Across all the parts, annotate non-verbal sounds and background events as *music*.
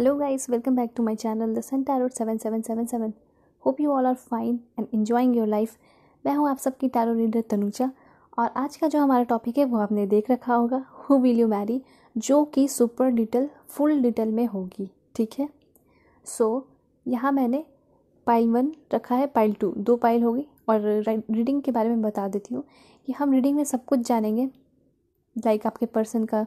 Hello welcome back to my channel the sun channel seven seven seven seven hope you all are fine and enjoying your life मैं हूँ आप सबकी tarot reader Tanuja और आज का जो हमारा टॉपिक है वो आपने देख रखा होगा हु विल यू मैरी जो कि सुपर डिटेल फुल डिटेल में होगी ठीक है सो so, यहाँ मैंने पाइल वन रखा है पाइल टू दो पाइल होगी और रीडिंग के बारे में बता देती हूँ कि हम रीडिंग में सब कुछ जानेंगे लाइक like आपके पर्सन का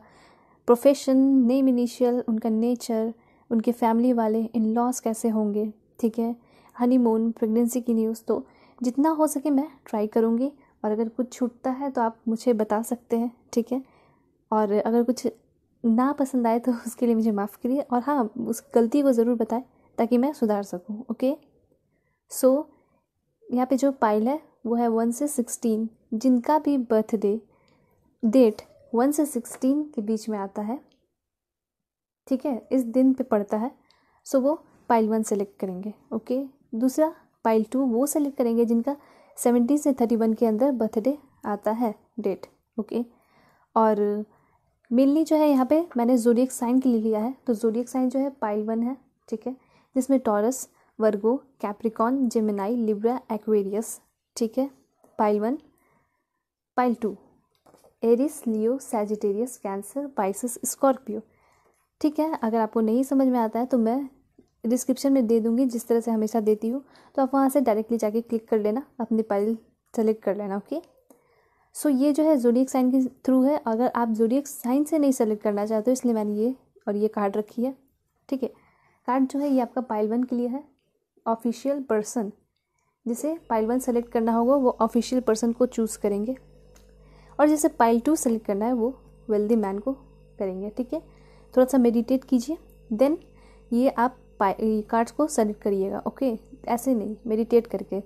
प्रोफेशन नेम इनिशियल उनका नेचर उनके फैमिली वाले इन लॉज कैसे होंगे ठीक है हनीमून प्रेगनेंसी की न्यूज़ तो जितना हो सके मैं ट्राई करूँगी और अगर कुछ छूटता है तो आप मुझे बता सकते हैं ठीक है और अगर कुछ ना पसंद आए तो *laughs* उसके लिए मुझे माफ़ करिए और हाँ उस गलती को ज़रूर बताएं ताकि मैं सुधार सकूँ ओके सो so, यहाँ पे जो पाइल है वो है वन से सिक्सटीन जिनका भी बर्थडे डेट वन से सिक्सटीन के बीच में आता है ठीक है इस दिन पे पड़ता है सो वो पाइल वन सेलेक्ट करेंगे ओके दूसरा पाइल टू वो सेलेक्ट करेंगे जिनका सेवेंटी से थर्टी वन के अंदर बर्थडे आता है डेट ओके और मेनली जो है यहाँ पे मैंने जोरियक साइन के लिए लिया है तो जोरियक साइन जो है पाइल वन है ठीक है जिसमें Taurus Virgo Capricorn Gemini Libra Aquarius ठीक है pile one pile two Aries Leo Sagittarius Cancer Pisces Scorpio ठीक है अगर आपको नहीं समझ में आता है तो मैं डिस्क्रिप्शन में दे दूँगी जिस तरह से हमेशा देती हूँ तो आप वहाँ से डायरेक्टली जाके क्लिक कर लेना अपनी पाइल सेलेक्ट कर लेना ओके सो ये जो है जोडियक साइन के थ्रू है अगर आप जोडियक साइन से नहीं सेलेक्ट करना चाहते हो इसलिए मैंने ये और ये कार्ड रखी है ठीक है कार्ड जो है ये आपका पाइल वन के लिए है ऑफिशियल पर्सन जिसे पाइल वन सेलेक्ट करना होगा वो ऑफिशियल पर्सन को चूज़ करेंगे और जिसे पाइल टू सेलेक्ट करना है वो वेल्दी मैन को करेंगे ठीक है थोड़ा सा मेडिटेट कीजिए देन ये आप कार्ड्स को सेलेक्ट करिएगा ओके ऐसे नहीं मेडिटेट करके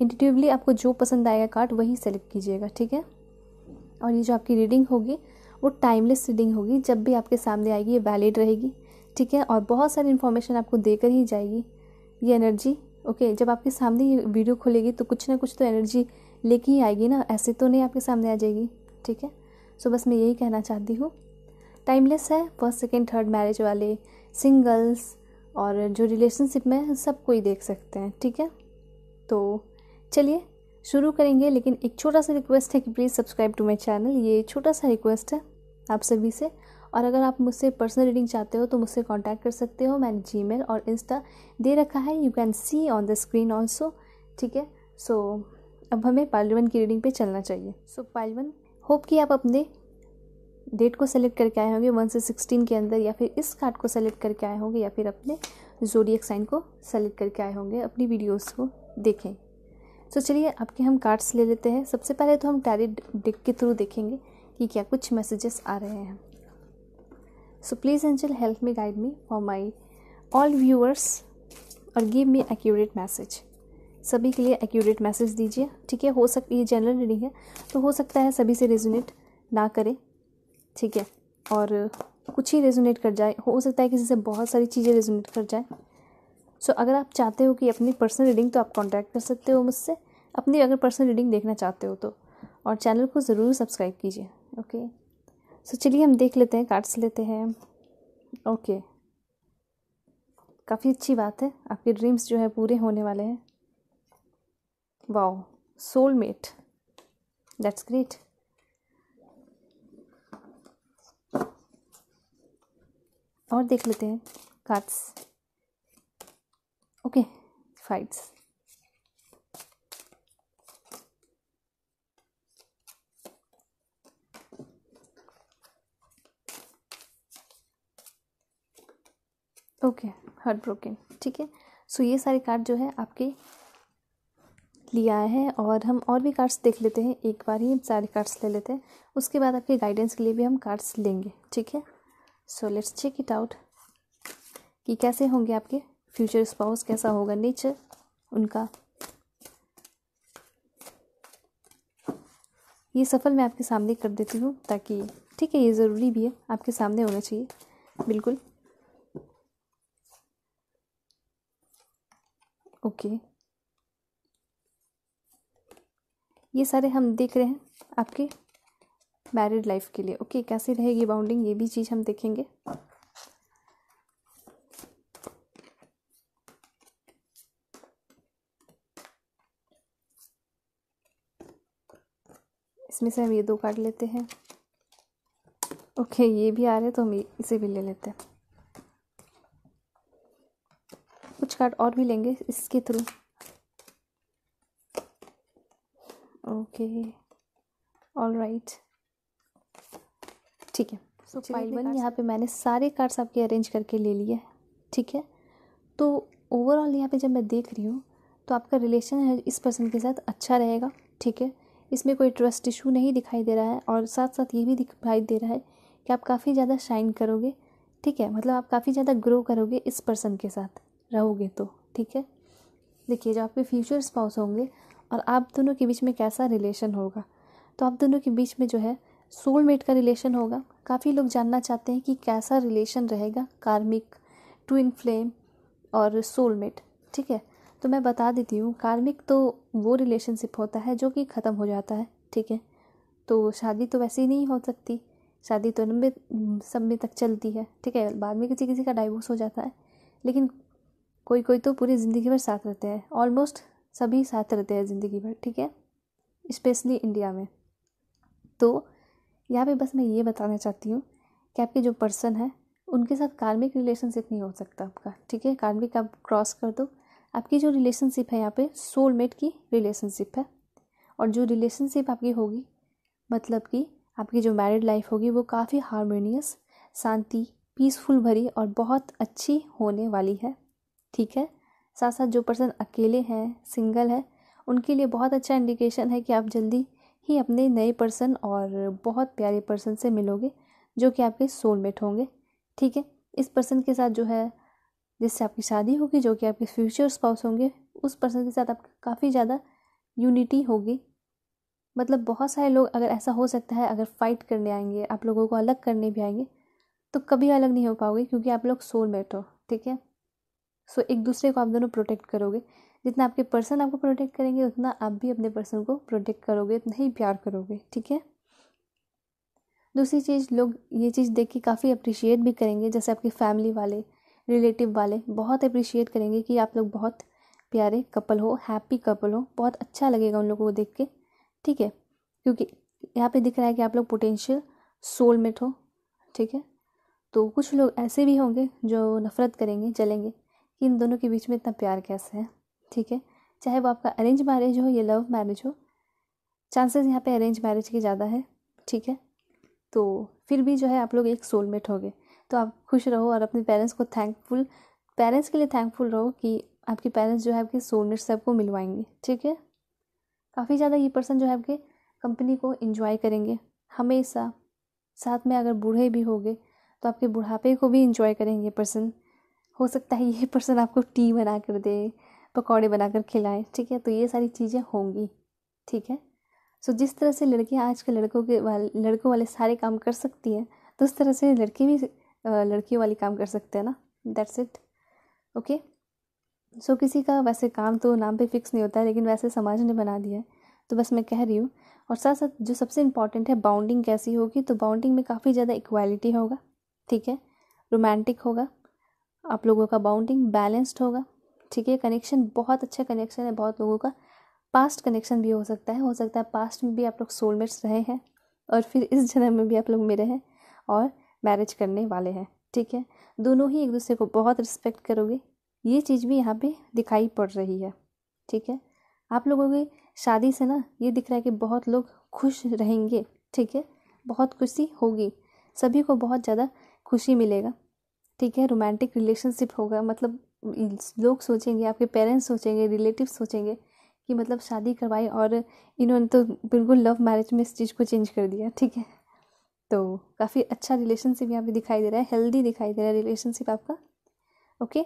इंटिटिवली आपको जो पसंद आएगा कार्ड वही सेलेक्ट कीजिएगा ठीक है और ये जो आपकी रीडिंग होगी वो टाइमलेस रीडिंग होगी जब भी आपके सामने आएगी ये वैलिड रहेगी ठीक है और बहुत सारी इन्फॉर्मेशन आपको देकर ही जाएगी ये एनर्जी ओके जब आपके सामने ये वीडियो खुलेगी तो कुछ ना कुछ तो एनर्जी लेके ही आएगी ना ऐसे तो नहीं आपके सामने आ जाएगी ठीक है सो बस मैं यही कहना चाहती हूँ टाइमलेस है फर्स्ट सेकेंड थर्ड मैरिज वाले सिंगल्स और जो रिलेशनशिप में सब ही देख सकते हैं ठीक है तो चलिए शुरू करेंगे लेकिन एक छोटा सा रिक्वेस्ट है कि please subscribe to my channel ये छोटा सा रिक्वेस्ट है आप सभी से और अगर आप मुझसे पर्सनल रीडिंग चाहते हो तो मुझसे कांटेक्ट कर सकते हो मैंने जीमेल और इंस्टा दे रखा है you can see on the screen also ठीक है सो अब हमें पार्लिवन की रीडिंग पे चलना चाहिए सो so, होप कि आप अपने डेट को सेलेक्ट करके आए होंगे वन से सिक्सटीन के अंदर या फिर इस कार्ड को सेलेक्ट करके आए होंगे या फिर अपने जोडियक साइन को सेलेक्ट करके आए होंगे अपनी वीडियोस को देखें तो चलिए आपके हम कार्ड्स ले लेते हैं सबसे पहले तो हम टैरिट डिक के थ्रू देखेंगे कि क्या कुछ मैसेजेस आ रहे हैं so please angel help me guide me for my all viewers और गिव मी एक्यूरेट मैसेज सभी के लिए एक्यूरेट मैसेज दीजिए ठीक है हो सक ये जनरल रीडिंग है तो हो सकता है सभी से रेजुनेट ना करें ठीक है और कुछ ही रेजोनेट कर जाए हो सकता है किसी से बहुत सारी चीज़ें रेजोनेट कर जाए सो so, अगर आप चाहते हो कि अपनी पर्सनल रीडिंग तो आप कांटेक्ट कर सकते हो मुझसे अपनी अगर पर्सनल रीडिंग देखना चाहते हो तो और चैनल को ज़रूर सब्सक्राइब कीजिए ओके सो चलिए हम देख लेते हैं कार्ड्स लेते हैं ओके काफ़ी अच्छी बात है आपके ड्रीम्स जो है पूरे होने वाले हैं वाओ सोलमेट दैट्स ग्रेट और देख लेते हैं cards okay fights okay heart broken ठीक है सो ये सारे कार्ड जो है आपके लिए आए हैं और हम और भी कार्ड्स देख लेते हैं एक बार ही सारे कार्ड्स ले लेते हैं उसके बाद आपके गाइडेंस के लिए भी हम कार्ड्स लेंगे ठीक है so let's check it out कि कैसे होंगे आपके फ्यूचर स्पाउस कैसा होगा नेचर उनका ये सफल मैं आपके सामने कर देती हूँ ताकि ठीक है ये ज़रूरी भी है आपके सामने होना चाहिए बिल्कुल ओके ये सारे हम देख रहे हैं आपके मैरिड लाइफ के लिए ओके कैसी रहेगी बाउंडिंग ये भी चीज़ हम देखेंगे इसमें से हम ये दो कार्ड लेते हैं ओके okay, ये भी आ रहे हैं तो हम इसे भी ले लेते हैं कुछ कार्ड और भी लेंगे इसके थ्रू ओके ऑल राइट ठीक है सो फाइल वन यहाँ पे मैंने सारे कार्ड्स आपके अरेंज करके ले लिए हैं ठीक है तो ओवरऑल यहाँ पे जब मैं देख रही हूँ तो आपका रिलेशन है इस पर्सन के साथ अच्छा रहेगा ठीक है इसमें कोई ट्रस्ट इशू नहीं दिखाई दे रहा है और साथ साथ ये भी दिखाई दे रहा है कि आप काफ़ी ज़्यादा शाइन करोगे ठीक है मतलब आप काफ़ी ज़्यादा ग्रो करोगे इस पर्सन के साथ रहोगे तो ठीक है देखिए जो आपके फ्यूचर स्पाउस होंगे और आप दोनों के बीच में कैसा रिलेशन होगा तो आप दोनों के बीच में जो है सोलमेट का रिलेशन होगा काफ़ी लोग जानना चाहते हैं कि कैसा रिलेशन रहेगा कार्मिक ट्विन फ्लेम और सोलमेट ठीक है तो मैं बता देती हूँ कार्मिक तो वो रिलेशनशिप होता है जो कि ख़त्म हो जाता है ठीक है तो शादी तो वैसे ही नहीं हो सकती शादी तो लंबे समय तक चलती है ठीक है बाद में किसी किसी का डाइवोर्स हो जाता है लेकिन कोई कोई तो पूरी ज़िंदगी भर साथ रहते हैं ऑलमोस्ट सभी साथ रहते हैं ज़िंदगी भर ठीक है स्पेशली इंडिया में तो यहाँ पे बस मैं ये बताना चाहती हूँ कि आपके जो पर्सन है उनके साथ कार्मिक रिलेशनशिप नहीं हो सकता आपका ठीक है कार्मिक आप क्रॉस कर दो आपकी जो रिलेशनशिप है यहाँ पे सोलमेट की रिलेशनशिप है और जो रिलेशनशिप आपकी होगी मतलब कि आपकी जो मैरिड लाइफ होगी वो काफ़ी हारमोनियस शांति पीसफुल भरी और बहुत अच्छी होने वाली है ठीक है साथ साथ जो पर्सन अकेले हैं सिंगल है उनके लिए बहुत अच्छा इंडिकेशन है कि आप जल्दी ही अपने नए पर्सन और बहुत प्यारे पर्सन से मिलोगे जो कि आपके सोलमेट होंगे ठीक है इस पर्सन के साथ जो है जिससे आपकी शादी होगी जो कि आपके फ्यूचर स्पाउस होंगे उस पर्सन के साथ आपकी काफ़ी ज़्यादा यूनिटी होगी मतलब बहुत सारे लोग अगर ऐसा हो सकता है अगर फाइट करने आएंगे आप लोगों को अलग करने भी आएंगे तो कभी अलग नहीं हो पाओगे क्योंकि आप लोग सोलमेट हो ठीक है सो एक दूसरे को आप दोनों प्रोटेक्ट करोगे जितना आपके पर्सन आपको प्रोटेक्ट करेंगे उतना आप भी अपने पर्सन को प्रोटेक्ट करोगे उतना ही प्यार करोगे ठीक है दूसरी चीज़ लोग ये चीज़ देख के काफ़ी अप्रिशिएट भी करेंगे जैसे आपकी फैमिली वाले रिलेटिव वाले बहुत अप्रिशिएट करेंगे कि आप लोग बहुत प्यारे कपल हो हैप्पी कपल हो बहुत अच्छा लगेगा उन लोगों को देख के ठीक है क्योंकि यहाँ पे दिख रहा है कि आप लोग पोटेंशियल सोलमेट हो ठीक है तो कुछ लोग ऐसे भी होंगे जो नफ़रत करेंगे जलेंगे कि इन दोनों के बीच में इतना प्यार कैसे है ठीक है चाहे वो आपका अरेंज मैरिज हो या लव मैरिज हो चांसेस यहाँ पे अरेंज मैरिज के ज़्यादा है ठीक है तो फिर भी जो है आप लोग एक सोलमेट हो गए तो आप खुश रहो और अपने पेरेंट्स को थैंकफुल पेरेंट्स के लिए थैंकफुल रहो कि आपके पेरेंट्स जो है आपके सोलमेट सबको मिलवाएंगे ठीक है काफ़ी ज़्यादा ये पर्सन जो है आपके कंपनी को इन्जॉय करेंगे हमेशा साथ में अगर बूढ़े भी होंगे तो आपके बुढ़ापे को भी इन्जॉय करेंगे पर्सन हो सकता है ये पर्सन आपको टी बना कर दे पकौड़े बनाकर खिलाएं ठीक है तो ये सारी चीज़ें होंगी ठीक है सो जिस तरह से लड़कियाँ आज के लड़कों के वाले लड़कों वाले सारे काम कर सकती हैं तो उस तरह से लड़के भी लड़कियों वाले काम कर सकते हैं ना दैट्स इट ओके सो किसी का वैसे काम तो नाम पे फिक्स नहीं होता है लेकिन वैसे समाज ने बना दिया है तो बस मैं कह रही हूँ और साथ साथ जो सबसे इम्पॉर्टेंट है बाउंडिंग कैसी होगी तो बाउंडिंग में काफ़ी ज़्यादा इक्वालिटी होगा ठीक है रोमांटिक होगा आप लोगों का बाउंडिंग बैलेंस्ड होगा ठीक है कनेक्शन बहुत अच्छा कनेक्शन है बहुत लोगों का पास्ट कनेक्शन भी हो सकता है हो सकता है पास्ट में भी आप लोग सोलमेट्स रहे हैं और फिर इस जन्म में भी आप लोग मिले हैं और मैरिज करने वाले हैं ठीक है दोनों ही एक दूसरे को बहुत रिस्पेक्ट करोगे ये चीज़ भी यहाँ पे दिखाई पड़ रही है ठीक है आप लोगों की शादी से ना ये दिख रहा है कि बहुत लोग खुश रहेंगे ठीक है बहुत खुशी होगी सभी को बहुत ज़्यादा खुशी मिलेगा ठीक है रोमांटिक रिलेशनशिप होगा मतलब लोग सोचेंगे आपके पेरेंट्स सोचेंगे रिलेटिव सोचेंगे कि मतलब शादी करवाई और इन्होंने तो बिल्कुल लव मैरिज में इस चीज़ को चेंज कर दिया ठीक है तो काफ़ी अच्छा रिलेशनशिप यहाँ पे दिखाई दे रहा है हेल्दी दिखाई दे रहा है रिलेशनशिप आपका ओके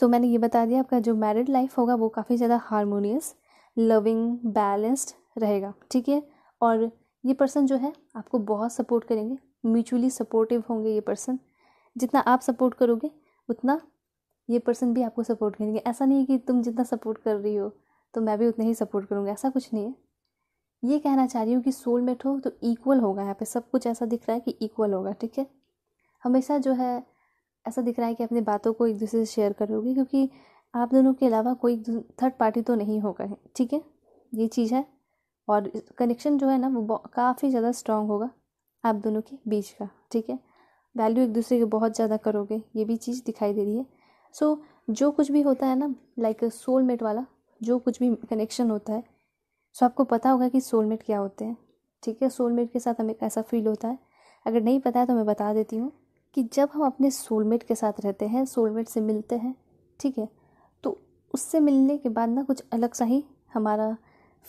तो मैंने ये बता दिया आपका जो मैरिड लाइफ होगा वो काफ़ी ज़्यादा हारमोनियस लविंग बैलेंस्ड रहेगा ठीक है और ये पर्सन जो है आपको बहुत सपोर्ट करेंगे म्यूचुअली सपोर्टिव होंगे ये पर्सन जितना आप सपोर्ट करोगे उतना ये पर्सन भी आपको सपोर्ट करेंगे ऐसा नहीं है कि तुम जितना सपोर्ट कर रही हो तो मैं भी उतना ही सपोर्ट करूँगा ऐसा कुछ नहीं है ये कहना चाह रही हूँ कि सोलमेट हो तो इक्वल होगा यहाँ पे सब कुछ ऐसा दिख रहा है कि इक्वल होगा ठीक है हमेशा जो है ऐसा दिख रहा है कि अपनी बातों को एक दूसरे से शेयर करोगे क्योंकि आप दोनों के अलावा कोई थर्ड पार्टी तो नहीं होगा ठीक है ये चीज़ है और कनेक्शन जो है ना वो काफ़ी ज़्यादा स्ट्रांग होगा आप दोनों के बीच का ठीक है वैल्यू एक दूसरे के बहुत ज़्यादा करोगे ये भी चीज़ दिखाई दे रही है सो so, जो कुछ भी होता है ना लाइक सोलमेट वाला जो कुछ भी कनेक्शन होता है सो so आपको पता होगा कि सोलमेट क्या होते हैं ठीक है सोलमेट के साथ हमें ऐसा फील होता है अगर नहीं पता है तो मैं बता देती हूँ कि जब हम अपने सोलमेट के साथ रहते हैं सोलमेट से मिलते हैं ठीक है तो उससे मिलने के बाद ना कुछ अलग सा ही हमारा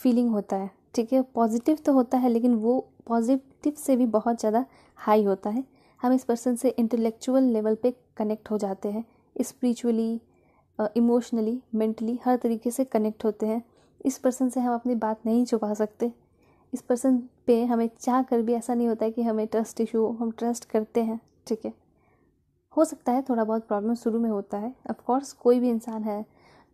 फीलिंग होता है ठीक है पॉजिटिव तो होता है लेकिन वो पॉजिटिव से भी बहुत ज़्यादा हाई होता है हम इस पर्सन से इंटेलेक्चुअल लेवल पे कनेक्ट हो जाते हैं स्पिरिचुअली इमोशनली मेंटली हर तरीके से कनेक्ट होते हैं इस पर्सन से हम अपनी बात नहीं छुपा सकते इस पर्सन पे हमें चाह कर भी ऐसा नहीं होता है कि हमें ट्रस्ट इशू हम ट्रस्ट करते हैं ठीक है हो सकता है थोड़ा बहुत प्रॉब्लम शुरू में होता है ऑफकोर्स कोई भी इंसान है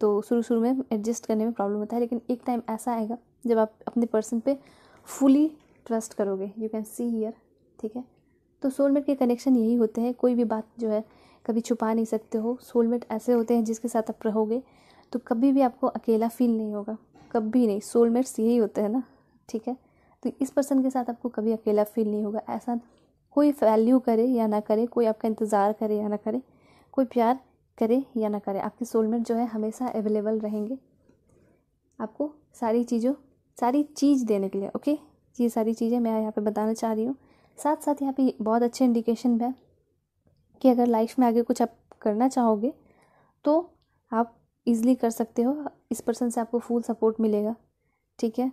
तो शुरू शुरू में एडजस्ट करने में प्रॉब्लम होता है लेकिन एक टाइम ऐसा आएगा जब आप अपने पर्सन पे फुली ट्रस्ट करोगे यू कैन सी हियर ठीक है तो सोलमेट के कनेक्शन यही होते हैं कोई भी बात जो है कभी छुपा नहीं सकते हो सोलमेट ऐसे होते हैं जिसके साथ आप रहोगे तो कभी भी आपको अकेला फील नहीं होगा कभी नहीं सोलमेट्स यही होते हैं ना ठीक है तो इस पर्सन के साथ आपको कभी अकेला फील नहीं होगा ऐसा कोई वैल्यू करे या ना करे कोई आपका इंतज़ार करे या ना करे कोई प्यार करे या ना करे आपके सोलमेट जो है हमेशा अवेलेबल रहेंगे आपको सारी चीज़ों सारी चीज़ देने के लिए ओके ये सारी चीज़ें मैं यहाँ पे बताना चाह रही हूँ साथ साथ यहाँ पे बहुत अच्छे इंडिकेशन है कि अगर लाइफ में आगे कुछ आप करना चाहोगे तो आप इजली कर सकते हो इस पर्सन से आपको फुल सपोर्ट मिलेगा ठीक है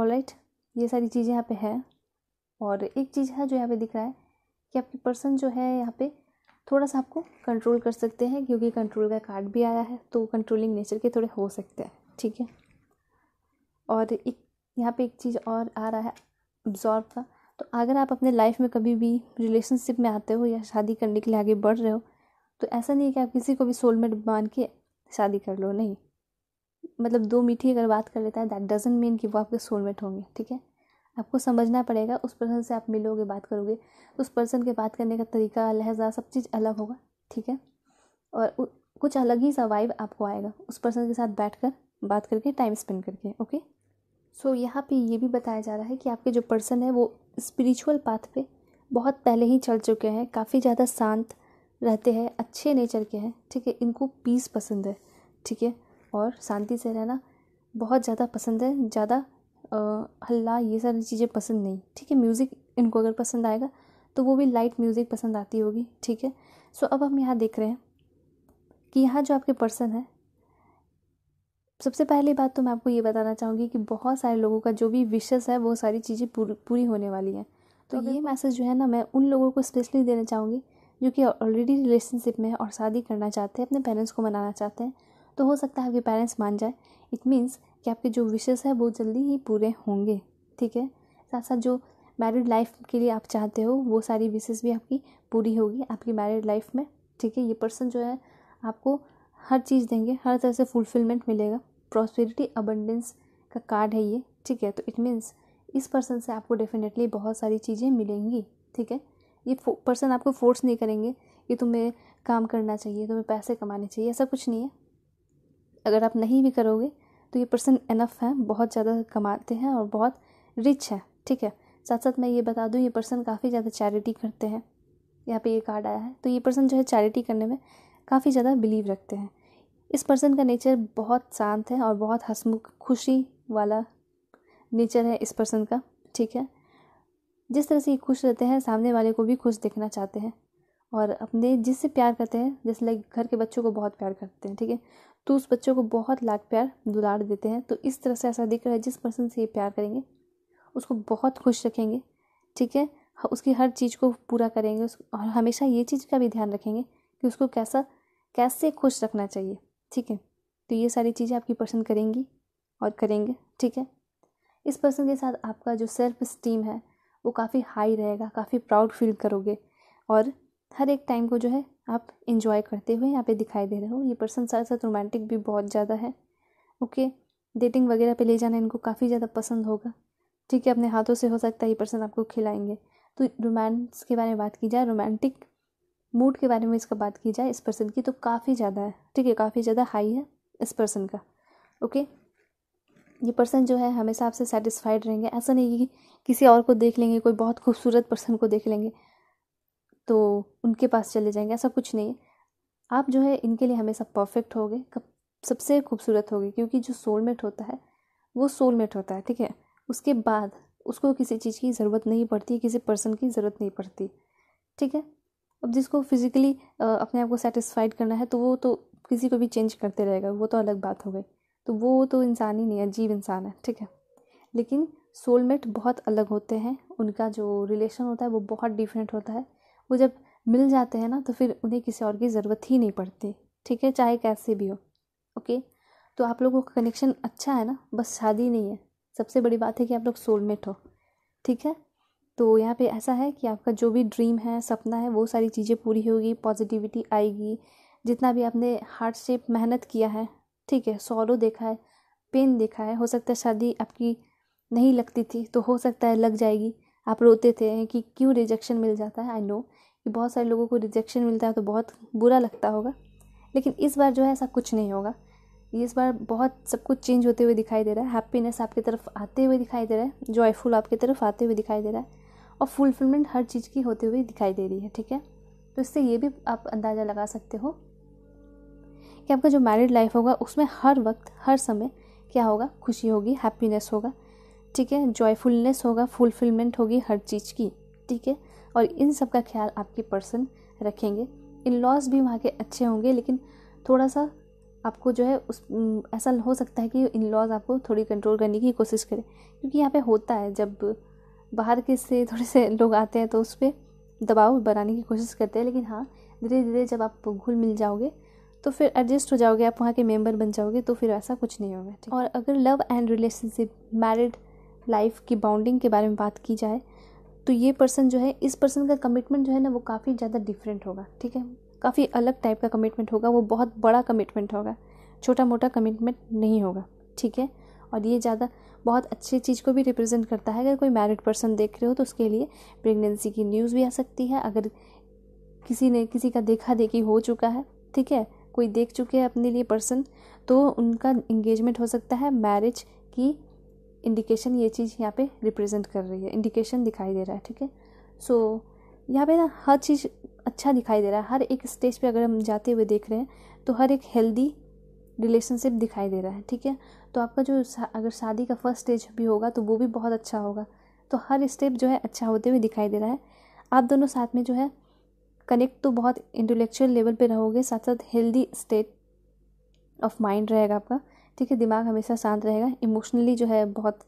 ऑल राइट ये सारी चीज़ें यहाँ पे है और एक चीज़ है जो यहाँ पे दिख रहा है कि आपकी पर्सन जो है यहाँ पे थोड़ा सा आपको कंट्रोल कर सकते हैं क्योंकि कंट्रोल का कार्ड भी आया है तो कंट्रोलिंग नेचर के थोड़े हो सकते हैं ठीक है और एक यहाँ पे एक चीज़ और आ रहा है ऑब्जॉर्व का तो अगर आप अपने लाइफ में कभी भी रिलेशनशिप में आते हो या शादी करने के लिए आगे बढ़ रहे हो तो ऐसा नहीं है कि आप किसी को भी सोलमेट मान के शादी कर लो नहीं मतलब दो मीठी अगर बात कर लेता है दैट डजेंट मीन कि वो आपके सोलमेट होंगे ठीक है आपको समझना पड़ेगा उस पर्सन से आप मिलोगे बात करोगे उस पर्सन के बात करने का तरीका लहजा सब चीज़ अलग होगा ठीक है और कुछ अलग ही सवाइव आपको आएगा उस पर्सन के साथ बैठ कर बात करके टाइम स्पेंड करके ओके सो so, यहाँ पे ये भी बताया जा रहा है कि आपके जो पर्सन है वो स्पिरिचुअल पाथ पे बहुत पहले ही चल चुके हैं काफ़ी ज़्यादा शांत रहते हैं अच्छे नेचर के हैं ठीक है इनको पीस पसंद है ठीक है और शांति से रहना बहुत ज़्यादा पसंद है ज़्यादा हल्ला ये सारी चीज़ें पसंद नहीं ठीक है म्यूज़िक इनको अगर पसंद आएगा तो वो भी लाइट म्यूज़िक पसंद आती होगी ठीक है सो अब हम यहाँ देख रहे हैं कि यहाँ जो आपके पर्सन है सबसे पहली बात तो मैं आपको ये बताना चाहूँगी कि बहुत सारे लोगों का जो भी विशेष है वो सारी चीज़ें पूरी पूरी होने वाली हैं तो, तो ये मैसेज जो है ना मैं उन लोगों को स्पेशली देना चाहूँगी जो कि ऑलरेडी रिलेशनशिप में है और शादी करना चाहते हैं अपने पेरेंट्स को मनाना चाहते हैं तो हो सकता है आपके पेरेंट्स मान जाए इट मीन्स कि आपके जो विशेष है वो जल्दी ही पूरे होंगे ठीक है साथ साथ जो मैरिड लाइफ के लिए आप चाहते हो वो सारी विशेष भी आपकी पूरी होगी आपकी मैरिड लाइफ में ठीक है ये पर्सन जो है आपको हर चीज़ देंगे हर तरह से फुलफिलमेंट मिलेगा प्रॉस्पेरिटी अबंडेंस का कार्ड है ये ठीक है तो इट मीन्स इस पर्सन से आपको डेफिनेटली बहुत सारी चीज़ें मिलेंगी ठीक है ये पर्सन आपको फोर्स नहीं करेंगे कि तुम्हें काम करना चाहिए तुम्हें पैसे कमाने चाहिए ऐसा कुछ नहीं है अगर आप नहीं भी करोगे तो ये पर्सन इनफ है बहुत ज़्यादा कमाते हैं और बहुत रिच है ठीक है साथ साथ मैं ये बता दूँ ये पर्सन काफ़ी ज़्यादा चैरिटी करते हैं यहाँ पे ये कार्ड आया है तो ये पर्सन जो है चैरिटी करने में काफ़ी ज़्यादा बिलीव रखते हैं इस पर्सन का नेचर बहुत शांत है और बहुत हंसमुख खुशी वाला नेचर है इस पर्सन का ठीक है जिस तरह से ये खुश रहते हैं सामने वाले को भी खुश देखना चाहते हैं और अपने जिससे प्यार करते हैं जैसे लाइक घर के बच्चों को बहुत प्यार करते हैं ठीक है तो उस बच्चों को बहुत लाख प्यार दुलार देते हैं तो इस तरह से ऐसा दिख रहा है जिस पर्सन से ये प्यार करेंगे उसको बहुत खुश रखेंगे ठीक है उसकी हर चीज़ को पूरा करेंगे और हमेशा ये चीज़ का भी ध्यान रखेंगे कि उसको कैसा कैसे खुश रखना चाहिए ठीक है तो ये सारी चीज़ें आपकी पर्सन करेंगी और करेंगे ठीक है इस पर्सन के साथ आपका जो सेल्फ इस्टीम है वो काफ़ी हाई रहेगा काफ़ी प्राउड फील करोगे और हर एक टाइम को जो है आप इंजॉय करते हुए यहाँ पे दिखाई दे रहे हो ये पर्सन साथ साथ रोमांटिक भी बहुत ज़्यादा है ओके डेटिंग वगैरह पे ले जाना इनको काफ़ी ज़्यादा पसंद होगा ठीक है अपने हाथों से हो सकता है ये पर्सन आपको खिलाएंगे तो रोमांस के बारे में बात की जाए रोमांटिक मूड के बारे में इसका बात की जाए इस पर्सन की तो काफ़ी ज़्यादा है ठीक है काफ़ी ज़्यादा हाई है इस पर्सन का ओके ये पर्सन जो है हमेशा आपसे सेटिस्फाइड रहेंगे ऐसा नहीं कि किसी और को देख लेंगे कोई बहुत खूबसूरत पर्सन को देख लेंगे तो उनके पास चले जाएंगे ऐसा कुछ नहीं है आप जो है इनके लिए हमेशा परफेक्ट होगे सबसे खूबसूरत होगी क्योंकि जो सोलमेट होता है वो सोलमेट होता है ठीक है उसके बाद उसको किसी चीज़ की ज़रूरत नहीं पड़ती किसी पर्सन की ज़रूरत नहीं पड़ती ठीक है अब जिसको फिज़िकली अपने आप को सेटिस्फाइड करना है तो वो तो किसी को भी चेंज करते रहेगा वो तो अलग बात हो गई तो वो तो इंसान ही नहीं है जीव इंसान है ठीक है लेकिन सोलमेट बहुत अलग होते हैं उनका जो रिलेशन होता है वो बहुत डिफरेंट होता है वो जब मिल जाते हैं ना तो फिर उन्हें किसी और की ज़रूरत ही नहीं पड़ती ठीक है चाहे कैसे भी हो ओके तो आप लोगों का कनेक्शन अच्छा है ना बस शादी नहीं है सबसे बड़ी बात है कि आप लोग सोलमेट हो ठीक है तो यहाँ पे ऐसा है कि आपका जो भी ड्रीम है सपना है वो सारी चीज़ें पूरी होगी पॉजिटिविटी आएगी जितना भी आपने हार्ड मेहनत किया है ठीक है सौरों देखा है पेन देखा है हो सकता है शादी आपकी नहीं लगती थी तो हो सकता है लग जाएगी आप रोते थे कि क्यों रिजेक्शन मिल जाता है आई नो कि बहुत सारे लोगों को रिजेक्शन मिलता है तो बहुत बुरा लगता होगा लेकिन इस बार जो है ऐसा कुछ नहीं होगा इस बार बहुत सब कुछ चेंज होते हुए दिखाई दे रहा है हैप्पीनेस आपकी तरफ आते हुए दिखाई दे रहा है जॉयफुल आपकी तरफ आते हुए दिखाई दे रहा है और फुलफिलमेंट हर चीज़ की होती हुई दिखाई दे रही है ठीक है तो इससे ये भी आप अंदाज़ा लगा सकते हो कि आपका जो मैरिड लाइफ होगा उसमें हर वक्त हर समय क्या होगा खुशी होगी हैप्पीनेस होगा ठीक है जॉयफुलनेस होगा फुलफिलमेंट होगी हर चीज़ की ठीक है और इन सब का ख्याल आपके पर्सन रखेंगे इन लॉज भी वहाँ के अच्छे होंगे लेकिन थोड़ा सा आपको जो है उस ऐसा हो सकता है कि इन लॉज आपको थोड़ी कंट्रोल करने की कोशिश करें क्योंकि यहाँ पे होता है जब बाहर के से थोड़े से लोग आते हैं तो उस पर दबाव बनाने की कोशिश करते हैं लेकिन हाँ धीरे धीरे जब आप घुल मिल जाओगे तो फिर एडजस्ट हो जाओगे आप वहाँ के मेंबर बन जाओगे तो फिर ऐसा कुछ नहीं होगा और अगर love and relationship married life की बाउंडिंग के बारे में बात की जाए तो ये पर्सन जो है इस पर्सन का कमिटमेंट जो है ना वो काफ़ी ज़्यादा डिफरेंट होगा ठीक है काफ़ी अलग टाइप का कमिटमेंट होगा वो बहुत बड़ा कमिटमेंट होगा छोटा मोटा कमिटमेंट नहीं होगा ठीक है और ये ज़्यादा बहुत अच्छी चीज़ को भी रिप्रेजेंट करता है अगर कोई मैरिड पर्सन देख रहे हो तो उसके लिए प्रेगनेंसी की न्यूज़ भी आ सकती है अगर किसी ने किसी का देखा देखी हो चुका है ठीक है कोई देख चुके हैं अपने लिए पर्सन तो उनका इंगेजमेंट हो सकता है मैरिज की इंडिकेशन ये चीज़ यहाँ पे रिप्रेजेंट कर रही है इंडिकेशन दिखाई दे रहा है ठीक है सो यहाँ पे ना हर चीज़ अच्छा दिखाई दे रहा है हर एक स्टेज पे अगर हम जाते हुए देख रहे हैं तो हर एक हेल्दी रिलेशनशिप दिखाई दे रहा है ठीक है तो आपका जो सा, अगर शादी का फर्स्ट स्टेज भी होगा तो वो भी बहुत अच्छा होगा तो हर स्टेप जो है अच्छा होते हुए दिखाई दे रहा है आप दोनों साथ में जो है कनेक्ट तो बहुत इंटेलेक्चुअल लेवल पे रहोगे साथ साथ हेल्दी स्टेट ऑफ माइंड रहेगा आपका ठीक है दिमाग हमेशा शांत रहेगा इमोशनली जो है बहुत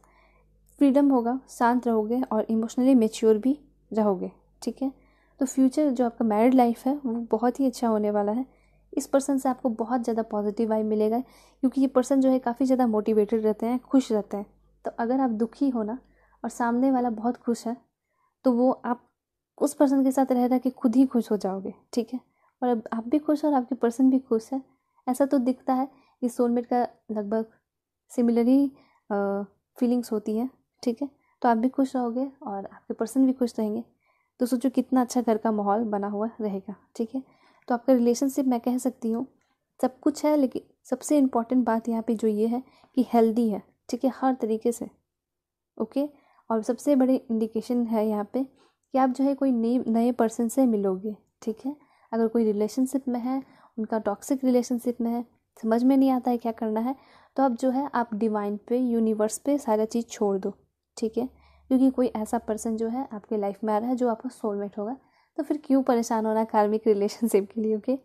फ्रीडम होगा शांत रहोगे और इमोशनली मेच्योर भी रहोगे ठीक है तो फ्यूचर जो आपका मैरिड लाइफ है वो बहुत ही अच्छा होने वाला है इस पर्सन से आपको बहुत ज़्यादा पॉजिटिव वाइब मिलेगा क्योंकि ये पर्सन जो है काफ़ी ज़्यादा मोटिवेटेड रहते हैं खुश रहते हैं तो अगर आप दुखी हो ना और सामने वाला बहुत खुश है तो वो आप उस पर्सन के साथ रह रहा कि खुद ही खुश हो जाओगे ठीक है और अब आप भी खुश और आपके पर्सन भी खुश है ऐसा तो दिखता है कि सोलमेट का लगभग सिमिलरली फीलिंग्स होती हैं ठीक है तो आप भी खुश रहोगे और आपके पर्सन भी खुश रहेंगे तो सोचो कितना अच्छा घर का माहौल बना हुआ रहेगा ठीक है तो आपका रिलेशनशिप मैं कह सकती हूँ सब कुछ है लेकिन सबसे इम्पॉर्टेंट बात यहाँ पे जो ये है कि हेल्दी है ठीक है हर तरीके से ओके और सबसे बड़े इंडिकेशन है यहाँ पे कि आप जो है कोई नई नए पर्सन से मिलोगे ठीक है अगर कोई रिलेशनशिप में है उनका टॉक्सिक रिलेशनशिप में है समझ में नहीं आता है क्या करना है तो अब जो है आप डिवाइन पे यूनिवर्स पे सारा चीज़ छोड़ दो ठीक है क्योंकि कोई ऐसा पर्सन जो है आपके लाइफ में आ रहा है जो आपका सोलमेट होगा तो फिर क्यों परेशान होना कार्मिक रिलेशनशिप के लिए ओके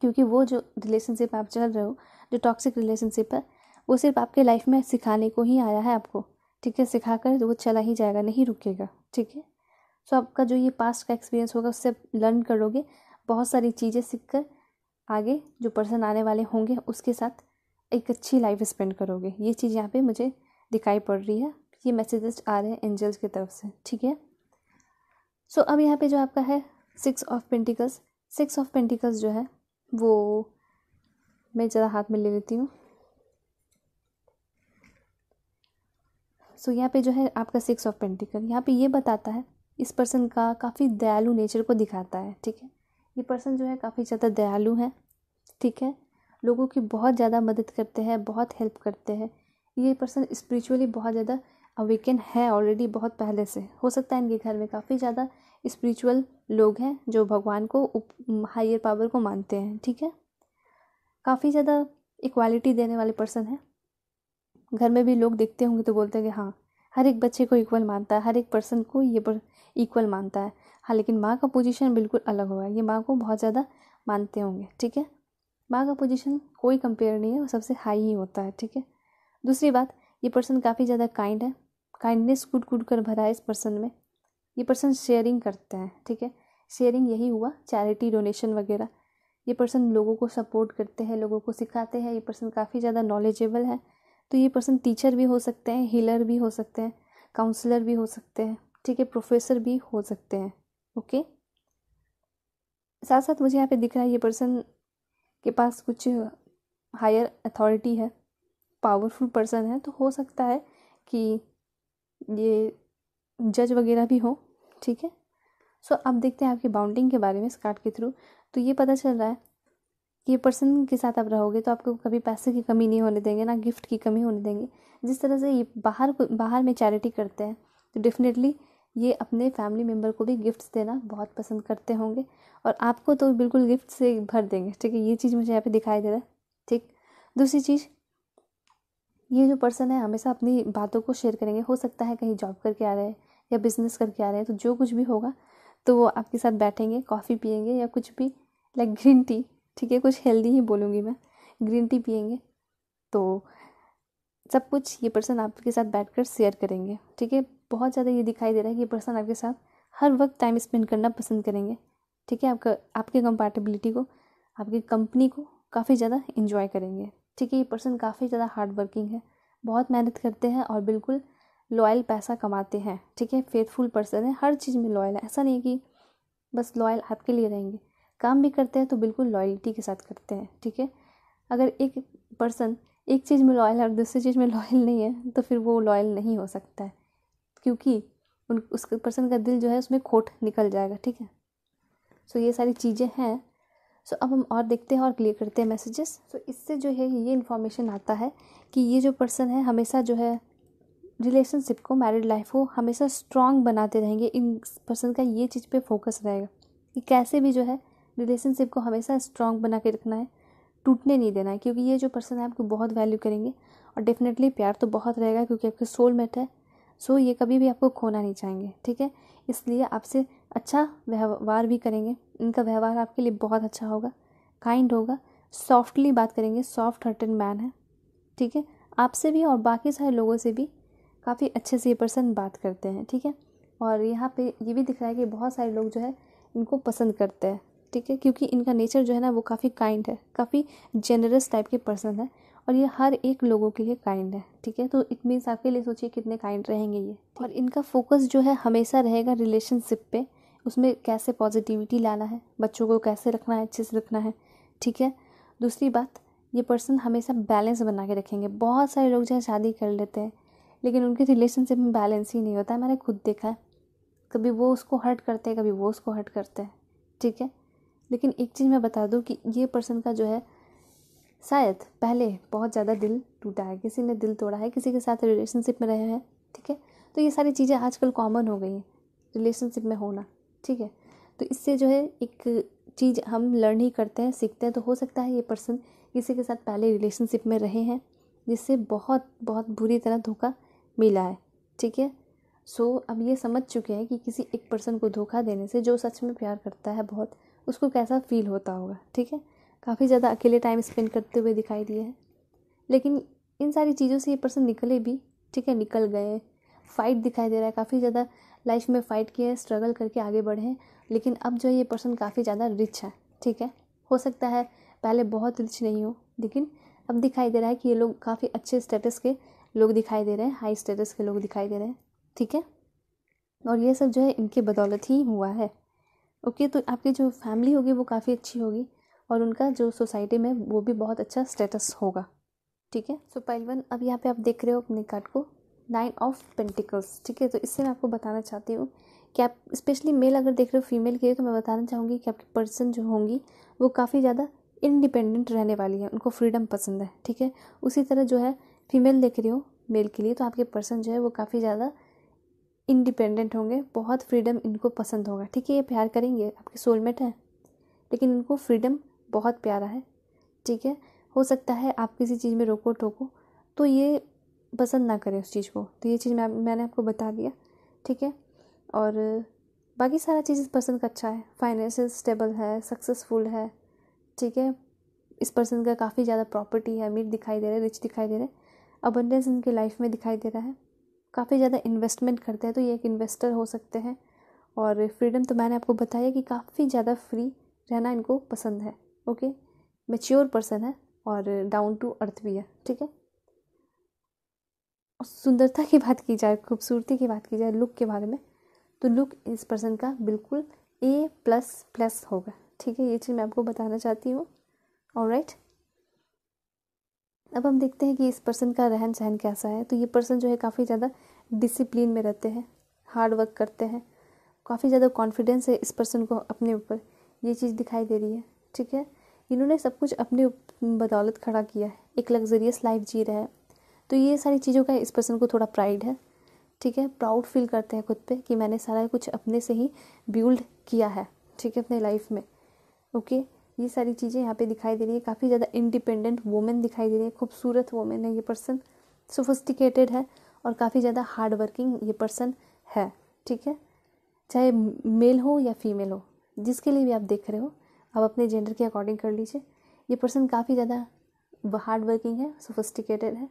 क्योंकि वो जो रिलेशनशिप आप चल रहे हो जो टॉक्सिक रिलेशनशिप है वो सिर्फ आपके लाइफ में सिखाने को ही आया है आपको ठीक है सिखा कर वो चला ही जाएगा नहीं रुकेगा ठीक है सो आपका जो ये पास्ट का एक्सपीरियंस होगा उससे लर्न करोगे बहुत सारी चीज़ें सीख कर आगे जो पर्सन आने वाले होंगे उसके साथ एक अच्छी लाइफ स्पेंड करोगे ये चीज़ यहाँ पे मुझे दिखाई पड़ रही है ये मैसेजेस आ रहे हैं एंजल्स की तरफ से ठीक है सो so, अब यहाँ पे जो आपका है six of pentacles six of pentacles जो है वो मैं ज़रा हाथ में ले लेती हूँ सो so, यहाँ पे जो है आपका सिक्स ऑफ पेंटिकल यहाँ पे ये बताता है इस पर्सन का काफ़ी दयालु नेचर को दिखाता है ठीक है ये पर्सन जो है काफ़ी ज़्यादा दयालु है ठीक है लोगों की बहुत ज़्यादा मदद करते हैं बहुत हेल्प करते हैं ये पर्सन स्पिरिचुअली बहुत ज़्यादा अवेकन है ऑलरेडी बहुत पहले से हो सकता है इनके घर में काफ़ी ज़्यादा स्पिरिचुअल लोग हैं जो भगवान को हायर पावर को मानते हैं ठीक है काफ़ी ज़्यादा इक्वालिटी देने वाले पर्सन हैं घर में भी लोग देखते होंगे तो बोलते हैं कि हाँ हर एक बच्चे को इक्वल मानता है हर एक पर्सन को ये पर इक्वल मानता है हाँ लेकिन माँ का पोजीशन बिल्कुल अलग होगा ये माँ को बहुत ज़्यादा मानते होंगे ठीक है माँ का पोजीशन कोई कंपेयर नहीं है वो सबसे हाई ही होता है ठीक है दूसरी बात ये पर्सन काफ़ी ज़्यादा काइंड है काइंडनेस कुट कुट कर भरा है इस पर्सन में ये पर्सन शेयरिंग करते हैं ठीक है शेयरिंग यही हुआ चैरिटी डोनेशन वगैरह ये पर्सन लोगों को सपोर्ट करते हैं लोगों को सिखाते हैं ये पर्सन काफ़ी ज़्यादा नॉलेजेबल है तो ये पर्सन टीचर भी हो सकते हैं हीलर भी हो सकते हैं काउंसलर भी हो सकते हैं ठीक है प्रोफेसर भी हो सकते हैं ओके साथ साथ मुझे यहाँ पे दिख रहा है ये पर्सन के पास कुछ हायर अथॉरिटी है पावरफुल पर्सन है तो हो सकता है कि ये जज वगैरह भी हो ठीक है सो अब देखते हैं आपकी बाउंडिंग के बारे में इस कार्ड के थ्रू तो ये पता चल रहा है कि ये पर्सन के साथ आप रहोगे तो आपको कभी पैसे की कमी नहीं होने देंगे ना गिफ्ट की कमी होने देंगे जिस तरह से ये बाहर बाहर में चैरिटी करते हैं तो डेफिनेटली ये अपने फैमिली मेम्बर को भी गिफ्ट्स देना बहुत पसंद करते होंगे और आपको तो बिल्कुल गिफ्ट से भर देंगे ठीक है ये चीज़ मुझे यहाँ पे दिखाई दे रहा है ठीक दूसरी चीज़ ये जो पर्सन है हमेशा अपनी बातों को शेयर करेंगे हो सकता है कहीं जॉब करके आ रहे हैं या बिज़नेस करके आ रहे हैं तो जो कुछ भी होगा तो वो आपके साथ बैठेंगे कॉफ़ी पियेंगे या कुछ भी लाइक ग्रीन टी ठीक है कुछ हेल्दी ही बोलूँगी मैं ग्रीन टी पियेंगे तो सब कुछ ये पर्सन आपके साथ बैठ कर शेयर करेंगे ठीक है बहुत ज़्यादा ये दिखाई दे रहा है कि ये पर्सन आपके साथ हर वक्त टाइम स्पेंड करना पसंद करेंगे ठीक है आपका आपके कंपैटिबिलिटी को आपकी कंपनी को काफ़ी ज़्यादा इन्जॉय करेंगे ठीक है ये पर्सन काफ़ी ज़्यादा हार्ड वर्किंग है बहुत मेहनत करते हैं और बिल्कुल लॉयल पैसा कमाते हैं ठीक है फेथफुल पर्सन है हर चीज़ में लॉयल है ऐसा नहीं कि बस लॉयल आपके लिए रहेंगे काम भी करते हैं तो बिल्कुल लॉयल्टी के साथ करते हैं ठीक है अगर एक पर्सन एक चीज़ में लॉयल है और दूसरी चीज़ में लॉयल नहीं है तो फिर वो लॉयल नहीं हो सकता है क्योंकि उन उस पर्सन का दिल जो है उसमें खोट निकल जाएगा ठीक है सो ये सारी चीज़ें हैं सो अब हम और देखते हैं और क्लियर करते हैं मैसेजेस सो इससे जो है ये इन्फॉर्मेशन आता है कि ये जो पर्सन है हमेशा जो है रिलेशनशिप को मैरिड लाइफ को हमेशा स्ट्रॉन्ग बनाते रहेंगे इन पर्सन का ये चीज़ पे फोकस रहेगा कि कैसे भी जो है रिलेशनशिप को हमेशा स्ट्रॉन्ग बना के रखना है टूटने नहीं देना है क्योंकि ये जो पर्सन है आपको बहुत वैल्यू करेंगे और डेफिनेटली प्यार तो बहुत रहेगा क्योंकि आपके सोलमेट है सो ये कभी भी आपको खोना नहीं चाहेंगे ठीक है इसलिए आपसे अच्छा व्यवहार भी करेंगे इनका व्यवहार आपके लिए बहुत अच्छा होगा काइंड होगा सॉफ्टली बात करेंगे सॉफ्ट हर्टेड मैन है ठीक है आपसे भी और बाकी सारे लोगों से भी काफ़ी अच्छे से ये पर्सन बात करते हैं ठीक है और यहाँ पे ये भी दिख रहा है कि बहुत सारे लोग जो है इनको पसंद करते हैं ठीक है क्योंकि इनका नेचर जो है ना वो काफ़ी काइंड है काफ़ी जेनरस टाइप के पर्सन है और ये हर एक लोगों के लिए काइंड है ठीक है तो इट मीन्स आपके लिए सोचिए कितने काइंड रहेंगे ये और इनका फोकस जो है हमेशा रहेगा रिलेशनशिप पे उसमें कैसे पॉजिटिविटी लाना है बच्चों को कैसे रखना है अच्छे से रखना है ठीक है दूसरी बात ये पर्सन हमेशा बैलेंस बना के रखेंगे बहुत सारे लोग जो है शादी कर लेते हैं लेकिन उनके रिलेशनशिप में बैलेंस ही नहीं होता है मैंने खुद देखा है कभी वो उसको हर्ट करते हैं कभी वो उसको हर्ट करते हैं ठीक है लेकिन एक चीज़ मैं बता दूँ कि ये पर्सन का जो है शायद पहले बहुत ज़्यादा दिल टूटा है किसी ने दिल तोड़ा है किसी के साथ रिलेशनशिप में रहे हैं ठीक है तो ये सारी चीज़ें आजकल कॉमन हो गई हैं रिलेशनशिप में होना ठीक है तो इससे जो है एक चीज़ हम लर्न ही करते हैं सीखते हैं तो हो सकता है ये पर्सन किसी के साथ पहले रिलेशनशिप में रहे हैं जिससे बहुत बहुत बुरी तरह धोखा मिला है ठीक है सो अब ये समझ चुके हैं कि किसी एक पर्सन को धोखा देने से जो सच में प्यार करता है बहुत उसको कैसा फील होता होगा ठीक है काफ़ी ज़्यादा अकेले टाइम स्पेंड करते हुए दिखाई दिए हैं लेकिन इन सारी चीज़ों से ये पर्सन निकले भी ठीक है निकल गए फाइट दिखाई दे रहा है काफ़ी ज़्यादा लाइफ में फ़ाइट किए स्ट्रगल करके आगे बढ़े हैं लेकिन अब जो है ये पर्सन काफ़ी ज़्यादा रिच है ठीक है हो सकता है पहले बहुत रिच नहीं हो लेकिन अब दिखाई दे रहा है कि ये लोग काफ़ी अच्छे स्टेटस के लोग दिखाई दे रहे हैं हाई स्टेटस के लोग दिखाई दे रहे हैं ठीक है और ये सब जो है इनके बदौलत ही हुआ है ओके तो आपकी जो फैमिली होगी वो काफ़ी अच्छी होगी और उनका जो सोसाइटी में वो भी बहुत अच्छा स्टेटस होगा ठीक है सो वन अब यहाँ पे आप देख रहे हो अपने कार्ड को नाइन ऑफ पेंटिकल्स ठीक है तो इससे मैं आपको बताना चाहती हूँ कि आप स्पेशली मेल अगर देख रहे हो फीमेल के लिए तो मैं बताना चाहूँगी कि आपकी पर्सन जो होंगी वो काफ़ी ज़्यादा इंडिपेंडेंट रहने वाली है उनको फ्रीडम पसंद है ठीक है उसी तरह जो है फीमेल देख रही हो मेल के लिए तो आपके पर्सन जो है वो काफ़ी ज़्यादा इंडिपेंडेंट होंगे बहुत फ्रीडम इनको पसंद होगा ठीक है ये प्यार करेंगे आपके सोलमेट हैं लेकिन इनको फ्रीडम बहुत प्यारा है ठीक है हो सकता है आप किसी चीज़ में रोको टोको तो ये पसंद ना करें उस चीज़ को तो ये चीज़ मैं मैंने आपको बता दिया ठीक है और बाकी सारा चीज़ इस पर्सन का अच्छा है फाइनेंशियल स्टेबल है सक्सेसफुल है ठीक है इस पर्सन का काफ़ी ज़्यादा प्रॉपर्टी है अमीर दिखाई दे रहे रिच दिखाई दे रहे अबंडेंस इनके लाइफ में दिखाई दे रहा है काफ़ी ज़्यादा इन्वेस्टमेंट करते हैं तो ये एक इन्वेस्टर हो सकते हैं और फ्रीडम तो मैंने आपको बताया कि काफ़ी ज़्यादा फ्री रहना इनको पसंद है ओके मेच्योर पर्सन है और डाउन टू अर्थ भी है ठीक है सुंदरता की बात की जाए खूबसूरती की बात की जाए लुक के बारे में तो लुक इस पर्सन का बिल्कुल ए प्लस प्लस होगा ठीक है ये चीज़ मैं आपको बताना चाहती हूँ और राइट अब हम देखते हैं कि इस पर्सन का रहन सहन कैसा है तो ये पर्सन जो है काफ़ी ज़्यादा डिसिप्लिन में रहते हैं हार्ड वर्क करते हैं काफ़ी ज़्यादा कॉन्फिडेंस है इस पर्सन को अपने ऊपर ये चीज़ दिखाई दे रही है ठीक है इन्होंने सब कुछ अपने बदौलत खड़ा किया है एक लग्जरियस लाइफ जी रहा है तो ये सारी चीज़ों का इस पर्सन को थोड़ा प्राइड है ठीक है प्राउड फील करते हैं खुद पे कि मैंने सारा कुछ अपने से ही बिल्ड किया है ठीक है अपने लाइफ में ओके okay? ये सारी चीज़ें यहाँ पे दिखाई दे रही है काफ़ी ज़्यादा इंडिपेंडेंट वूमेन दिखाई दे रही है खूबसूरत वूमेन है ये पर्सन सोफिस्टिकेटेड है और काफ़ी ज़्यादा हार्ड वर्किंग ये पर्सन है ठीक है चाहे मेल हो या फीमेल हो जिसके लिए भी आप देख रहे हो आप अपने जेंडर के अकॉर्डिंग कर लीजिए ये पर्सन काफ़ी ज़्यादा हार्ड वर्किंग है सोफिस्टिकेटेड है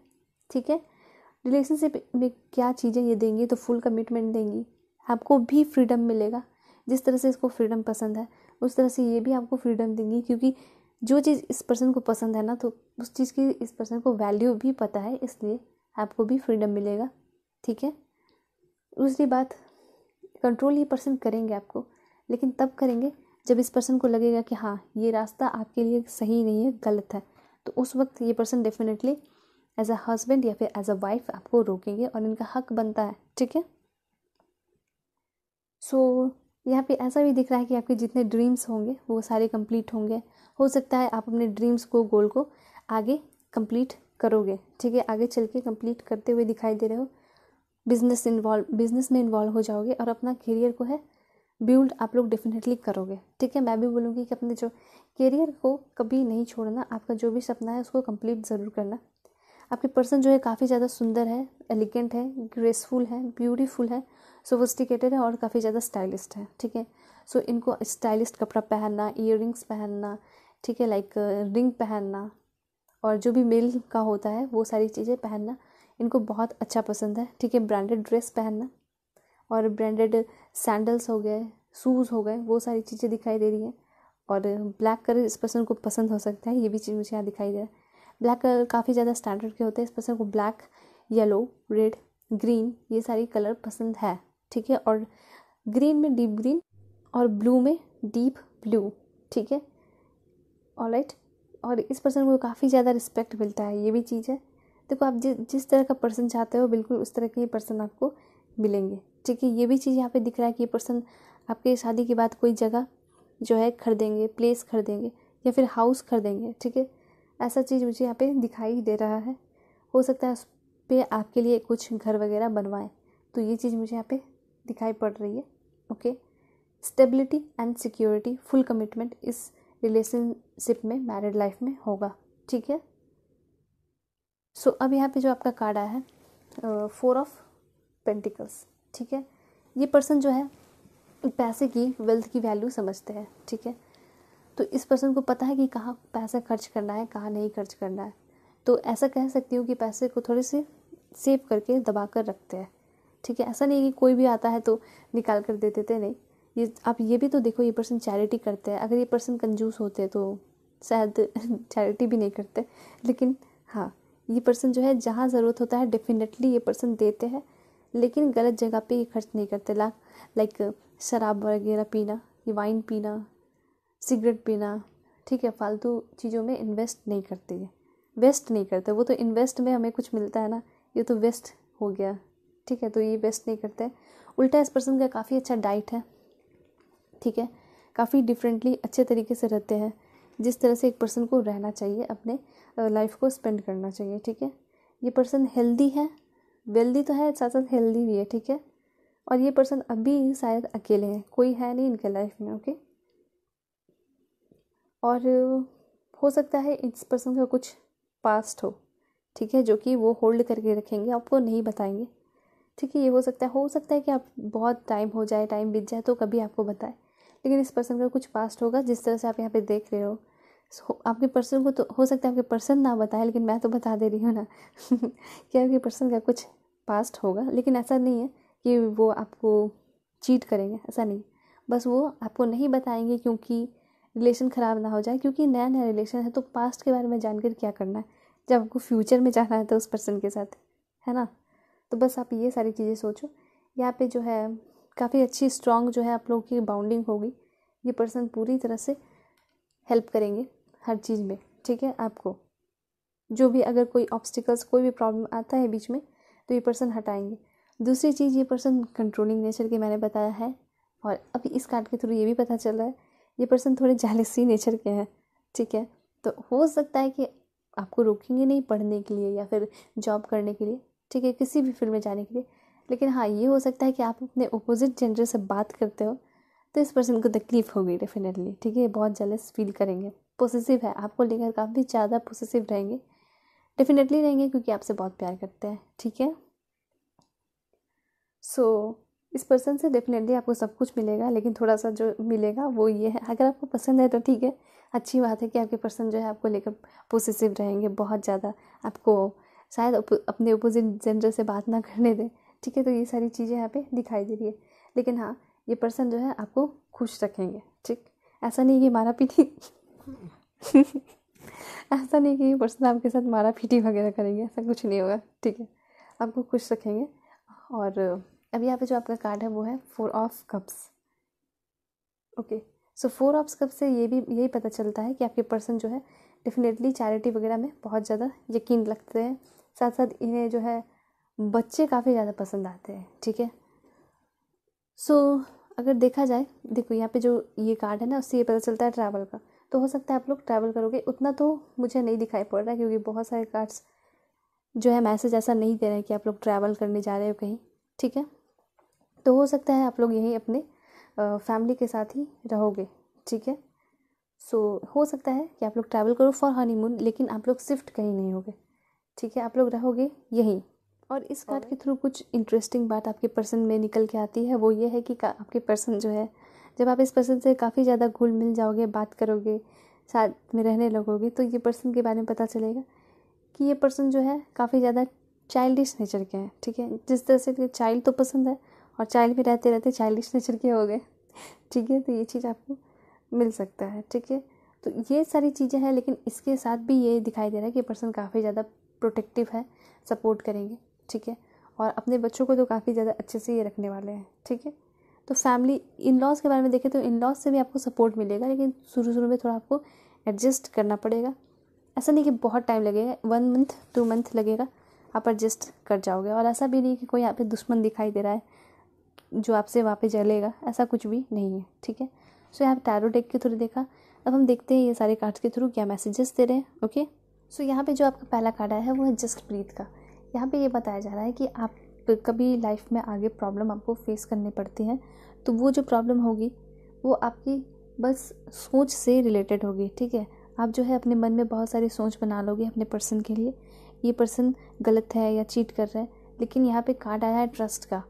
ठीक है रिलेशनशिप में क्या चीज़ें ये देंगी तो फुल कमिटमेंट देंगी आपको भी फ्रीडम मिलेगा जिस तरह से इसको फ्रीडम पसंद है उस तरह से ये भी आपको फ्रीडम देंगी क्योंकि जो चीज़ इस पर्सन को पसंद है ना तो उस चीज़ की इस पर्सन को वैल्यू भी पता है इसलिए आपको भी फ्रीडम मिलेगा ठीक है दूसरी बात कंट्रोल ये पर्सन करेंगे आपको लेकिन तब करेंगे जब इस पर्सन को लगेगा कि हाँ ये रास्ता आपके लिए सही नहीं है गलत है तो उस वक्त ये person definitely as a husband या फिर एज अ वाइफ आपको रोकेंगे और इनका हक बनता है ठीक है सो so, यहाँ पे ऐसा भी दिख रहा है कि आपके जितने ड्रीम्स होंगे वो सारे कंप्लीट होंगे हो सकता है आप अपने ड्रीम्स को गोल को आगे कंप्लीट करोगे ठीक है आगे चल के कंप्लीट करते हुए दिखाई दे रहे हो बिजनेस इन्वॉल्व बिजनेस में इन्वॉल्व हो जाओगे और अपना करियर को है बिल्ड आप लोग डेफिनेटली करोगे ठीक है मैं भी बोलूँगी कि अपने जो करियर को कभी नहीं छोड़ना आपका जो भी सपना है उसको कंप्लीट ज़रूर करना आपके पर्सन जो है काफ़ी ज़्यादा सुंदर है एलिगेंट है ग्रेसफुल है ब्यूटीफुल है सोफिस्टिकेटेड है और काफ़ी ज़्यादा स्टाइलिस्ट है ठीक है सो इनको स्टाइलिस्ट कपड़ा पहनना रिंग्स पहनना ठीक है लाइक रिंग पहनना और जो भी मेल का होता है वो सारी चीज़ें पहनना इनको बहुत अच्छा पसंद है ठीक है ब्रांडेड ड्रेस पहनना और ब्रांडेड सैंडल्स हो गए शूज़ हो गए वो सारी चीज़ें दिखाई दे रही हैं और ब्लैक कलर इस पर्सन को पसंद हो सकता है ये भी चीज़ मुझे यहाँ दिखाई दे रहा है ब्लैक कलर काफ़ी ज़्यादा स्टैंडर्ड के होते हैं इस पर्सन को ब्लैक येलो रेड ग्रीन ये सारी कलर पसंद है ठीक है और ग्रीन में डीप ग्रीन और ब्लू में डीप ब्लू ठीक है ऑल राइट और इस पर्सन को काफ़ी ज़्यादा रिस्पेक्ट मिलता है ये भी चीज़ है देखो आप जिस जिस तरह का पर्सन चाहते हो बिल्कुल उस तरह के पर्सन आपको मिलेंगे ठीक है ये भी चीज़ यहाँ पे दिख रहा है कि ये पर्सन आपके शादी के बाद कोई जगह जो है खरीदेंगे प्लेस खरीदेंगे या फिर हाउस खरीदेंगे ठीक है ऐसा चीज़ मुझे यहाँ पे दिखाई दे रहा है हो सकता है उस पर आपके लिए कुछ घर वगैरह बनवाएं तो ये चीज़ मुझे यहाँ पे दिखाई पड़ रही है okay stability and security full commitment इस रिलेशनशिप में मैरिड लाइफ में होगा ठीक है सो so, अब यहाँ पे जो आपका कार्ड आया है फोर ऑफ पेंटिकल्स ठीक है ये पर्सन जो है पैसे की वेल्थ की वैल्यू समझते हैं ठीक है तो इस पर्सन को पता है कि कहाँ पैसा खर्च करना है कहाँ नहीं खर्च करना है तो ऐसा कह सकती हूँ कि पैसे को थोड़े से सेव करके दबा कर रखते हैं ठीक है ऐसा नहीं कि कोई भी आता है तो निकाल कर दे देते नहीं ये आप ये भी तो देखो ये पर्सन चैरिटी करते हैं अगर ये पर्सन कंजूस होते तो शायद चैरिटी *laughs* भी नहीं करते लेकिन हाँ ये पर्सन जो है जहाँ ज़रूरत होता है डेफिनेटली ये पर्सन देते हैं लेकिन गलत जगह पे ये खर्च नहीं करते ला लाइक शराब वगैरह पीना ये वाइन पीना सिगरेट पीना ठीक है फालतू चीज़ों में इन्वेस्ट नहीं करते ये वेस्ट नहीं करते वो तो इन्वेस्ट में हमें कुछ मिलता है ना ये तो वेस्ट हो गया ठीक है तो ये वेस्ट नहीं करते उल्टा इस पर्सन का काफ़ी अच्छा डाइट है ठीक है काफ़ी डिफरेंटली अच्छे तरीके से रहते हैं जिस तरह से एक पर्सन को रहना चाहिए अपने लाइफ को स्पेंड करना चाहिए ठीक है ये पर्सन हेल्दी है वेल्दी तो है साथ साथ हेल्दी भी है ठीक है और ये पर्सन अभी शायद अकेले हैं कोई है नहीं इनके लाइफ में ओके और हो सकता है इस पर्सन का कुछ पास्ट हो ठीक है जो कि वो होल्ड करके रखेंगे आपको नहीं बताएंगे ठीक है ये हो सकता है हो सकता है कि आप बहुत टाइम हो जाए टाइम बीत जाए तो कभी आपको बताए लेकिन इस पर्सन का कुछ पास्ट होगा जिस तरह से आप यहाँ पे देख रहे हो आपके पर्सन को तो हो सकता है आपके पर्सन ना बताए लेकिन मैं तो बता दे रही हूँ ना *laughs* कि आपके पर्सन का कुछ पास्ट होगा लेकिन ऐसा नहीं है कि वो आपको चीट करेंगे ऐसा नहीं बस वो आपको नहीं बताएंगे क्योंकि रिलेशन ख़राब ना हो जाए क्योंकि नया नया रिलेशन है तो पास्ट के बारे में जानकर क्या करना है जब आपको फ्यूचर में जाना है तो उस पर्सन के साथ है ना तो बस आप ये सारी चीज़ें सोचो यहाँ पे जो है काफ़ी अच्छी स्ट्रॉन्ग जो है आप लोगों की बाउंडिंग होगी ये पर्सन पूरी तरह से हेल्प करेंगे हर चीज़ में ठीक है आपको जो भी अगर कोई ऑब्स्टिकल्स कोई भी प्रॉब्लम आता है बीच में तो ये पर्सन हटाएंगे दूसरी चीज़ ये पर्सन कंट्रोलिंग नेचर के मैंने बताया है और अभी इस कार्ड के थ्रू ये भी पता चल रहा है ये पर्सन थोड़े जालसी नेचर के हैं ठीक है तो हो सकता है कि आपको रोकेंगे नहीं पढ़ने के लिए या फिर जॉब करने के लिए ठीक है किसी भी फील्ड में जाने के लिए लेकिन हाँ ये हो सकता है कि आप अपने अपोजिट जेंडर से बात करते हो तो इस पर्सन को तकलीफ़ होगी डेफिनेटली ठीक है बहुत जलस फील करेंगे पोसेसिव है आपको लेकर काफ़ी ज़्यादा पोसेसिव रहेंगे डेफिनेटली रहेंगे क्योंकि आपसे बहुत प्यार करते हैं ठीक है सो so, इस पर्सन से डेफिनेटली आपको सब कुछ मिलेगा लेकिन थोड़ा सा जो मिलेगा वो ये है अगर आपको पसंद है तो ठीक है अच्छी बात है कि आपके पर्सन जो है आपको लेकर पोसेसिव रहेंगे बहुत ज़्यादा आपको शायद अपने अपोजिट जेंडर से बात ना करने दें ठीक है तो ये सारी चीज़ें यहाँ पे दिखाई दे रही है लेकिन हाँ ये पर्सन जो है आपको खुश रखेंगे ठीक ऐसा नहीं कि मारा पीटी *laughs* ऐसा नहीं कि ये पर्सन आपके साथ मारा पीटी वगैरह करेंगे ऐसा कुछ नहीं होगा ठीक है आपको खुश रखेंगे और अभी यहाँ पे जो आपका कार्ड है वो है four of cups okay so four of cups से ये भी यही पता चलता है कि आपके पर्सन जो है डेफिनेटली चैरिटी वगैरह में बहुत ज़्यादा यकीन लगते हैं साथ साथ इन्हें जो है बच्चे काफ़ी ज़्यादा पसंद आते हैं ठीक है सो अगर देखा जाए देखो यहाँ पे जो ये कार्ड है ना उससे ये पता चलता है ट्रैवल का तो हो सकता है आप लोग ट्रैवल करोगे उतना तो मुझे नहीं दिखाई पड़ रहा है क्योंकि बहुत सारे कार्ड्स जो है मैसेज ऐसा नहीं दे रहे हैं कि आप लोग ट्रैवल करने जा रहे हो कहीं ठीक है तो हो सकता है आप लोग यहीं अपने फैमिली के साथ ही रहोगे ठीक है सो हो सकता है कि आप लोग ट्रैवल करो फॉर हनीमून लेकिन आप लोग शिफ्ट कहीं नहीं होगे ठीक है आप लोग रहोगे यहीं और इस कार्ड के थ्रू कुछ इंटरेस्टिंग बात आपके पर्सन में निकल के आती है वो ये है कि आपके पर्सन जो है जब आप इस पर्सन से काफ़ी ज़्यादा घुल मिल जाओगे बात करोगे साथ में रहने लगोगे तो ये पर्सन के बारे में पता चलेगा कि ये पर्सन जो है काफ़ी ज़्यादा चाइल्डिश नेचर के हैं ठीक है जिस तरह से चाइल्ड तो पसंद है और चाइल्ड भी रहते रहते चाइल्डिश नेचर के हो गए *laughs* ठीक है तो ये चीज़ आपको मिल सकता है ठीक है तो ये सारी चीज़ें हैं लेकिन इसके साथ भी ये दिखाई दे रहा है कि पर्सन काफ़ी ज़्यादा प्रोटेक्टिव है सपोर्ट करेंगे ठीक है और अपने बच्चों को तो काफ़ी ज़्यादा अच्छे से ये रखने वाले हैं ठीक है तो फैमिली इन लॉज के बारे में देखें तो इन लॉज से भी आपको सपोर्ट मिलेगा लेकिन शुरू शुरू में थोड़ा आपको एडजस्ट करना पड़ेगा ऐसा नहीं कि बहुत टाइम लगेगा वन मंथ टू मंथ लगेगा आप एडजस्ट कर जाओगे और ऐसा भी नहीं कि कोई यहाँ पे दुश्मन दिखाई दे रहा है जो आपसे वहाँ पे जलेगा ऐसा कुछ भी नहीं है ठीक है सो यहाँ टैरो टेक के थ्रू देखा अब हम देखते हैं ये सारे कार्ड्स के थ्रू क्या मैसेजेस दे रहे हैं ओके सो यहाँ पे जो आपका पहला कार्ड आया है वो है जस्ट प्रीत का यहाँ पे ये बताया जा रहा है कि आप कभी लाइफ में आगे प्रॉब्लम आपको फेस करनी पड़ती है तो वो जो प्रॉब्लम होगी वो आपकी बस सोच से रिलेटेड होगी ठीक है आप जो है अपने मन में बहुत सारी सोच बना लोगे अपने पर्सन के लिए ये पर्सन गलत है या चीट कर रहा है लेकिन यहाँ पे कार्ड आया है ट्रस्ट का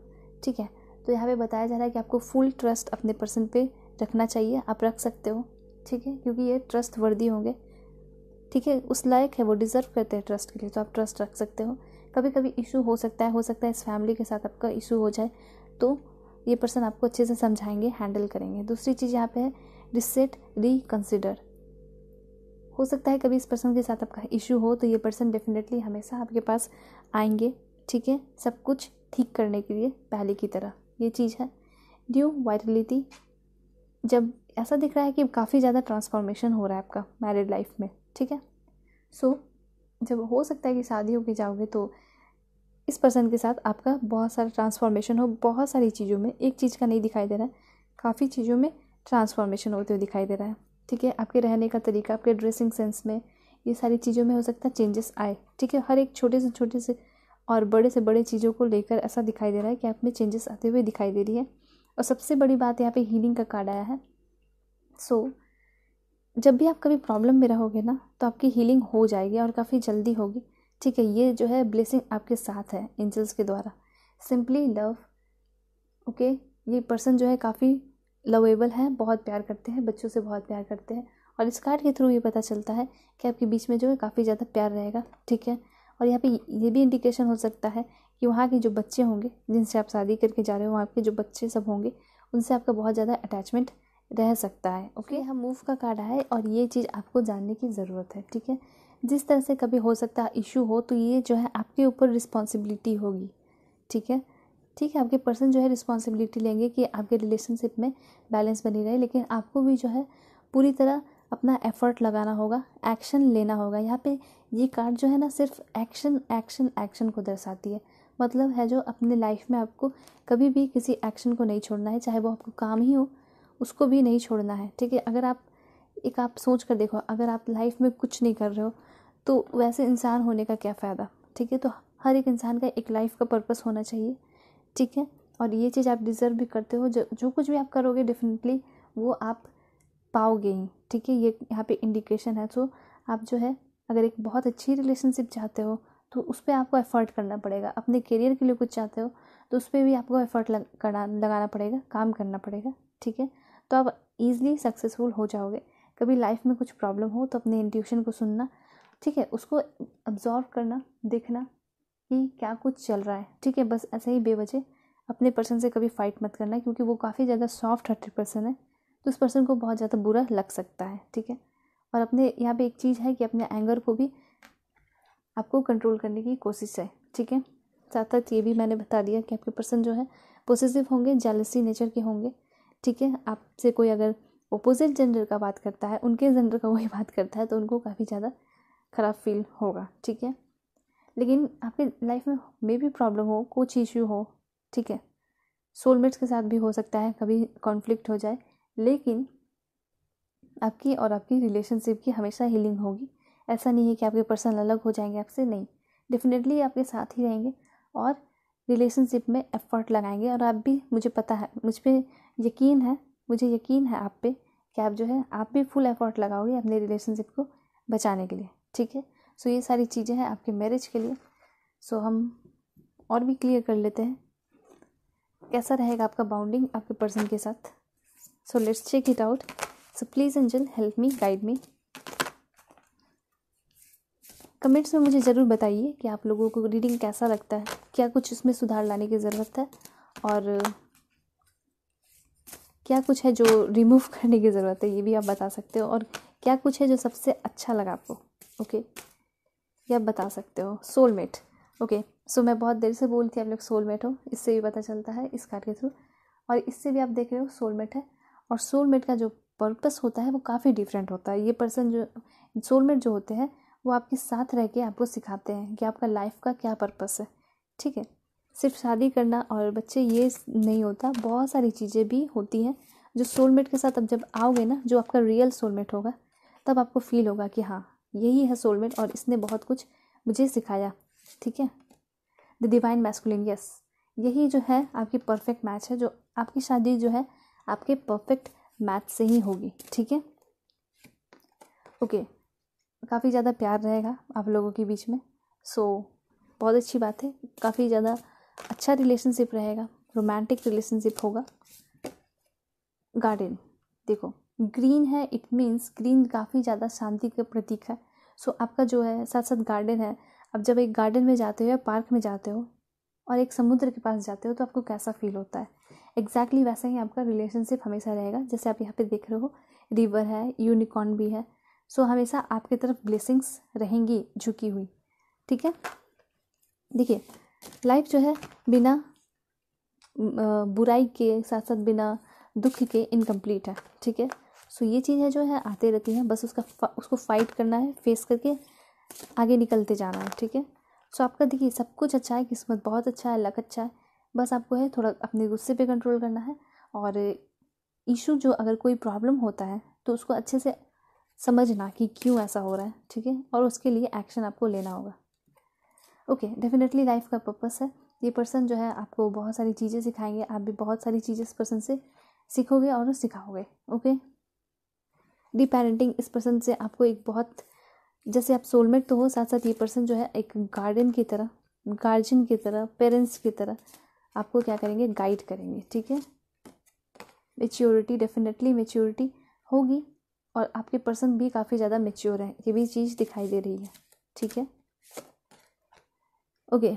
ठीक है तो यहाँ पे बताया जा रहा है कि आपको फुल ट्रस्ट अपने पर्सन पे रखना चाहिए आप रख सकते हो ठीक है क्योंकि ये ट्रस्ट वर्दी होंगे ठीक है उस लायक है वो डिज़र्व करते हैं ट्रस्ट के लिए तो आप ट्रस्ट रख सकते हो कभी कभी इशू हो सकता है हो सकता है इस फैमिली के साथ आपका इशू हो जाए तो ये पर्सन आपको अच्छे से समझाएंगे हैंडल करेंगे दूसरी चीज़ यहाँ पे है रिसेट रिकन्सिडर हो सकता है कभी इस पर्सन के साथ आपका इशू हो तो ये पर्सन डेफिनेटली हमेशा आपके पास आएंगे ठीक है सब कुछ ठीक करने के लिए पहले की तरह ये चीज़ है ड्यू वाइटलिटी जब ऐसा दिख रहा है कि काफ़ी ज़्यादा ट्रांसफॉर्मेशन हो रहा है आपका मैरिड लाइफ में ठीक है सो so, जब हो सकता है कि शादी होके जाओगे तो इस पर्सन के साथ आपका बहुत सारा ट्रांसफॉर्मेशन हो बहुत सारी चीज़ों में एक चीज़ का नहीं दिखाई दे रहा है काफ़ी चीज़ों में ट्रांसफॉर्मेशन होते हुए दिखाई दे रहा है ठीक है आपके रहने का तरीका आपके ड्रेसिंग सेंस में ये सारी चीज़ों में हो सकता है चेंजेस आए ठीक है हर एक छोटे से छोटे से और बड़े से बड़े चीज़ों को लेकर ऐसा दिखाई दे रहा है कि आप में चेंजेस आते हुए दिखाई दे रही है और सबसे बड़ी बात यहाँ पे हीलिंग का कार्ड आया है सो so, जब भी आप कभी प्रॉब्लम में रहोगे ना तो आपकी हीलिंग हो जाएगी और काफ़ी जल्दी होगी ठीक है ये जो है ब्लेसिंग आपके साथ है एंजल्स के द्वारा सिंपली लव ओके ये पर्सन जो है काफ़ी लवेबल है बहुत प्यार करते हैं बच्चों से बहुत प्यार करते हैं और इस कार्ड के थ्रू ये पता चलता है कि आपके बीच में जो है काफ़ी ज़्यादा प्यार रहेगा ठीक है और यहाँ पे ये भी इंडिकेशन हो सकता है कि वहाँ के जो बच्चे होंगे जिनसे आप शादी करके जा रहे हो वहाँ के जो बच्चे सब होंगे उनसे आपका बहुत ज़्यादा अटैचमेंट रह सकता है ओके यहाँ हम मूव का कार्ड है और ये चीज़ आपको जानने की ज़रूरत है ठीक है जिस तरह से कभी हो सकता है इशू हो तो ये जो है आपके ऊपर रिस्पॉन्सिबिलिटी होगी ठीक है ठीक है आपके पर्सन जो है रिस्पॉन्सिबिलिटी लेंगे कि आपके रिलेशनशिप में बैलेंस बनी रहे लेकिन आपको भी जो है पूरी तरह अपना एफर्ट लगाना होगा एक्शन लेना होगा यहाँ पे ये कार्ड जो है ना सिर्फ एक्शन एक्शन एक्शन को दर्शाती है मतलब है जो अपने लाइफ में आपको कभी भी किसी एक्शन को नहीं छोड़ना है चाहे वो आपको काम ही हो उसको भी नहीं छोड़ना है ठीक है अगर आप एक आप सोच कर देखो अगर आप लाइफ में कुछ नहीं कर रहे हो तो वैसे इंसान होने का क्या फ़ायदा ठीक है तो हर एक इंसान का एक लाइफ का पर्पस होना चाहिए ठीक है और ये चीज़ आप डिज़र्व भी करते हो जो जो कुछ भी आप करोगे डेफिनेटली वो आप पाओगे ही ठीक है ये यहाँ पे इंडिकेशन है तो आप जो है अगर एक बहुत अच्छी रिलेशनशिप चाहते हो तो उस पर आपको एफ़र्ट करना पड़ेगा अपने करियर के लिए कुछ चाहते हो तो उस पर भी आपको एफ़र्ट लग, लगाना पड़ेगा काम करना पड़ेगा ठीक है तो आप ईज़िली सक्सेसफुल हो जाओगे कभी लाइफ में कुछ प्रॉब्लम हो तो अपने इंट्यूशन को सुनना ठीक है उसको ऑब्जॉर्व करना देखना कि क्या कुछ चल रहा है ठीक है बस ऐसे ही बेवजह अपने पर्सन से कभी फाइट मत करना क्योंकि वो काफ़ी ज़्यादा सॉफ्ट हार्टेड पर्सन है तो उस पर्सन को बहुत ज़्यादा बुरा लग सकता है ठीक है और अपने यहाँ पे एक चीज़ है कि अपने एंगर को भी आपको कंट्रोल करने की कोशिश है ठीक है साथ साथ ये भी मैंने बता दिया कि आपके पर्सन जो है पॉजिटिव होंगे जेलसी नेचर के होंगे ठीक है आपसे कोई अगर ओपोज़िट जेंडर का बात करता है उनके जेंडर का वही बात करता है तो उनको काफ़ी ज़्यादा ख़राब फील होगा ठीक है लेकिन आपके लाइफ में मे भी प्रॉब्लम हो कुछ इश्यू हो ठीक है सोलमेट्स के साथ भी हो सकता है कभी कॉन्फ्लिक्ट हो जाए लेकिन आपकी और आपकी रिलेशनशिप की हमेशा हीलिंग होगी ऐसा नहीं है कि आपके पर्सन अलग हो जाएंगे आपसे नहीं डेफिनेटली आपके साथ ही रहेंगे और रिलेशनशिप में एफ़र्ट लगाएंगे और आप भी मुझे पता है मुझ पर यकीन है मुझे यकीन है आप पे कि आप जो है आप भी फुल एफ़र्ट लगाओगे अपने रिलेशनशिप को बचाने के लिए ठीक है सो ये सारी चीज़ें हैं आपके मैरिज के लिए सो हम और भी क्लियर कर लेते हैं कैसा रहेगा आपका बाउंडिंग आपके पर्सन के साथ so let's check it out so please angel help me guide me comments में मुझे ज़रूर बताइए कि आप लोगों को रीडिंग कैसा लगता है क्या कुछ इसमें सुधार लाने की ज़रूरत है और क्या कुछ है जो रिमूव *laughs* करने की ज़रूरत है ये भी आप बता सकते हो और क्या कुछ है जो सबसे अच्छा लगा आपको ओके ये आप बता सकते हो सोलमेट ओके सो मैं बहुत देर से बोल थी आप लोग सोलमेट हो इससे भी पता चलता है इस कार्ड के थ्रू और इससे भी आप देख रहे हो सोलमेट है और सोलमेट का जो पर्पस होता है वो काफ़ी डिफरेंट होता है ये पर्सन जो सोलमेट जो होते हैं वो आपके साथ रह के आपको सिखाते हैं कि आपका लाइफ का क्या पर्पस है ठीक है सिर्फ शादी करना और बच्चे ये नहीं होता बहुत सारी चीज़ें भी होती हैं जो सोलमेट के साथ अब जब आओगे ना जो आपका रियल सोलमेट होगा तब आपको फील होगा कि हाँ यही है सोलमेट और इसने बहुत कुछ मुझे सिखाया ठीक है द डिवाइन मैस्कुलिन यस यही जो है आपकी परफेक्ट मैच है जो आपकी शादी जो है आपके परफेक्ट मैच से ही होगी ठीक है ओके काफ़ी ज़्यादा प्यार रहेगा आप लोगों के बीच में सो so, बहुत अच्छी बात है काफ़ी ज़्यादा अच्छा रिलेशनशिप रहेगा रोमांटिक रिलेशनशिप होगा गार्डन देखो ग्रीन है इट मीन्स ग्रीन काफ़ी ज़्यादा शांति का प्रतीक है सो so, आपका जो है साथ साथ गार्डन है अब जब एक गार्डन में जाते हो या पार्क में जाते हो और एक समुद्र के पास जाते हो तो आपको कैसा फील होता है एग्जैक्टली exactly वैसा ही आपका रिलेशनशिप हमेशा रहेगा जैसे आप यहाँ पे देख रहे हो रिवर है यूनिकॉर्न भी है सो हमेशा आपकी तरफ ब्लेसिंग्स रहेंगी झुकी हुई ठीक है देखिए लाइफ जो है बिना बुराई के साथ साथ बिना दुख के इनकम्प्लीट है ठीक है सो ये चीज़ें जो है आते रहती हैं बस उसका उसको फाइट करना है फेस करके आगे निकलते जाना है ठीक है सो आपका देखिए सब कुछ अच्छा है किस्मत बहुत अच्छा है लक अच्छा है बस आपको है थोड़ा अपने गुस्से पे कंट्रोल करना है और इशू जो अगर कोई प्रॉब्लम होता है तो उसको अच्छे से समझना कि क्यों ऐसा हो रहा है ठीक है और उसके लिए एक्शन आपको लेना होगा ओके डेफिनेटली लाइफ का पर्पस है ये पर्सन जो है आपको बहुत सारी चीज़ें सिखाएंगे आप भी बहुत सारी चीज़ें इस पर्सन से सीखोगे और सिखाओगे ओके डी पेरेंटिंग इस पर्सन से आपको एक बहुत जैसे आप सोलमेट तो हो साथ साथ ये पर्सन जो है एक गार्डन की तरह गार्जियन की तरह पेरेंट्स की तरह आपको क्या करेंगे गाइड करेंगे ठीक है मेच्योरिटी डेफिनेटली मेच्योरिटी होगी और आपके पर्सन भी काफ़ी ज़्यादा मेच्योर है ये भी चीज़ दिखाई दे रही है ठीक है ओके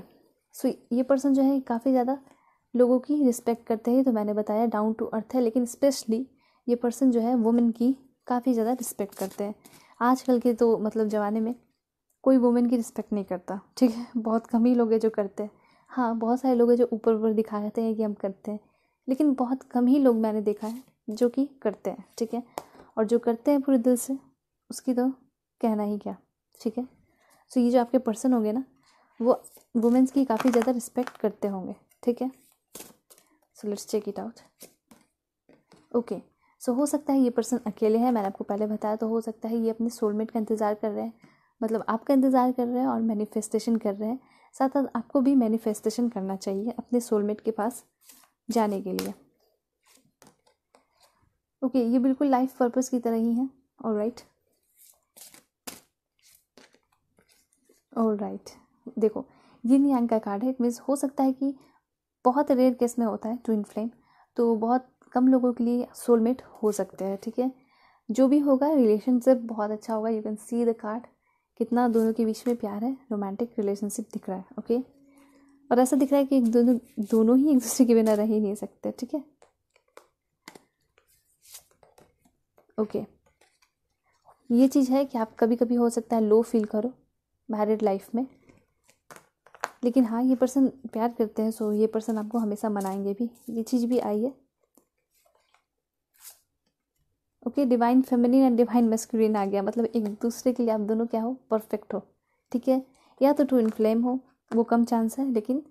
सो ये पर्सन जो है काफ़ी ज़्यादा लोगों की रिस्पेक्ट करते हैं तो मैंने बताया डाउन टू अर्थ है लेकिन स्पेशली ये पर्सन जो है वुमेन की काफ़ी ज़्यादा रिस्पेक्ट करते हैं आजकल के तो मतलब ज़माने में कोई वुमेन की रिस्पेक्ट नहीं करता ठीक है *laughs* बहुत कम ही लोग हैं जो करते हैं हाँ बहुत सारे लोग हैं जो ऊपर ऊपर दिखाते हैं कि हम करते हैं लेकिन बहुत कम ही लोग मैंने देखा है जो कि करते हैं ठीक है और जो करते हैं पूरे दिल से उसकी तो कहना ही क्या ठीक है सो so, ये जो आपके पर्सन होंगे ना वो वुमेंस की काफ़ी ज़्यादा रिस्पेक्ट करते होंगे ठीक है so let's check it out okay so हो सकता है ये पर्सन अकेले हैं मैंने आपको पहले बताया तो हो सकता है ये अपने सोलमेट का इंतज़ार कर रहे हैं मतलब आपका इंतज़ार कर रहे हैं और मैनिफेस्टेशन कर रहे हैं साथ साथ आपको भी मैनिफेस्टेशन करना चाहिए अपने सोलमेट के पास जाने के लिए ओके ये बिल्कुल लाइफ पर्पस की तरह ही है और राइट और राइट देखो ये नियांग का कार्ड है इट मीन्स हो सकता है कि बहुत रेयर केस में होता है ट्विन फ्लेम तो बहुत कम लोगों के लिए सोलमेट हो सकते हैं ठीक है थीके? जो भी होगा रिलेशनशिप बहुत अच्छा होगा you can see the card कितना दोनों के बीच में प्यार है रोमांटिक रिलेशनशिप दिख रहा है ओके okay? और ऐसा दिख रहा है कि एक दोनों दोनों ही एक दूसरे के बिना रह ही नहीं सकते ठीक है ओके okay. ये चीज़ है कि आप कभी कभी हो सकता है लो फील करो मैरिड लाइफ में लेकिन हाँ ये पर्सन प्यार करते हैं सो ये पर्सन आपको हमेशा मनाएंगे भी ये चीज़ भी आई है okay divine feminine and divine masculine आ गया मतलब एक दूसरे के लिए आप दोनों क्या हो परफेक्ट हो ठीक है या तो टू इनफ्लेम हो वो कम चांस है लेकिन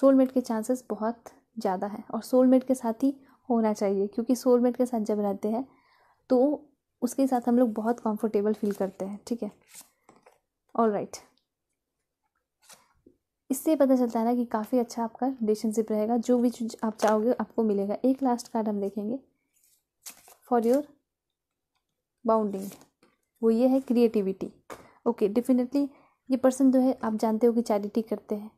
सोलमेट के चांसेस बहुत ज़्यादा है और सोलमेट के साथ ही होना चाहिए क्योंकि सोलमेट के साथ जब रहते हैं तो उसके साथ हम लोग बहुत कंफर्टेबल फील करते हैं ठीक है ऑल राइट इससे पता चलता है ना कि काफ़ी अच्छा आपका रिलेशनशिप रहेगा जो भी चीज़ आप चाहोगे आपको मिलेगा एक लास्ट कार्ड हम देखेंगे फॉर योर बाउंडिंग वो ये है क्रिएटिविटी ओके डेफिनेटली ये पर्सन जो है आप जानते हो कि चैरिटी करते हैं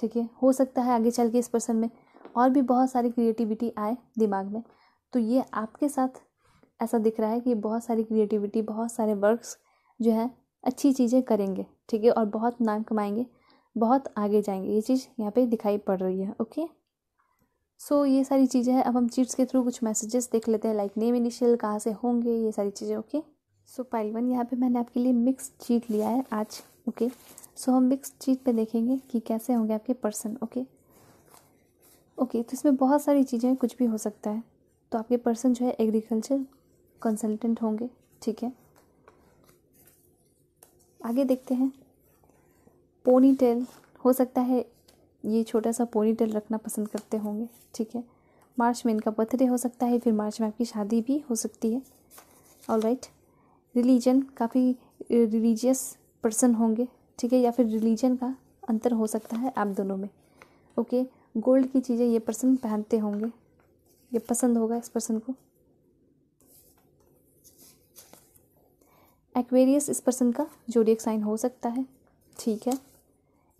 ठीक है हो सकता है आगे चल के इस पर्सन में और भी बहुत सारी क्रिएटिविटी आए दिमाग में तो ये आपके साथ ऐसा दिख रहा है कि बहुत सारी क्रिएटिविटी बहुत सारे वर्क्स जो है अच्छी चीज़ें करेंगे ठीक है और बहुत नाम कमाएंगे बहुत आगे जाएंगे ये चीज़ यहाँ पे दिखाई पड़ रही है ओके सो so, ये सारी चीज़ें हैं अब हम चीट्स के थ्रू कुछ मैसेजेस देख लेते हैं लाइक नेम इनिशियल कहाँ से होंगे ये सारी चीज़ें ओके सो पाइल वन यहाँ पे मैंने आपके लिए मिक्स चीट लिया है आज ओके सो so, हम मिक्स चीट पे देखेंगे कि कैसे होंगे आपके पर्सन ओके ओके तो इसमें बहुत सारी चीज़ें कुछ भी हो सकता है तो आपके पर्सन जो है एग्रीकल्चर कंसल्टेंट होंगे ठीक है आगे देखते हैं पोनी टेल हो सकता है ये छोटा सा पोनी टेल रखना पसंद करते होंगे ठीक है मार्च में इनका बर्थडे हो सकता है फिर मार्च में आपकी शादी भी हो सकती है ऑल राइट रिलीजन काफ़ी रिलीजियस पर्सन होंगे ठीक है या फिर रिलीजन का अंतर हो सकता है आप दोनों में ओके गोल्ड की चीज़ें ये पर्सन पहनते होंगे ये पसंद होगा इस पर्सन को एक्वेरियस इस पर्सन का जोडियक साइन हो सकता है ठीक है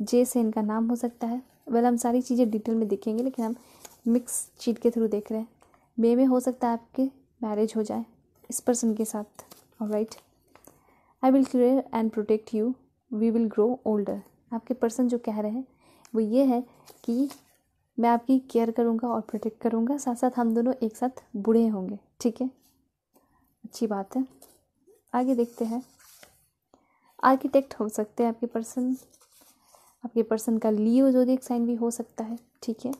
जे से इनका नाम हो सकता है वेल हम सारी चीज़ें डिटेल में देखेंगे लेकिन हम मिक्स चीट के थ्रू देख रहे हैं मे में हो सकता है आपके मैरिज हो जाए इस पर्सन के साथ और right I will clear and protect you we will grow older आपके पर्सन जो कह रहे हैं वो ये है कि मैं आपकी केयर करूँगा और प्रोटेक्ट करूँगा साथ साथ हम दोनों एक साथ बूढ़े होंगे ठीक है अच्छी बात है आगे देखते हैं आर्किटेक्ट हो सकते हैं आपके पर्सन आपके पर्सन का लियो जो देख साइन भी हो सकता है ठीक है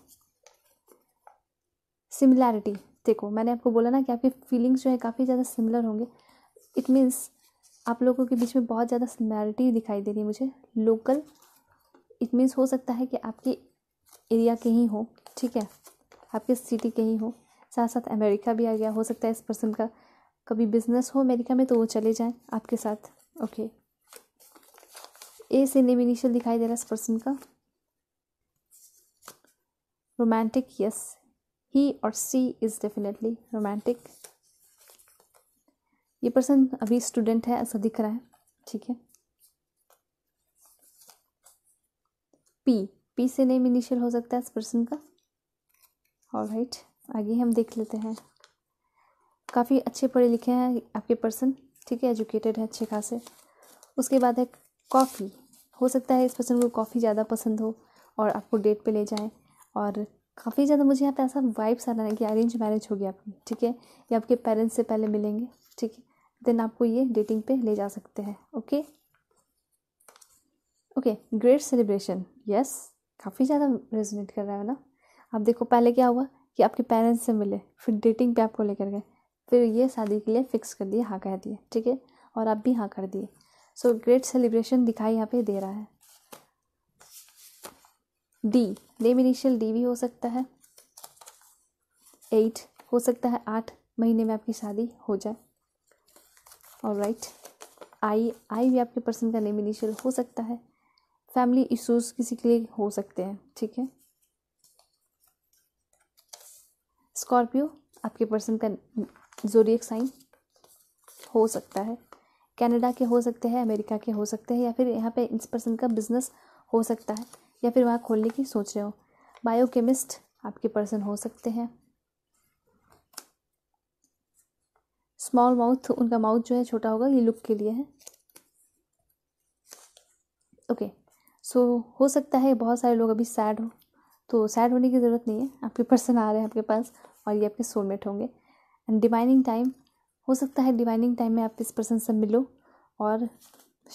सिमिलैरिटी देखो मैंने आपको बोला ना कि आपकी फीलिंग्स जो है काफ़ी ज़्यादा सिमिलर होंगे इट मीन्स आप लोगों के बीच में बहुत ज़्यादा सिमिलैरिटी दिखाई दे रही है मुझे लोकल इट मीन्स हो सकता है कि आपके एरिया के ही हो ठीक है आपके सिटी के ही हो साथ साथ अमेरिका भी आ गया हो सकता है इस पर्सन का कभी बिजनेस हो अमेरिका में तो वो चले जाएं आपके साथ ओके ए से नेम इनिशियल दिखाई दे रहा है इस पर्सन का रोमांटिक यस ही और सी इज़ डेफिनेटली रोमांटिक ये पर्सन अभी स्टूडेंट है ऐसा दिख रहा है ठीक है पी पी से नेम इनिशियल हो सकता है इस पर्सन का और राइट आगे हम देख लेते हैं काफ़ी अच्छे पढ़े लिखे हैं आपके पर्सन ठीक है एजुकेटेड है अच्छे खासे उसके बाद है कॉफ़ी हो सकता है इस पर्सन को कॉफ़ी ज़्यादा पसंद हो और आपको डेट पे ले जाएं और काफ़ी ज़्यादा मुझे यहाँ पे ऐसा वाइब्स आ रहा है कि अरेंज मैरिज होगी आपकी ठीक है या आपके पेरेंट्स से पहले मिलेंगे ठीक है देन आपको ये डेटिंग पे ले जा सकते हैं okay okay great celebration yes काफ़ी ज़्यादा रेजोनेट कर रहा है ना आप देखो पहले क्या हुआ कि आपके पेरेंट्स से मिले फिर डेटिंग पे आपको लेकर गए फिर ये शादी के लिए फ़िक्स कर दिए हाँ कह दिए ठीक है और आप भी हाँ कर दिए सो ग्रेट सेलिब्रेशन दिखाई यहाँ पे दे रहा है डी नेम इनिशियल डी भी हो सकता है एट हो सकता है आठ महीने में आपकी शादी हो जाए और राइट आई आई भी आपके पर्सन का नेम इनिशियल हो सकता है फैमिली इश्यूज किसी के लिए हो सकते हैं ठीक है स्कॉर्पियो आपके पर्सन का जोरियक साइन हो सकता है कनाडा के हो सकते हैं अमेरिका के हो सकते हैं या फिर यहाँ पे इस पर्सन का बिजनेस हो सकता है या फिर वहाँ खोलने की सोच रहे हो बायोकेमिस्ट आपके पर्सन हो सकते हैं स्मॉल माउथ उनका माउथ जो है छोटा होगा ये लुक के लिए है ओके सो so, हो सकता है बहुत सारे लोग अभी सैड हो तो सैड होने की ज़रूरत नहीं है आपके पर्सन आ रहे हैं आपके पास और ये आपके सोलमेट होंगे एंड डिवाइनिंग टाइम हो सकता है डिवाइनिंग टाइम में आप इस पर्सन से मिलो और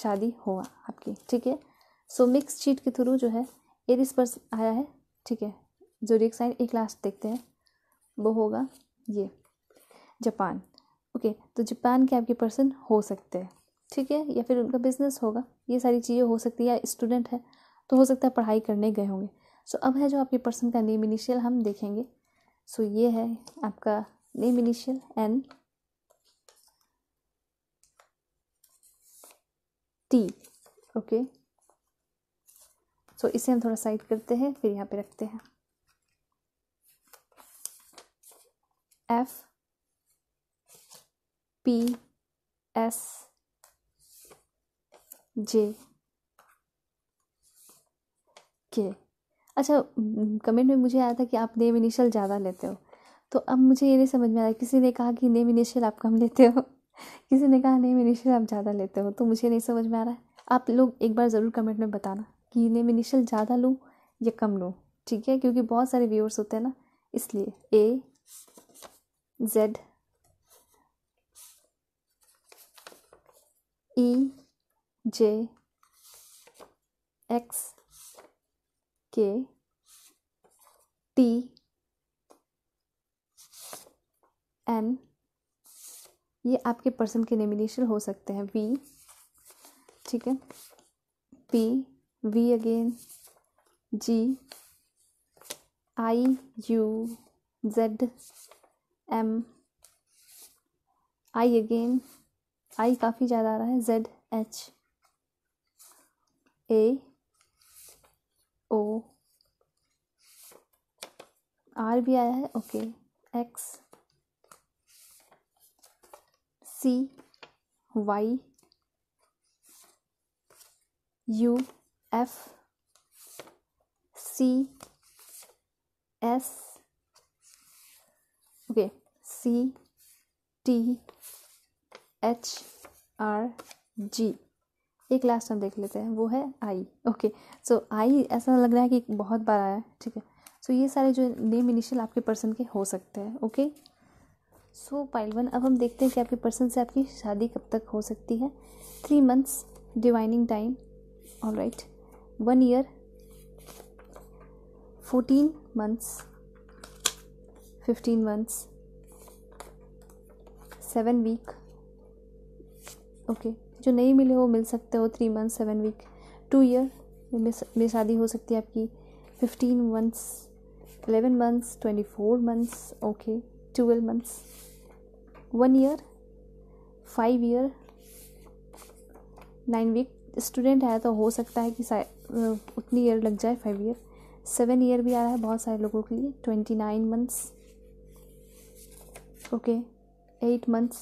शादी हो आपकी ठीक है सो मिक्स चीट के थ्रू जो है एरिस पर्सन आया है ठीक है जो रिक साइन एक लास्ट देखते हैं वो होगा ये जापान ओके तो जापान के आपके पर्सन हो सकते हैं ठीक है या फिर उनका बिजनेस होगा ये सारी चीज़ें हो सकती है या स्टूडेंट है तो हो सकता है पढ़ाई करने गए होंगे सो अब है जो आपके पर्सन का नेम इनिशियल हम देखेंगे सो ये है आपका name initial N T okay okay. So so, इसे हम थोड़ा साइड करते हैं फिर यहाँ पे रखते हैं एफ पी एस जे के अच्छा कमेंट mm, में मुझे आया था कि आप नेम इनिशियल ज़्यादा लेते हो तो अब मुझे ये नहीं समझ में आ रहा किसी ने कहा कि नेम मिनिशियल आप कम लेते हो *laughs* किसी ने कहा नेम मिनिशियल आप ज़्यादा लेते हो तो मुझे नहीं समझ में आ रहा है आप लोग एक बार ज़रूर कमेंट में बताना कि नेम मिनिशियल ज़्यादा लूँ या कम लूँ ठीक है क्योंकि बहुत सारे व्यूअर्स होते हैं ना इसलिए A Z E J X K T N ये आपके पर्सन के इनिशियल हो सकते हैं वी ठीक है P V again G I U Z M I again I काफ़ी ज़्यादा आ रहा है Z H A O R भी आया है okay X C Y U F C S okay C T H R G एक लास्ट हम देख लेते हैं वो है आई ओके सो आई ऐसा लग रहा है कि बहुत बार आया है ठीक है सो so, ये सारे जो नेम इनिशियल आपके पर्सन के हो सकते हैं okay okay? So pile one अब हम देखते हैं कि आपके पर्सन से आपकी शादी कब तक हो सकती है three months divining time all right one year fourteen months fifteen months seven week okay जो नहीं मिले वो मिल सकते हो three month seven week two year में शादी हो सकती है आपकी fifteen months eleven months twenty four months okay twelve months one year five year nine week student है तो हो सकता है कि उतनी ईयर लग जाए फाइव ईयर सेवन ईयर भी आ रहा है बहुत सारे लोगों के लिए twenty nine months okay eight months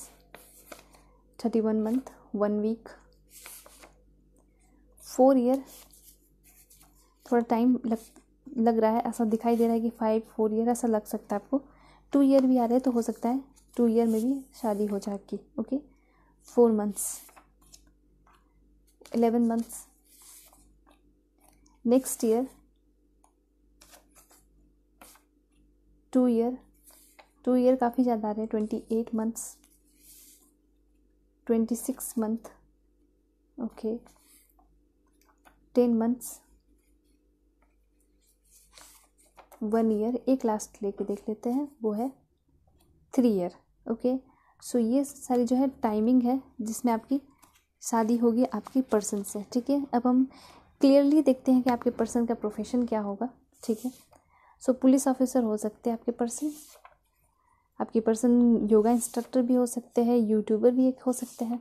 thirty one month one week four year थोड़ा टाइम लग लग रहा है ऐसा दिखाई दे रहा है कि फाइव फोर ईयर ऐसा लग सकता है आपको टू ईयर भी आ रहे हैं तो हो सकता है टू ईयर में भी शादी हो जाए आपकी okay four months eleven months next year two year two year काफ़ी ज़्यादा आ रहे हैं twenty eight months twenty six month okay ten months one year एक लास्ट लेके देख लेते हैं वो है थ्री ईयर ओके सो ये सारी जो है टाइमिंग है जिसमें आपकी शादी होगी आपकी पर्सन से ठीक है अब हम क्लियरली देखते हैं कि आपके पर्सन का प्रोफेशन क्या होगा ठीक है सो पुलिस ऑफिसर हो सकते हैं आपके पर्सन आपकी पर्सन योगा इंस्ट्रक्टर भी हो सकते हैं यूट्यूबर भी एक हो सकते हैं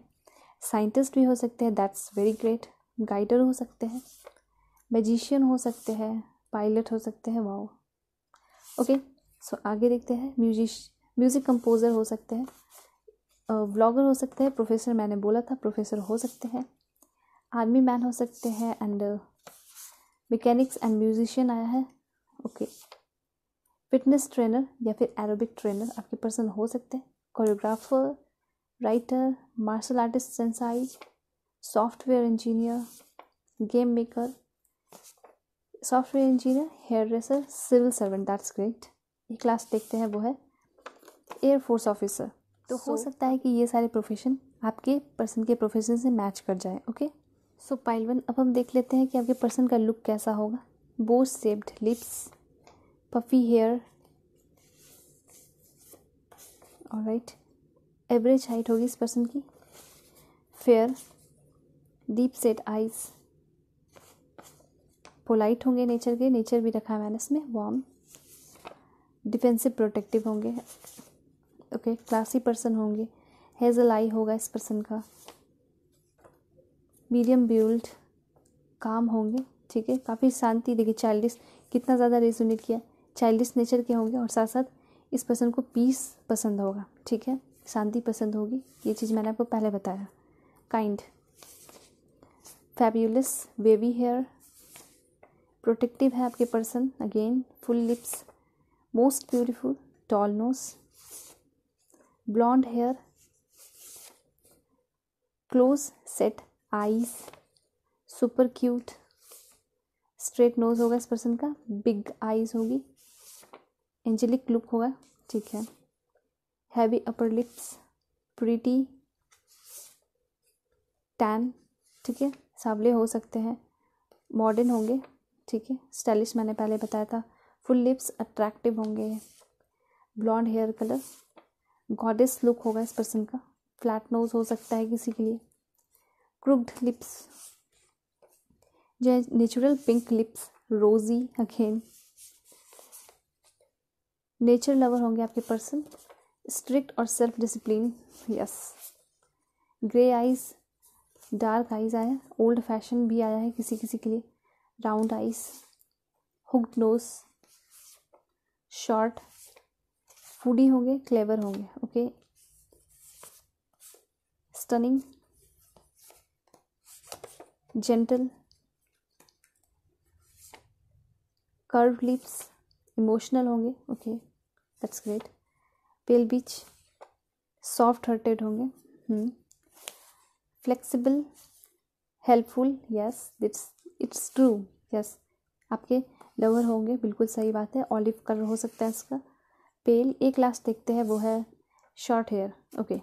साइंटिस्ट भी हो सकते हैं दैट्स वेरी ग्रेट गाइडर हो सकते हैं मैजिशियन हो सकते हैं पायलट हो सकते हैं वाओ ओके सो आगे देखते हैं म्यूजिश म्यूज़िक कंपोज़र हो सकते हैं व्लॉगर हो सकते हैं प्रोफेसर मैंने बोला था प्रोफेसर हो सकते हैं आर्मी मैन हो सकते हैं एंड मैकेनिक्स एंड म्यूजिशियन आया है ओके फिटनेस ट्रेनर या फिर एरोबिक ट्रेनर आपके पर्सन हो सकते हैं choreographer writer martial artist sensei software engineer game maker software engineer hairdresser civil servant that's great एक क्लास देखते हैं वो है एयरफोर्स ऑफिसर तो so, हो सकता है कि ये सारे प्रोफेशन आपके पर्सन के प्रोफेशन से मैच कर जाए ओके सो पाइलवन अब हम देख लेते हैं कि आपके पर्सन का लुक कैसा होगा bow shaped lips puffy hair और राइट एवरेज हाइट होगी इस पर्सन की fair deep set eyes polite होंगे नेचर के नेचर भी रखा है मैंने इसमें वार्म डिफेंसिव प्रोटेक्टिव होंगे ओके क्लासी पर्सन होंगे हेजल आई होगा इस पर्सन का मीडियम बिल्ड काम होंगे ठीक है काफ़ी शांति देखिए चाइल्डिस कितना ज़्यादा रेजोनेट किया चाइल्डिस नेचर के होंगे और साथ साथ इस पर्सन को पीस पसंद होगा ठीक है शांति पसंद होगी ये चीज़ मैंने आपको पहले बताया kind fabulous wavy hair protective है आपके person again full lips most beautiful tall nose blonde hair close set eyes super cute straight nose होगा इस पर्सन का बिग आईज होगी एंजेलिक लुक होगा ठीक है heavy upper lips pretty tan ठीक है सावले हो सकते हैं मॉडर्न होंगे ठीक है स्टाइलिश मैंने पहले बताया था फुल लिप्स अट्रैक्टिव होंगे blonde hair colour goddess look होगा इस पर्सन का फ्लैट नोज हो सकता है किसी के लिए क्रुक्ड लिप्स जो natural pink lips rosy again nature lover होंगे आपके पर्सन स्ट्रिक्ट और self discipline yes grey eyes dark eyes आया ओल्ड फैशन भी आया है किसी किसी के लिए round eyes hooked nose, short, foodie होंगे क्लेवर होंगे okay stunning gentle curve lips emotional होंगे okay that's great pale peach soft hearted होंगे flexible helpful yes that's it's true yes आपके लवर होंगे बिल्कुल सही बात है ऑलिव कलर हो सकता है इसका पेल एक लास्ट देखते हैं वो है शॉर्ट हेयर ओके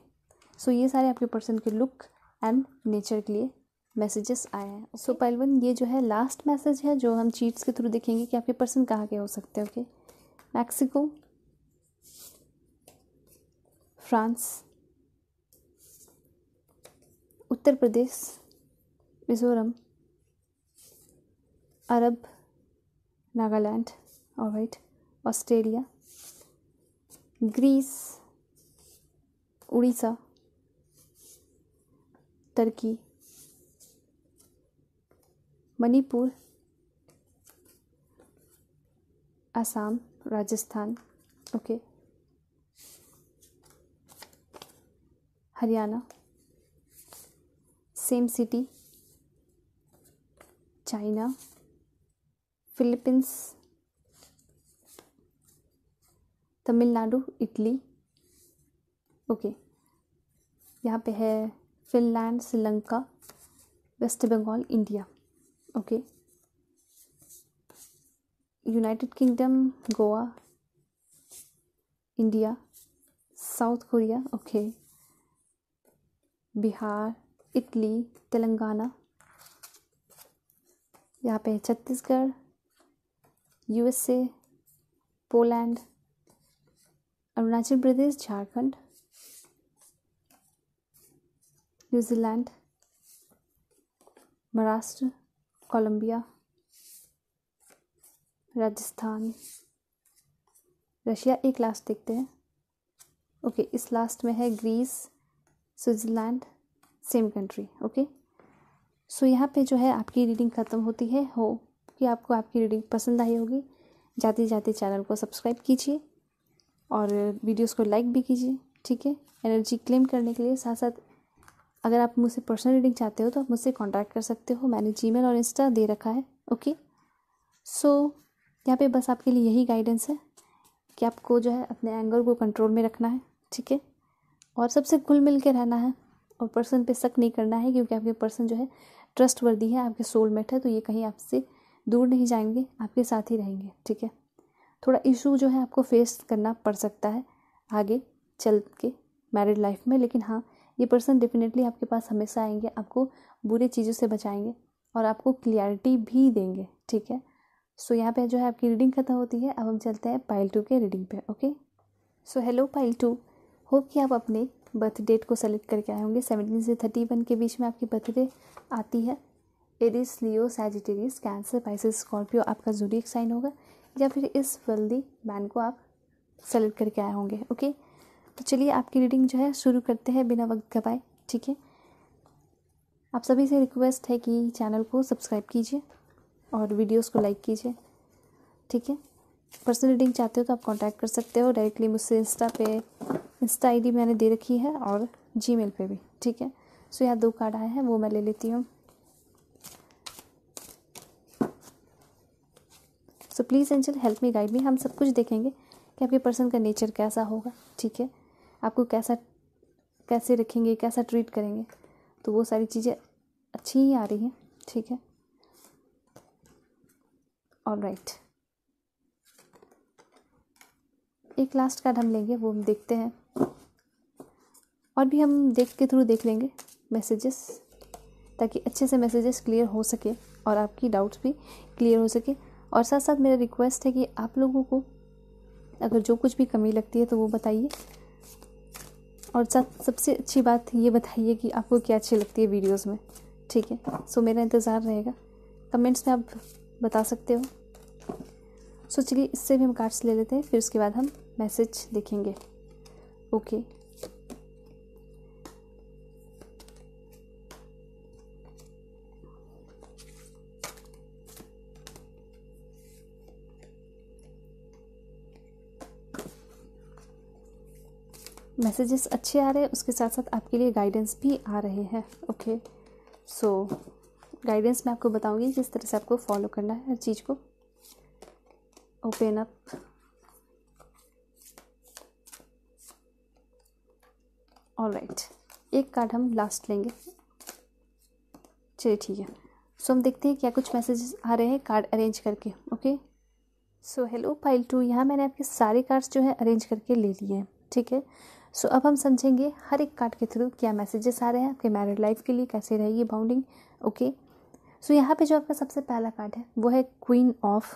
सो ये सारे आपके पर्सन के लुक एंड नेचर के लिए मैसेजेस आए हैं सो पहलवन ये जो है लास्ट मैसेज है जो हम चीट्स के थ्रू देखेंगे कि आपके पर्सन कहाँ के हो सकते हैं okay Mexico France Uttar Pradesh Mizoram Arab Nagaland all right Australia Greece Odisha Turkey Manipur Assam Rajasthan okay Haryana same city China Philippines Tamil Nadu Italy okay यहाँ पे है Finland Sri Lanka west Bengal India okay United Kingdom Goa India South Korea okay Bihar Italy Telangana यहाँ पे है Chhattisgarh USA Poland Arunachal Pradesh Jharkhand New Zealand Maharashtra Colombia Rajasthan Russia एक last देखते हैं okay okay, इस लास्ट में है Greece Switzerland same country okay so यहाँ पे जो है आपकी रीडिंग ख़त्म होती है हो कि आपको आपकी रीडिंग पसंद आई होगी जाते जाते चैनल को सब्सक्राइब कीजिए और वीडियोस को लाइक भी कीजिए ठीक है एनर्जी क्लेम करने के लिए साथ साथ अगर आप मुझसे पर्सनल रीडिंग चाहते हो तो आप मुझसे कांटेक्ट कर सकते हो मैंने जी और इंस्टा दे रखा है ओके सो so, यहाँ पे बस आपके लिए यही गाइडेंस है कि आपको जो है अपने एंगर को कंट्रोल में रखना है ठीक है और सबसे घुल मिल के रहना है और पर्सन पे शक नहीं करना है क्योंकि आपके पर्सन जो है ट्रस्ट वर्दी है आपके सोलमेट है तो ये कहीं आपसे दूर नहीं जाएंगे आपके साथ ही रहेंगे ठीक है थोड़ा इशू जो है आपको फेस करना पड़ सकता है आगे चल के मैरिड लाइफ में लेकिन हाँ ये पर्सन डेफिनेटली आपके पास हमेशा आएंगे आपको बुरे चीज़ों से बचाएंगे और आपको क्लियरिटी भी देंगे ठीक है सो so, यहाँ पे जो है आपकी रीडिंग ख़त्म होती है अब हम चलते हैं पाइल टू के रीडिंग पे okay so hello pile two hope कि आप अपने बर्थ डेट को सेलेक्ट करके आए होंगे सेवनटीन से थर्टी वन के बीच में आपकी बर्थडे आती है Aries Leo Sagittarius Cancer Pisces Scorpio आपका जूरी साइन होगा या फिर इस वेल्दी मैन को आप सेलेक्ट करके आए होंगे ओके तो चलिए आपकी रीडिंग जो है शुरू करते हैं बिना वक्त गवाए ठीक है आप सभी से रिक्वेस्ट है कि चैनल को सब्सक्राइब कीजिए और वीडियोस को लाइक कीजिए ठीक है पर्सनल रीडिंग चाहते हो तो आप कांटेक्ट कर सकते हो डायरेक्टली मुझसे इंस्टा पे इंस्टा आईडी मैंने दे रखी है और जीमेल पे भी ठीक है सो यहाँ दो कार्ड आए हैं वो मैं ले लेती हूँ so please angel help me guide me हम सब कुछ देखेंगे कि आपके पर्सन का नेचर कैसा होगा ठीक है आपको कैसा कैसे रखेंगे कैसा ट्रीट करेंगे तो वो सारी चीज़ें अच्छी ही आ रही हैं ठीक है ऑल राइट एक लास्ट कार्ड हम लेंगे वो हम देखते हैं और भी हम देख के थ्रू देख लेंगे मैसेजेस ताकि अच्छे से मैसेजेस क्लियर हो सके और आपकी डाउट्स भी क्लियर हो सके और साथ साथ मेरा रिक्वेस्ट है कि आप लोगों को अगर जो कुछ भी कमी लगती है तो वो बताइए और साथ सबसे अच्छी बात ये बताइए कि आपको क्या अच्छी लगती है वीडियोस में ठीक है सो मेरा इंतज़ार रहेगा कमेंट्स में आप बता सकते हो सो चलिए इससे भी हम कार्ड्स ले लेते हैं फिर उसके बाद हम मैसेज देखेंगे ओके मैसेजेस अच्छे आ रहे हैं उसके साथ साथ आपके लिए गाइडेंस भी आ रहे हैं ओके सो गाइडेंस मैं आपको बताऊंगी किस तरह से आपको फॉलो करना है हर चीज़ को ओपन अप ऑल राइट एक कार्ड हम लास्ट लेंगे चलिए ठीक है सो so, हम देखते हैं क्या कुछ मैसेजेस आ रहे हैं कार्ड अरेंज करके okay so hello pile two यहाँ मैंने आपके सारे कार्ड्स जो है अरेंज करके ले लिए हैं ठीक है सो अब हम समझेंगे हर एक कार्ड के थ्रू क्या मैसेजेस आ रहे हैं आपके मैरिड लाइफ के लिए कैसे रहेगी बाउंडिंग ओके सो यहाँ पे जो आपका सबसे पहला कार्ड है वो है क्वीन ऑफ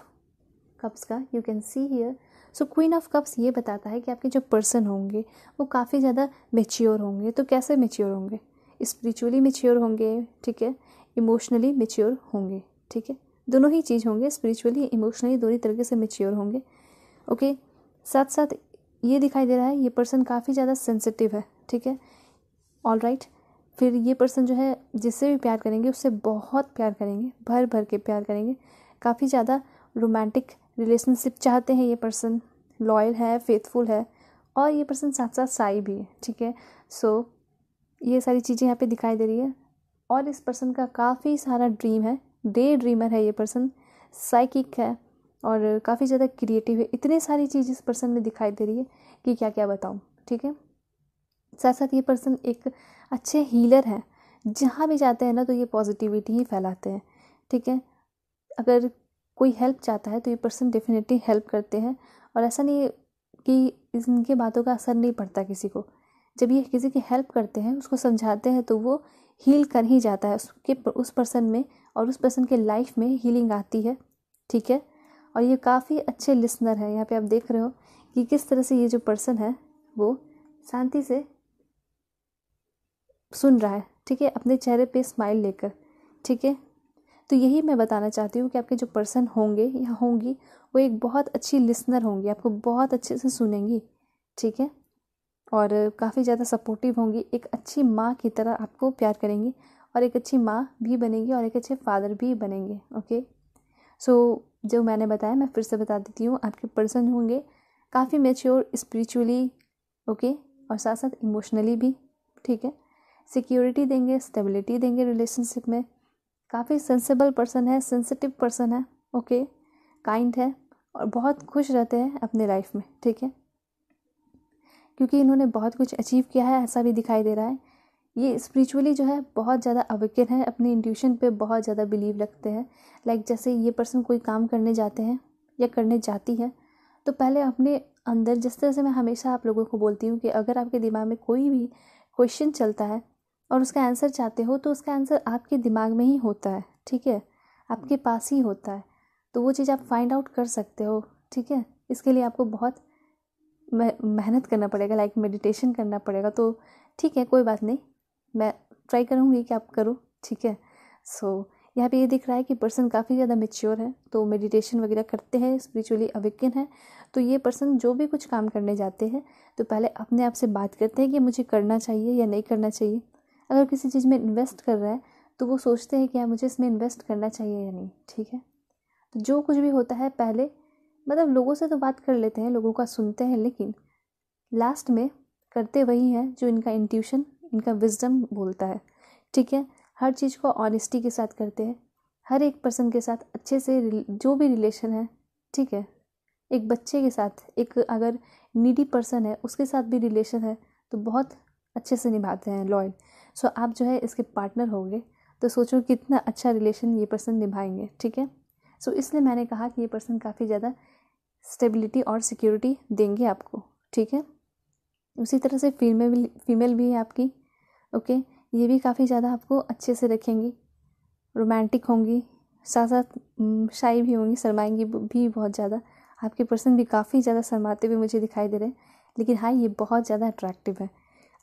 कप्स का you can see here so queen of cups ये बताता है कि आपके जो पर्सन होंगे वो काफ़ी ज़्यादा मेच्योर होंगे तो कैसे मेच्योर होंगे स्पिरिचुअली मेच्योर होंगे ठीक है इमोशनली मेच्योर होंगे ठीक है दोनों ही चीज़ होंगे स्पिरिचुअली इमोशनली दोनों तरीके से मेच्योर होंगे ओके साथ साथ ये दिखाई दे रहा है ये पर्सन काफ़ी ज़्यादा सेंसिटिव है ठीक है ऑल राइट फिर ये पर्सन जो है जिससे भी प्यार करेंगे उससे बहुत प्यार करेंगे भर भर के प्यार करेंगे काफ़ी ज़्यादा रोमांटिक रिलेशनशिप चाहते हैं ये पर्सन लॉयल है फेथफुल है और ये पर्सन साथ साथ साई भी है ठीक है सो ये सारी चीज़ें यहाँ पे दिखाई दे रही है और इस पर्सन का काफ़ी सारा ड्रीम है डे ड्रीमर है ये पर्सन साइकिक है और काफ़ी ज़्यादा क्रिएटिव है इतनी सारी चीज़ इस पर्सन में दिखाई दे रही है कि क्या क्या बताऊँ ठीक है साथ साथ ये पर्सन एक अच्छे हीलर हैं जहाँ भी जाते हैं ना तो ये पॉजिटिविटी ही फैलाते हैं ठीक है अगर कोई हेल्प चाहता है तो ये पर्सन डेफिनेटली हेल्प करते हैं और ऐसा नहीं कि इनके बातों का असर नहीं पड़ता किसी को जब ये किसी की हेल्प करते हैं उसको समझाते हैं तो वो हील कर ही जाता है उसके उस पर्सन में और उस पर्सन के लाइफ में हीलिंग आती है ठीक है और ये काफ़ी अच्छे लिसनर हैं यहाँ पे आप देख रहे हो कि किस तरह से ये जो पर्सन है वो शांति से सुन रहा है ठीक है अपने चेहरे पे स्माइल लेकर ठीक है तो यही मैं बताना चाहती हूँ कि आपके जो पर्सन होंगे या होंगी वो एक बहुत अच्छी लिसनर होंगी आपको बहुत अच्छे से सुनेंगी ठीक है और काफ़ी ज़्यादा सपोर्टिव होंगी एक अच्छी माँ की तरह आपको प्यार करेंगी और एक अच्छी माँ भी बनेंगी और एक अच्छे फादर भी बनेंगे ओके सो so, जो मैंने बताया मैं फिर से बता देती हूँ आपके पर्सन होंगे काफ़ी मेच्योर स्पिरिचुअली ओके और साथ साथ इमोशनली भी ठीक है सिक्योरिटी देंगे स्टेबिलिटी देंगे रिलेशनशिप में काफ़ी सेंसिबल पर्सन है सेंसिटिव पर्सन है ओके काइंड है और बहुत खुश रहते हैं अपने लाइफ में ठीक है क्योंकि इन्होंने बहुत कुछ अचीव किया है ऐसा भी दिखाई दे रहा है ये स्पिरिचुअली जो है बहुत ज़्यादा अवेकन है अपनी इंट्यूशन पे बहुत ज़्यादा बिलीव रखते हैं लाइक like जैसे ये पर्सन कोई काम करने जाते हैं या करने जाती है तो पहले अपने अंदर जिस तरह से मैं हमेशा आप लोगों को बोलती हूँ कि अगर आपके दिमाग में कोई भी क्वेश्चन चलता है और उसका आंसर चाहते हो तो उसका आंसर आपके दिमाग में ही होता है ठीक है आपके पास ही होता है तो वो चीज़ आप फाइंड आउट कर सकते हो ठीक है इसके लिए आपको बहुत मेहनत करना पड़ेगा लाइक मेडिटेशन करना पड़ेगा तो ठीक है कोई बात नहीं मैं ट्राई करूँगी कि आप करो ठीक है सो so, यहाँ पे ये दिख रहा है कि पर्सन काफ़ी ज़्यादा मेच्योर है तो मेडिटेशन वगैरह करते हैं स्पिरिचुअली अवेकन है तो ये पर्सन जो भी कुछ काम करने जाते हैं तो पहले अपने आप से बात करते हैं कि मुझे करना चाहिए या नहीं करना चाहिए अगर किसी चीज़ में इन्वेस्ट कर रहा है तो वो सोचते हैं कि यार हाँ, मुझे इसमें इन्वेस्ट करना चाहिए या नहीं ठीक है तो जो कुछ भी होता है पहले मतलब लोगों से तो बात कर लेते हैं लोगों का सुनते हैं लेकिन लास्ट में करते वही हैं जो इनका इंट्यूशन इनका विजडम बोलता है ठीक है हर चीज़ को ऑनेस्टी के साथ करते हैं हर एक पर्सन के साथ अच्छे से जो भी रिलेशन है ठीक है एक बच्चे के साथ एक अगर नीडी पर्सन है उसके साथ भी रिलेशन है तो बहुत अच्छे से निभाते हैं लॉयल सो आप जो है इसके पार्टनर होंगे तो सोचो कितना अच्छा रिलेशन ये पर्सन निभाएंगे ठीक है सो इसलिए मैंने कहा कि ये पर्सन काफ़ी ज़्यादा स्टेबिलिटी और सिक्योरिटी देंगे आपको ठीक है उसी तरह से फीमेल फीमेल भी है आपकी ओके ये भी काफ़ी ज़्यादा आपको अच्छे से रखेंगी रोमांटिक होंगी साथ साथ शाई भी होंगी शरमाएंगी भी बहुत ज़्यादा आपके पर्सन भी काफ़ी ज़्यादा शरमाते हुए मुझे दिखाई दे रहे हैं लेकिन हाँ ये बहुत ज़्यादा अट्रैक्टिव है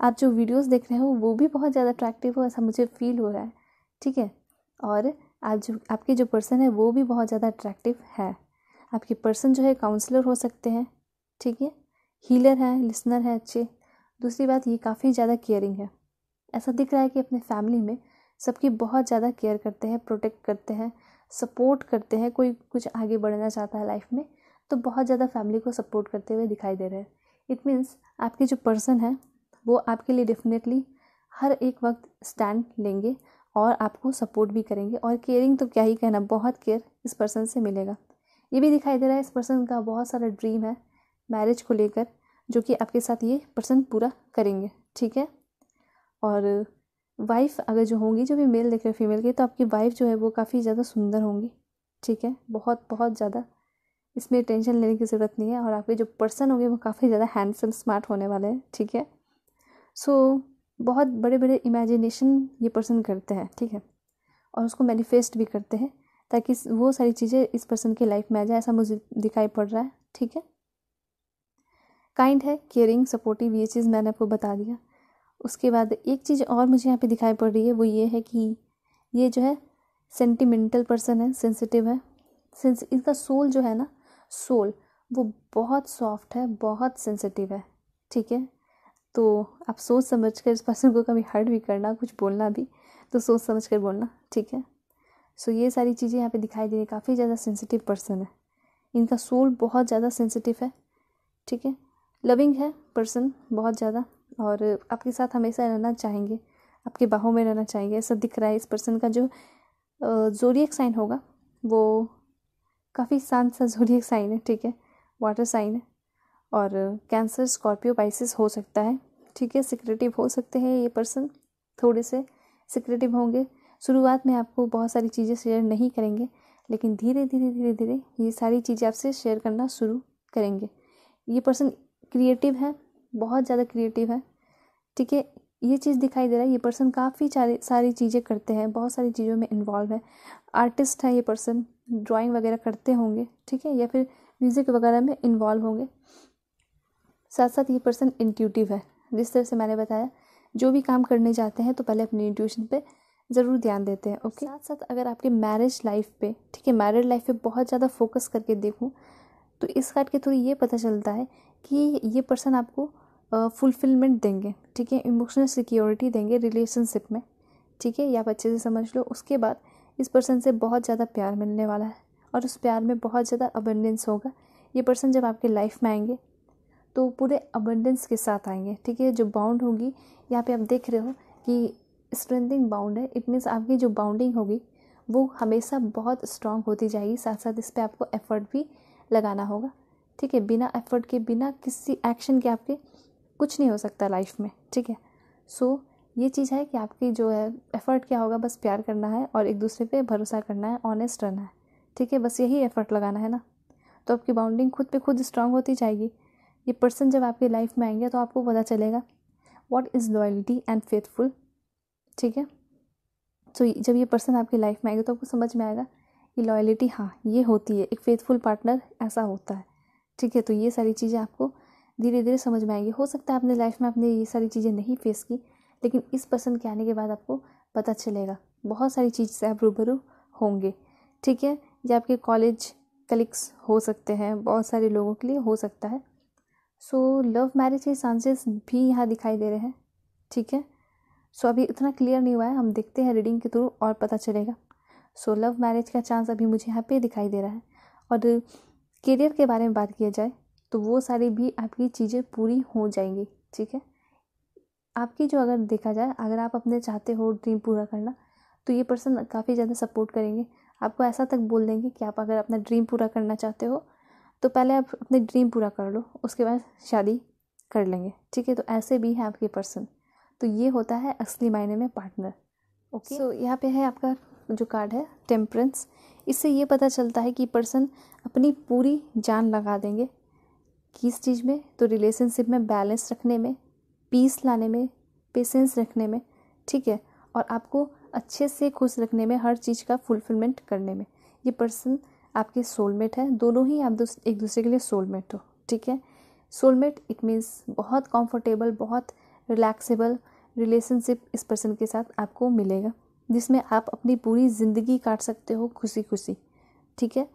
आप जो वीडियोस देख रहे हो वो भी बहुत ज़्यादा अट्रैक्टिव हो ऐसा मुझे फील हो रहा है ठीक है और आप जो आपके जो पर्सन है वो भी बहुत ज़्यादा अट्रैक्टिव है आपके पर्सन जो है काउंसलर हो सकते हैं ठीक है हीलर हैं लिसनर हैं अच्छे दूसरी बात ये काफ़ी ज़्यादा केयरिंग है ऐसा दिख रहा है कि अपने फैमिली में सबकी बहुत ज़्यादा केयर करते हैं प्रोटेक्ट करते हैं सपोर्ट करते हैं कोई कुछ आगे बढ़ना चाहता है लाइफ में तो बहुत ज़्यादा फैमिली को सपोर्ट करते हुए दिखाई दे रहे हैं इट मीन्स आपके जो पर्सन है वो आपके लिए डेफिनेटली हर एक वक्त स्टैंड लेंगे और आपको सपोर्ट भी करेंगे और केयरिंग तो क्या ही कहना बहुत केयर इस पर्सन से मिलेगा ये भी दिखाई दे रहा है इस पर्सन का बहुत सारा ड्रीम है मैरिज को लेकर जो कि आपके साथ ये पर्सन पूरा करेंगे ठीक है और वाइफ अगर जो होंगी जो भी मेल देख रहे फीमेल की तो आपकी वाइफ जो है वो काफ़ी ज़्यादा सुंदर होंगी ठीक है बहुत बहुत ज़्यादा इसमें टेंशन लेने की ज़रूरत नहीं है और आपके जो पर्सन होंगे वो काफ़ी ज़्यादा हैंडसम स्मार्ट होने वाले हैं ठीक है सो so, बहुत बड़े बड़े इमेजिनेशन ये पर्सन करते हैं ठीक है और उसको मैनिफेस्ट भी करते हैं ताकि वो सारी चीज़ें इस पर्सन की लाइफ में आ जाए ऐसा मुझे दिखाई पड़ रहा है ठीक है काइंड है केयरिंग सपोर्टिव ये चीज़ मैंने आपको बता दिया उसके बाद एक चीज़ और मुझे यहाँ पे दिखाई पड़ रही है वो ये है कि ये जो है सेंटिमेंटल पर्सन है सेंसिटिव है सेंस इनका सोल जो है ना सोल वो बहुत सॉफ्ट है बहुत सेंसिटिव है ठीक है तो आप सोच समझ कर इस पर्सन को कभी हर्ट भी करना कुछ बोलना भी तो सोच समझ कर बोलना ठीक है सो ये सारी चीज़ें यहाँ पे दिखाई दे रही काफ़ी ज़्यादा सेंसिटिव पर्सन है इनका सोल बहुत ज़्यादा सेंसिटिव है ठीक है लविंग है पर्सन बहुत ज़्यादा और आपके साथ हमेशा रहना चाहेंगे आपके बाहों में रहना चाहेंगे ऐसा दिख रहा है इस पर्सन का जो जोरियक साइन होगा वो काफ़ी शांत सा जोरियक साइन है ठीक है वाटर साइन है और कैंसर स्कॉर्पियो पाइसिस हो सकता है ठीक है सिक्रेटिव हो सकते हैं ये पर्सन थोड़े से सिक्रेटिव होंगे शुरुआत में आपको बहुत सारी चीज़ें शेयर नहीं करेंगे लेकिन धीरे धीरे धीरे धीरे ये सारी चीज़ें आपसे शेयर करना शुरू करेंगे ये पर्सन क्रिएटिव है बहुत ज़्यादा क्रिएटिव है ठीक है ये चीज़ दिखाई दे रहा है ये पर्सन काफ़ी सारी सारी चीज़ें करते हैं बहुत सारी चीज़ों में इन्वॉल्व है आर्टिस्ट है ये पर्सन ड्राइंग वगैरह करते होंगे ठीक है या फिर म्यूज़िक वगैरह में इन्वॉल्व होंगे साथ साथ ये पर्सन इंट्यूटिव है जिस तरह से मैंने बताया जो भी काम करने जाते हैं तो पहले अपनी इंट्यूशन पे ज़रूर ध्यान देते हैं ओके साथ साथ अगर आपके मैरिज लाइफ पे ठीक है मैरिड लाइफ पे बहुत ज़्यादा फोकस करके देखूँ तो इस कार्ड के थ्रू ये पता चलता है कि ये पर्सन आपको फुलफिलमेंट देंगे ठीक है इमोशनल सिक्योरिटी देंगे रिलेशनशिप में ठीक है या आप अच्छे से समझ लो उसके बाद इस पर्सन से बहुत ज़्यादा प्यार मिलने वाला है और उस प्यार में बहुत ज़्यादा अबंडेंस होगा ये पर्सन जब आपके लाइफ में आएंगे तो पूरे अबंडेंस के साथ आएंगे ठीक है जो बाउंड होगी यहाँ पे आप देख रहे हो कि स्ट्रेंथिंग बाउंड है इट मीन्स आपकी जो बाउंडिंग होगी वो हमेशा बहुत स्ट्रांग होती जाएगी साथ साथ इस पर आपको एफर्ट भी लगाना होगा ठीक है बिना एफर्ट के बिना किसी एक्शन के आपके कुछ नहीं हो सकता लाइफ में ठीक है सो ये चीज़ है कि आपकी जो है एफर्ट क्या होगा बस प्यार करना है और एक दूसरे पे भरोसा करना है ऑनेस्ट रहना है ठीक है बस यही एफर्ट लगाना है ना तो आपकी बाउंडिंग खुद पे खुद स्ट्रांग होती जाएगी ये पर्सन जब आपकी लाइफ में आएंगे तो आपको पता चलेगा what is loyalty and faithful ठीक है सो जब ये पर्सन आपकी लाइफ में आएगा तो आपको समझ में आएगा कि लॉयलिटी हाँ ये होती है एक फेथफुल पार्टनर ऐसा होता है ठीक है तो ये सारी चीज़ें आपको धीरे धीरे समझ में आएंगी हो सकता है आपने लाइफ में आपने ये सारी चीज़ें नहीं फेस की लेकिन इस पर्सन के आने के बाद आपको पता चलेगा बहुत सारी चीज़ से आप रूबरू होंगे ठीक है या आपके कॉलेज कलिक्स हो सकते हैं बहुत सारे लोगों के लिए हो सकता है सो लव मैरिज के चांसेस भी यहाँ दिखाई दे रहे हैं ठीक है सो so, अभी इतना क्लियर नहीं हुआ है हम देखते हैं रीडिंग के थ्रू और पता चलेगा सो लव मैरिज का चांस अभी मुझे यहाँ पे दिखाई दे रहा है और करियर के बारे में बात किया जाए तो वो सारी भी आपकी चीज़ें पूरी हो जाएंगी ठीक है आपकी जो अगर देखा जाए अगर आप अपने चाहते हो ड्रीम पूरा करना तो ये पर्सन काफ़ी ज़्यादा सपोर्ट करेंगे आपको ऐसा तक बोल देंगे कि आप अगर अपना ड्रीम पूरा करना चाहते हो तो पहले आप अपने ड्रीम पूरा कर लो उसके बाद शादी कर लेंगे ठीक है तो ऐसे भी हैं आपके पर्सन तो ये होता है असली मायने में पार्टनर ओके सो यहाँ पे है आपका जो कार्ड है टेम्परेंस इससे ये पता चलता है कि पर्सन अपनी पूरी जान लगा देंगे किस चीज़ में तो रिलेशनशिप में बैलेंस रखने में पीस लाने में पेशेंस रखने में ठीक है और आपको अच्छे से खुश रखने में हर चीज़ का फुलफिलमेंट करने में ये पर्सन आपके सोलमेट है दोनों ही आप दूस, एक दूसरे के लिए सोलमेट हो ठीक है सोलमेट इट मीन्स बहुत कंफर्टेबल बहुत रिलैक्सेबल रिलेशनशिप इस पर्सन के साथ आपको मिलेगा जिसमें आप अपनी पूरी ज़िंदगी काट सकते हो खुशी खुशी ठीक है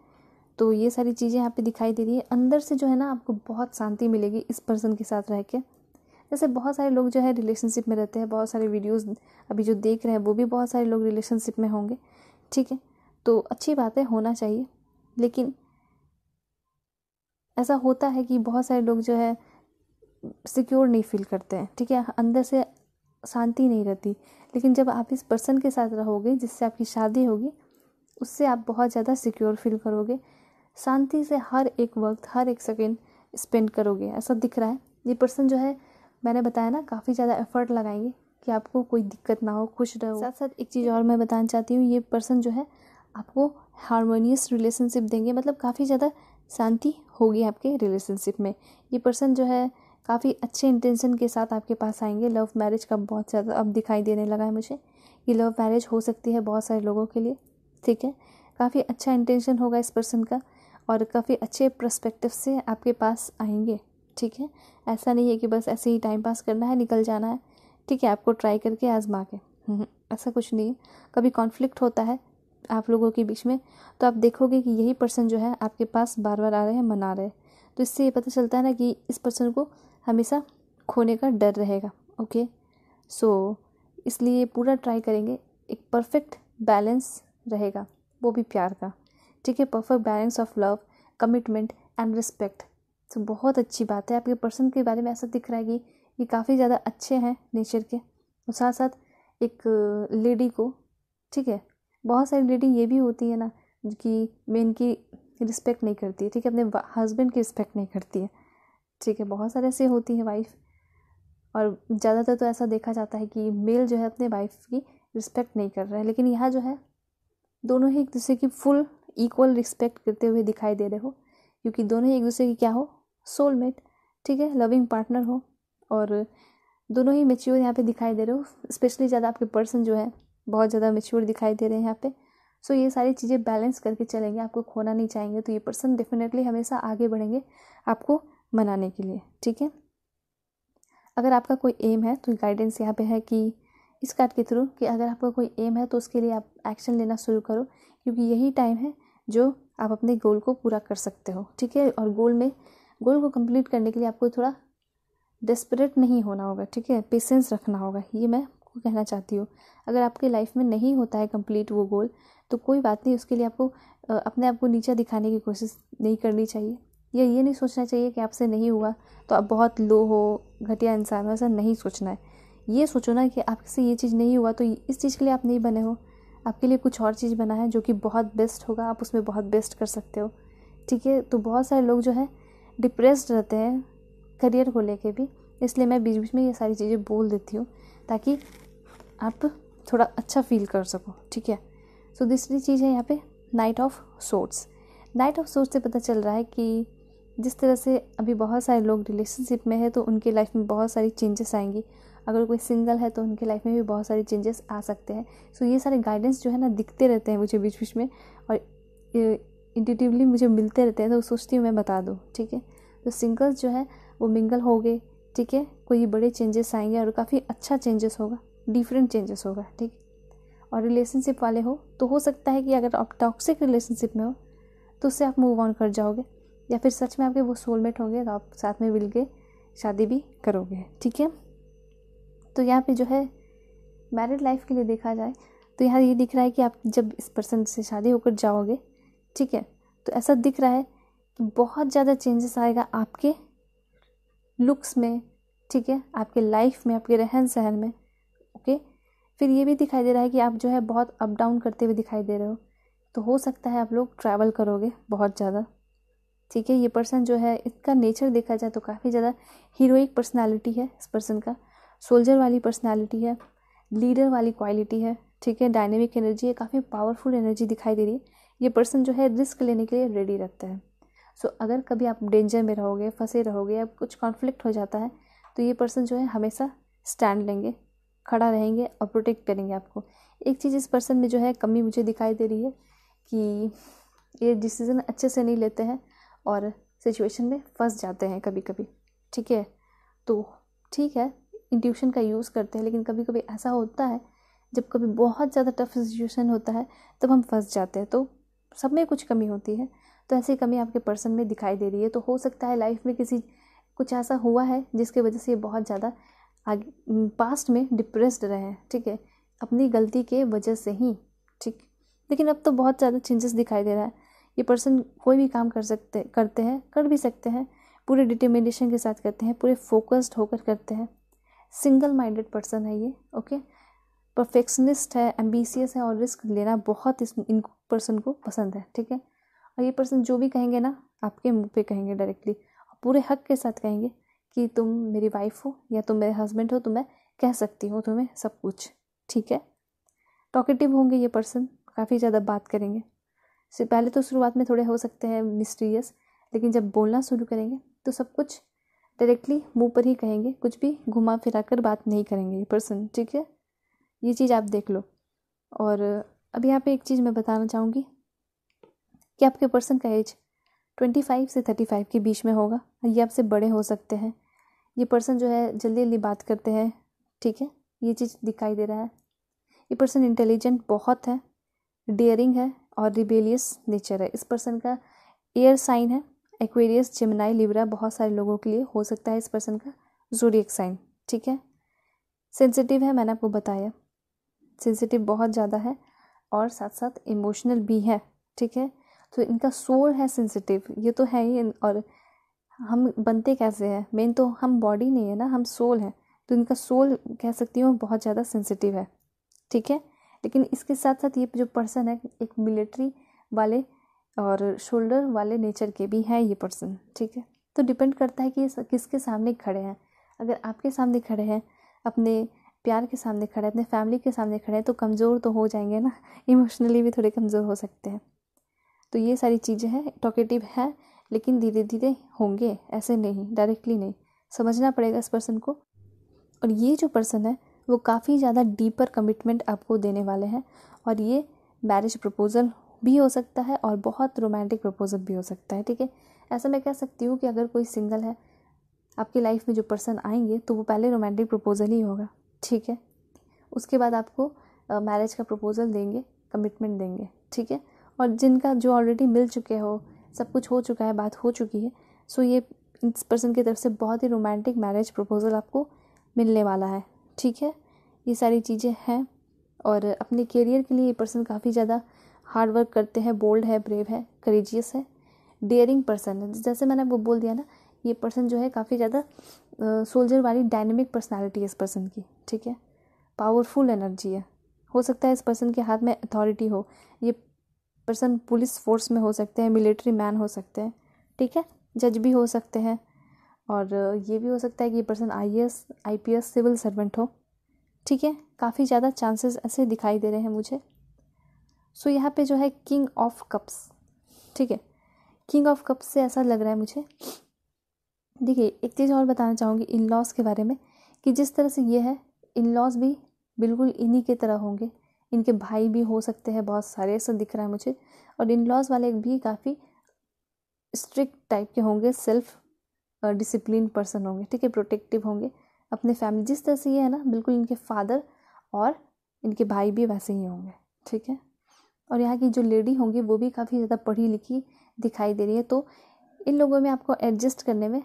तो ये सारी चीज़ें यहाँ पे दिखाई दे रही है अंदर से जो है ना आपको बहुत शांति मिलेगी इस पर्सन के साथ रह के जैसे बहुत सारे लोग जो है रिलेशनशिप में रहते हैं बहुत सारे वीडियोस अभी जो देख रहे हैं वो भी बहुत सारे लोग रिलेशनशिप में होंगे ठीक है तो अच्छी बात है होना चाहिए लेकिन ऐसा होता है कि बहुत सारे लोग जो है सिक्योर नहीं फील करते हैं ठीक है अंदर से शांति नहीं रहती लेकिन जब आप इस पर्सन के साथ रहोगे जिससे आपकी शादी होगी उससे आप बहुत ज़्यादा सिक्योर फील करोगे शांति से हर एक वक्त हर एक सेकेंड स्पेंड करोगे ऐसा दिख रहा है ये पर्सन जो है मैंने बताया ना काफ़ी ज़्यादा एफर्ट लगाएंगे कि आपको कोई दिक्कत ना हो खुश रहो साथ साथ एक चीज़ और मैं बताना चाहती हूँ ये पर्सन जो है आपको हारमोनियस रिलेशनशिप देंगे मतलब काफ़ी ज़्यादा शांति होगी आपके रिलेशनशिप में ये पर्सन जो है काफ़ी अच्छे इंटेंशन के साथ आपके पास आएंगे लव मैरिज का बहुत ज़्यादा अब दिखाई देने लगा है मुझे कि लव मैरिज हो सकती है बहुत सारे लोगों के लिए ठीक है काफ़ी अच्छा इंटेंशन होगा इस पर्सन का और काफ़ी अच्छे प्रस्पेक्टिव से आपके पास आएंगे ठीक है ऐसा नहीं है कि बस ऐसे ही टाइम पास करना है निकल जाना है ठीक है आपको ट्राई करके आजमा के हम्म, ऐसा कुछ नहीं है कभी कॉन्फ्लिक्ट होता है आप लोगों के बीच में तो आप देखोगे कि यही पर्सन जो है आपके पास बार बार आ रहे हैं मना रहे हैं तो इससे ये पता चलता है ना कि इस पर्सन को हमेशा खोने का डर रहेगा ओके सो so, इसलिए पूरा ट्राई करेंगे एक परफेक्ट बैलेंस रहेगा वो भी प्यार का ठीक है perfect balance of love commitment and respect तो बहुत अच्छी बात है आपके पर्सन के बारे में ऐसा दिख रहा है कि ये काफ़ी ज़्यादा अच्छे हैं नेचर के और साथ साथ एक लेडी को ठीक है बहुत सारी लेडी ये भी होती है ना कि मैं इनकी रिस्पेक्ट नहीं करती है ठीक है अपने हस्बैंड की रिस्पेक्ट नहीं करती है ठीक है बहुत सारे ऐसे होती हैं वाइफ और ज़्यादातर तो ऐसा देखा जाता है कि मेल जो है अपने वाइफ की रिस्पेक्ट नहीं कर रहा है लेकिन यहाँ जो है दोनों ही एक दूसरे की फुल इक्वल रिस्पेक्ट करते हुए दिखाई दे रहे हो क्योंकि दोनों ही एक दूसरे की क्या हो सोलमेट ठीक है लविंग पार्टनर हो और दोनों ही मेच्योर यहाँ पे दिखाई दे रहे हो स्पेशली ज़्यादा आपके पर्सन जो है बहुत ज़्यादा मेच्योर दिखाई दे रहे हैं यहाँ पे सो ये सारी चीज़ें बैलेंस करके चलेंगे आपको खोना नहीं चाहेंगे तो ये पर्सन डेफिनेटली हमेशा आगे बढ़ेंगे आपको बनाने के लिए ठीक है अगर आपका कोई एम है तो गाइडेंस यहाँ पे है कि इस कार्ड के थ्रू कि अगर आपका कोई एम है तो उसके लिए आप एक्शन लेना शुरू करो क्योंकि यही टाइम है जो आप अपने गोल को पूरा कर सकते हो ठीक है और गोल में गोल को कंप्लीट करने के लिए आपको थोड़ा डेस्परेट नहीं होना होगा ठीक है पेशेंस रखना होगा ये मैं आपको कहना चाहती हूँ अगर आपके लाइफ में नहीं होता है कंप्लीट वो गोल तो कोई बात नहीं उसके लिए आपको अपने आप को नीचा दिखाने की कोशिश नहीं करनी चाहिए या ये नहीं सोचना चाहिए कि आपसे नहीं हुआ तो आप बहुत लो हो घटिया इंसान हो ऐसा नहीं सोचना है ये सोचो ना कि आपसे ये चीज़ नहीं हुआ तो इस चीज़ के लिए आप नहीं बने हो आपके लिए कुछ और चीज़ बना है जो कि बहुत बेस्ट होगा आप उसमें बहुत बेस्ट कर सकते हो ठीक है तो बहुत सारे लोग जो है डिप्रेस्ड रहते हैं करियर को लेके भी इसलिए मैं बीच बीच में ये सारी चीज़ें बोल देती हूँ ताकि आप थोड़ा अच्छा फील कर सको ठीक है सो दूसरी चीज़ है यहाँ पे knight of swords knight of swords से पता चल रहा है कि जिस तरह से अभी बहुत सारे लोग रिलेशनशिप में तो है तो उनके लाइफ में बहुत सारी चेंजेस आएंगी अगर कोई सिंगल है तो उनके लाइफ में भी बहुत सारे चेंजेस आ सकते हैं सो ये सारे गाइडेंस जो है ना दिखते रहते हैं मुझे बीच बीच में और इंटिटिवली मुझे मिलते रहते हैं तो सोचती हूँ मैं बता दूँ ठीक है तो सिंगल्स जो है वो मिंगल हो गए ठीक है कोई बड़े चेंजेस आएंगे और काफ़ी अच्छा चेंजेस होगा डिफरेंट चेंजेस होगा ठीक और रिलेशनशिप वाले हो तो हो सकता है कि अगर आप टॉक्सिक रिलेशनशिप में हो तो उससे आप मूव ऑन कर जाओगे या फिर सच में आपके वो सोलमेट होंगे तो आप साथ में मिल के शादी भी करोगे ठीक है तो यहाँ पे जो है मैरिड लाइफ के लिए देखा जाए तो यहाँ ये दिख रहा है कि आप जब इस पर्सन से शादी होकर जाओगे ठीक है तो ऐसा दिख रहा है कि बहुत ज़्यादा चेंजेस आएगा आपके लुक्स में ठीक है आपके लाइफ में आपके रहन सहन में ओके फिर ये भी दिखाई दे रहा है कि आप जो है बहुत अप डाउन करते हुए दिखाई दे रहे हो तो हो सकता है आप लोग ट्रैवल करोगे बहुत ज़्यादा ठीक है ये पर्सन जो है इसका नेचर देखा जाए तो काफ़ी ज़्यादा हीरोइक पर्सनालिटी है इस पर्सन का सोल्जर वाली पर्सनालिटी है लीडर वाली क्वालिटी है ठीक है डायनेमिक एनर्जी है काफ़ी पावरफुल एनर्जी दिखाई दे रही है ये पर्सन जो है रिस्क लेने के लिए रेडी रखता है सो so, अगर कभी आप डेंजर में रहोगे फंसे रहोगे या कुछ कॉन्फ्लिक्ट हो जाता है तो ये पर्सन जो है हमेशा स्टैंड लेंगे खड़ा रहेंगे और प्रोटेक्ट करेंगे आपको एक चीज़ इस पर्सन में जो है कमी मुझे दिखाई दे रही है कि ये डिसीज़न अच्छे से नहीं लेते हैं और सिचुएशन में फंस जाते हैं कभी कभी ठीक है तो ठीक है इंट्यूशन का यूज़ करते हैं लेकिन कभी कभी ऐसा होता है जब कभी बहुत ज़्यादा टफ सिचुएशन होता है तब हम फंस जाते हैं तो सब में कुछ कमी होती है तो ऐसी कमी आपके पर्सन में दिखाई दे रही है तो हो सकता है लाइफ में किसी कुछ ऐसा हुआ है जिसकी वजह से ये बहुत ज़्यादा आगे पास्ट में डिप्रेस्ड रहे हैं ठीक है अपनी गलती के वजह से ही ठीक लेकिन अब तो बहुत ज़्यादा चेंजेस दिखाई दे रहा है ये पर्सन कोई भी काम कर सकते करते हैं कर भी सकते हैं पूरे डिटर्मिनेशन के साथ करते हैं पूरे फोकस्ड होकर करते हैं सिंगल माइंडेड पर्सन है ये ओके परफेक्शनिस्ट है एम्बिसियस है और रिस्क लेना बहुत इस इन पर्सन को पसंद है ठीक है और ये पर्सन जो भी कहेंगे ना आपके मुंह पे कहेंगे डायरेक्टली पूरे हक के साथ कहेंगे कि तुम मेरी वाइफ हो या तुम मेरे हस्बैंड हो तो मैं कह सकती हूँ तुम्हें सब कुछ ठीक है टॉकेटिव होंगे ये पर्सन काफ़ी ज़्यादा बात करेंगे से पहले तो शुरुआत में थोड़े हो सकते हैं मिस्टीरियस लेकिन जब बोलना शुरू करेंगे तो सब कुछ डायरेक्टली मुंह पर ही कहेंगे कुछ भी घुमा फिरा कर बात नहीं करेंगे ये पर्सन ठीक है ये चीज़ आप देख लो और अब यहाँ पे एक चीज़ मैं बताना चाहूँगी कि आपके पर्सन का एज ट्वेंटी फाइव से थर्टी फाइव के बीच में होगा ये आपसे बड़े हो सकते हैं ये पर्सन जो है जल्दी जल्दी बात करते हैं ठीक है ये चीज़ दिखाई दे रहा है ये पर्सन इंटेलिजेंट बहुत है डियरिंग है और रिबेलियस नेचर है इस पर्सन का एयर साइन है एक्वेरियस जिमनाई लिब्रा बहुत सारे लोगों के लिए हो सकता है इस पर्सन का जोरियक साइन ठीक है सेंसिटिव है मैंने आपको बताया सेंसिटिव बहुत ज़्यादा है और साथ साथ इमोशनल भी है ठीक है तो इनका सोल है सेंसिटिव ये तो है ही और हम बनते कैसे हैं मेन तो हम बॉडी नहीं है ना हम सोल हैं तो इनका सोल कह सकती हूँ बहुत ज़्यादा सेंसिटिव है ठीक है लेकिन इसके साथ साथ ये जो पर्सन है एक मिलिट्री वाले और शोल्डर वाले नेचर के भी हैं ये पर्सन ठीक है तो डिपेंड करता है कि ये किसके सामने खड़े हैं अगर आपके सामने खड़े हैं अपने प्यार के सामने खड़े हैं अपने फैमिली के सामने खड़े हैं तो कमज़ोर तो हो जाएंगे ना इमोशनली *laughs* भी थोड़े कमज़ोर हो सकते हैं तो ये सारी चीज़ें हैं टॉकेटिव है लेकिन धीरे धीरे होंगे ऐसे नहीं डायरेक्टली नहीं समझना पड़ेगा इस पर्सन को और ये जो पर्सन है वो काफ़ी ज़्यादा डीपर कमिटमेंट आपको देने वाले हैं और ये मैरिज प्रपोज़ल भी हो सकता है और बहुत रोमांटिक प्रपोज़ल भी हो सकता है ठीक है ऐसा मैं कह सकती हूँ कि अगर कोई सिंगल है आपकी लाइफ में जो पर्सन आएंगे तो वो पहले रोमांटिक प्रपोज़ल ही होगा ठीक है उसके बाद आपको मैरिज का प्रपोज़ल देंगे कमिटमेंट देंगे ठीक है और जिनका जो ऑलरेडी मिल चुके हो सब कुछ हो चुका है बात हो चुकी है सो ये इस पर्सन की तरफ से बहुत ही रोमांटिक मैरिज प्रपोज़ल आपको मिलने वाला है ठीक है ये सारी चीज़ें हैं और अपने कैरियर के लिए ये पर्सन काफ़ी ज़्यादा हार्ड वर्क करते हैं बोल्ड है ब्रेव है करेजियस है डेयरिंग पर्सन है जैसे मैंने आपको बोल दिया ना ये पर्सन जो है काफ़ी ज़्यादा सोल्जर वाली डायनेमिक पर्सनैलिटी है इस पर्सन की ठीक है पावरफुल एनर्जी है हो सकता है इस पर्सन के हाथ में अथॉरिटी हो ये पर्सन पुलिस फोर्स में हो सकते हैं मिलिट्री मैन हो सकते हैं ठीक है जज भी हो सकते हैं और ये भी हो सकता है कि ये person I S I P S civil servant हो ठीक है काफ़ी ज़्यादा चांसेस ऐसे दिखाई दे रहे हैं मुझे सो so, यहाँ पे जो है किंग ऑफ कप्स ठीक है किंग ऑफ कप्स से ऐसा लग रहा है मुझे देखिए एक चीज़ और बताना चाहूँगी इन लॉज के बारे में कि जिस तरह से ये है इन लॉज भी बिल्कुल इन्हीं के तरह होंगे इनके भाई भी हो सकते हैं बहुत सारे ऐसा दिख रहा है मुझे और इन लॉज वाले भी काफ़ी स्ट्रिक्ट टाइप के होंगे सेल्फ डिसिप्लिन पर्सन होंगे ठीक है प्रोटेक्टिव होंगे अपने फैमिली जिस तरह से ये है ना बिल्कुल इनके फादर और इनके भाई भी वैसे ही होंगे ठीक है और यहाँ की जो लेडी होंगी वो भी काफ़ी ज़्यादा पढ़ी लिखी दिखाई दे रही है तो इन लोगों में आपको एडजस्ट करने में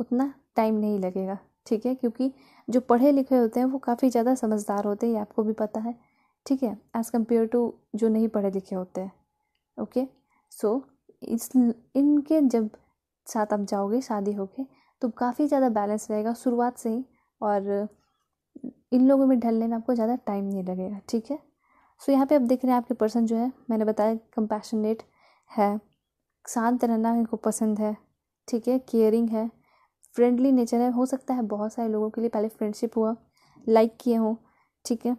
उतना टाइम नहीं लगेगा ठीक है क्योंकि जो पढ़े लिखे होते हैं वो काफ़ी ज़्यादा समझदार होते हैं ये आपको भी पता है ठीक है एज़ कम्पेयर टू जो नहीं पढ़े लिखे होते हैं ओके सो इस इनके जब साथ आप जाओगे शादी होके तो काफ़ी ज़्यादा बैलेंस रहेगा शुरुआत से ही और इन लोगों में ढलने में आपको ज़्यादा टाइम नहीं लगेगा ठीक है सो यहाँ पे आप देख रहे हैं आपके पर्सन जो है मैंने बताया कंपैशनेट है शांत रहना इनको पसंद है ठीक है केयरिंग है फ्रेंडली नेचर है हो सकता है बहुत सारे लोगों के लिए पहले फ्रेंडशिप हुआ लाइक किए हों ठीक है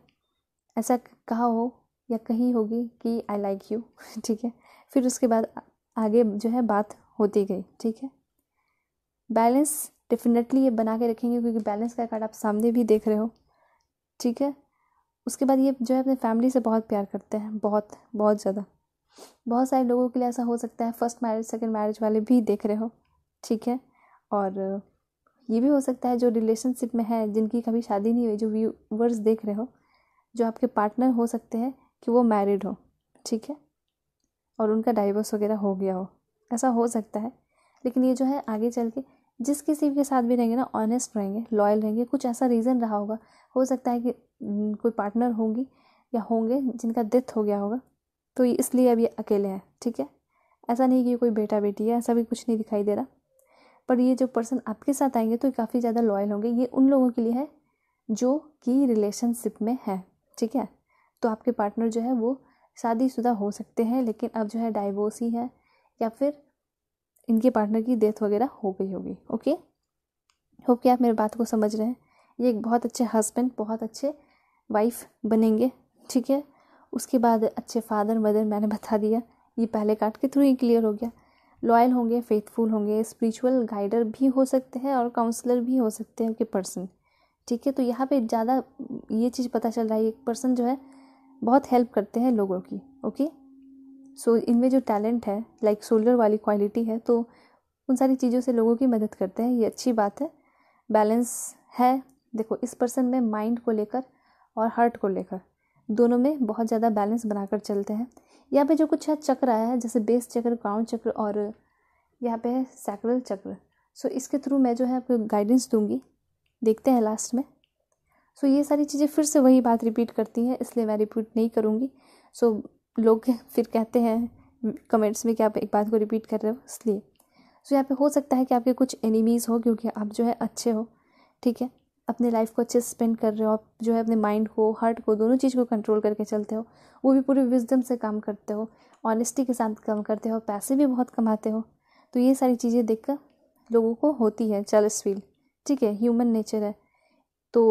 ऐसा कहा हो या कहीं होगी कि आई लाइक यू ठीक है फिर उसके बाद आगे जो है बात होती गई ठीक है बैलेंस डेफिनेटली ये बना के रखेंगे क्योंकि बैलेंस का कार्ड आप सामने भी देख रहे हो ठीक है उसके बाद ये जो है अपने फैमिली से बहुत प्यार करते हैं बहुत बहुत ज़्यादा बहुत सारे लोगों के लिए ऐसा हो सकता है फर्स्ट मैरिज सेकेंड मैरिज वाले भी देख रहे हो ठीक है और ये भी हो सकता है जो रिलेशनशिप में है जिनकी कभी शादी नहीं हुई जो व्यूवर्स देख रहे हो जो आपके पार्टनर हो सकते हैं कि वो मैरिड हो ठीक है और उनका डाइवोर्स वगैरह हो गया हो ऐसा हो सकता है लेकिन ये जो है आगे चल के जिस किसी के साथ भी रहेंगे ना ऑनेस्ट रहेंगे लॉयल रहेंगे कुछ ऐसा रीज़न रहा होगा हो सकता है कि कोई पार्टनर होंगी या होंगे जिनका डेथ हो गया होगा तो इसलिए अब ये अकेले हैं ठीक है ऐसा नहीं कि कोई बेटा बेटी है ऐसा भी कुछ नहीं दिखाई दे रहा पर ये जो पर्सन आपके साथ आएंगे तो काफ़ी ज़्यादा लॉयल होंगे ये उन लोगों के लिए है जो कि रिलेशनशिप में है ठीक है तो आपके पार्टनर जो है वो शादीशुदा हो सकते हैं लेकिन अब जो है डाइवोर्स ही है या फिर इनके पार्टनर की डेथ वगैरह हो गई होगी ओके होप कि आप मेरे बात को समझ रहे हैं ये एक बहुत अच्छे हस्बैंड बहुत अच्छे वाइफ बनेंगे ठीक है उसके बाद अच्छे फादर मदर मैंने बता दिया ये पहले कार्ड के थ्रू ही क्लियर हो गया लॉयल होंगे फेथफुल होंगे स्पिरिचुअल गाइडर भी हो सकते हैं और काउंसलर भी हो सकते हैं के पर्सन ठीक है तो यहाँ पे ज़्यादा ये चीज़ पता चल रहा है एक पर्सन जो है बहुत हेल्प करते हैं लोगों की ओके सो so, इनमें जो टैलेंट है लाइक like सोलर वाली क्वालिटी है तो उन सारी चीज़ों से लोगों की मदद करते हैं ये अच्छी बात है बैलेंस है देखो इस पर्सन में माइंड को लेकर और हार्ट को लेकर दोनों में बहुत ज़्यादा बैलेंस बनाकर चलते हैं यहाँ पे जो कुछ है चक्र आया है जैसे बेस चक्र क्राउन चक्र और यहाँ पे है सैक्रल चक्र सो so, इसके थ्रू मैं जो है आपको गाइडेंस दूंगी देखते हैं लास्ट में सो so, ये सारी चीज़ें फिर से वही बात रिपीट करती हैं इसलिए मैं रिपीट नहीं करूँगी सो so, लोग फिर कहते हैं कमेंट्स में कि आप एक बात को रिपीट कर रहे हो इसलिए सो तो यहाँ पे हो सकता है कि आपके कुछ एनिमीज़ हो क्योंकि आप जो है अच्छे हो ठीक है अपने लाइफ को अच्छे से स्पेंड कर रहे हो आप जो है अपने माइंड को हार्ट को दोनों चीज़ को कंट्रोल करके चलते हो वो भी पूरे विजडम से काम करते हो ऑनेस्टी के साथ काम करते हो पैसे भी बहुत कमाते हो तो ये सारी चीज़ें देख लोगों को होती है चैलस फील ठीक है ह्यूमन नेचर है तो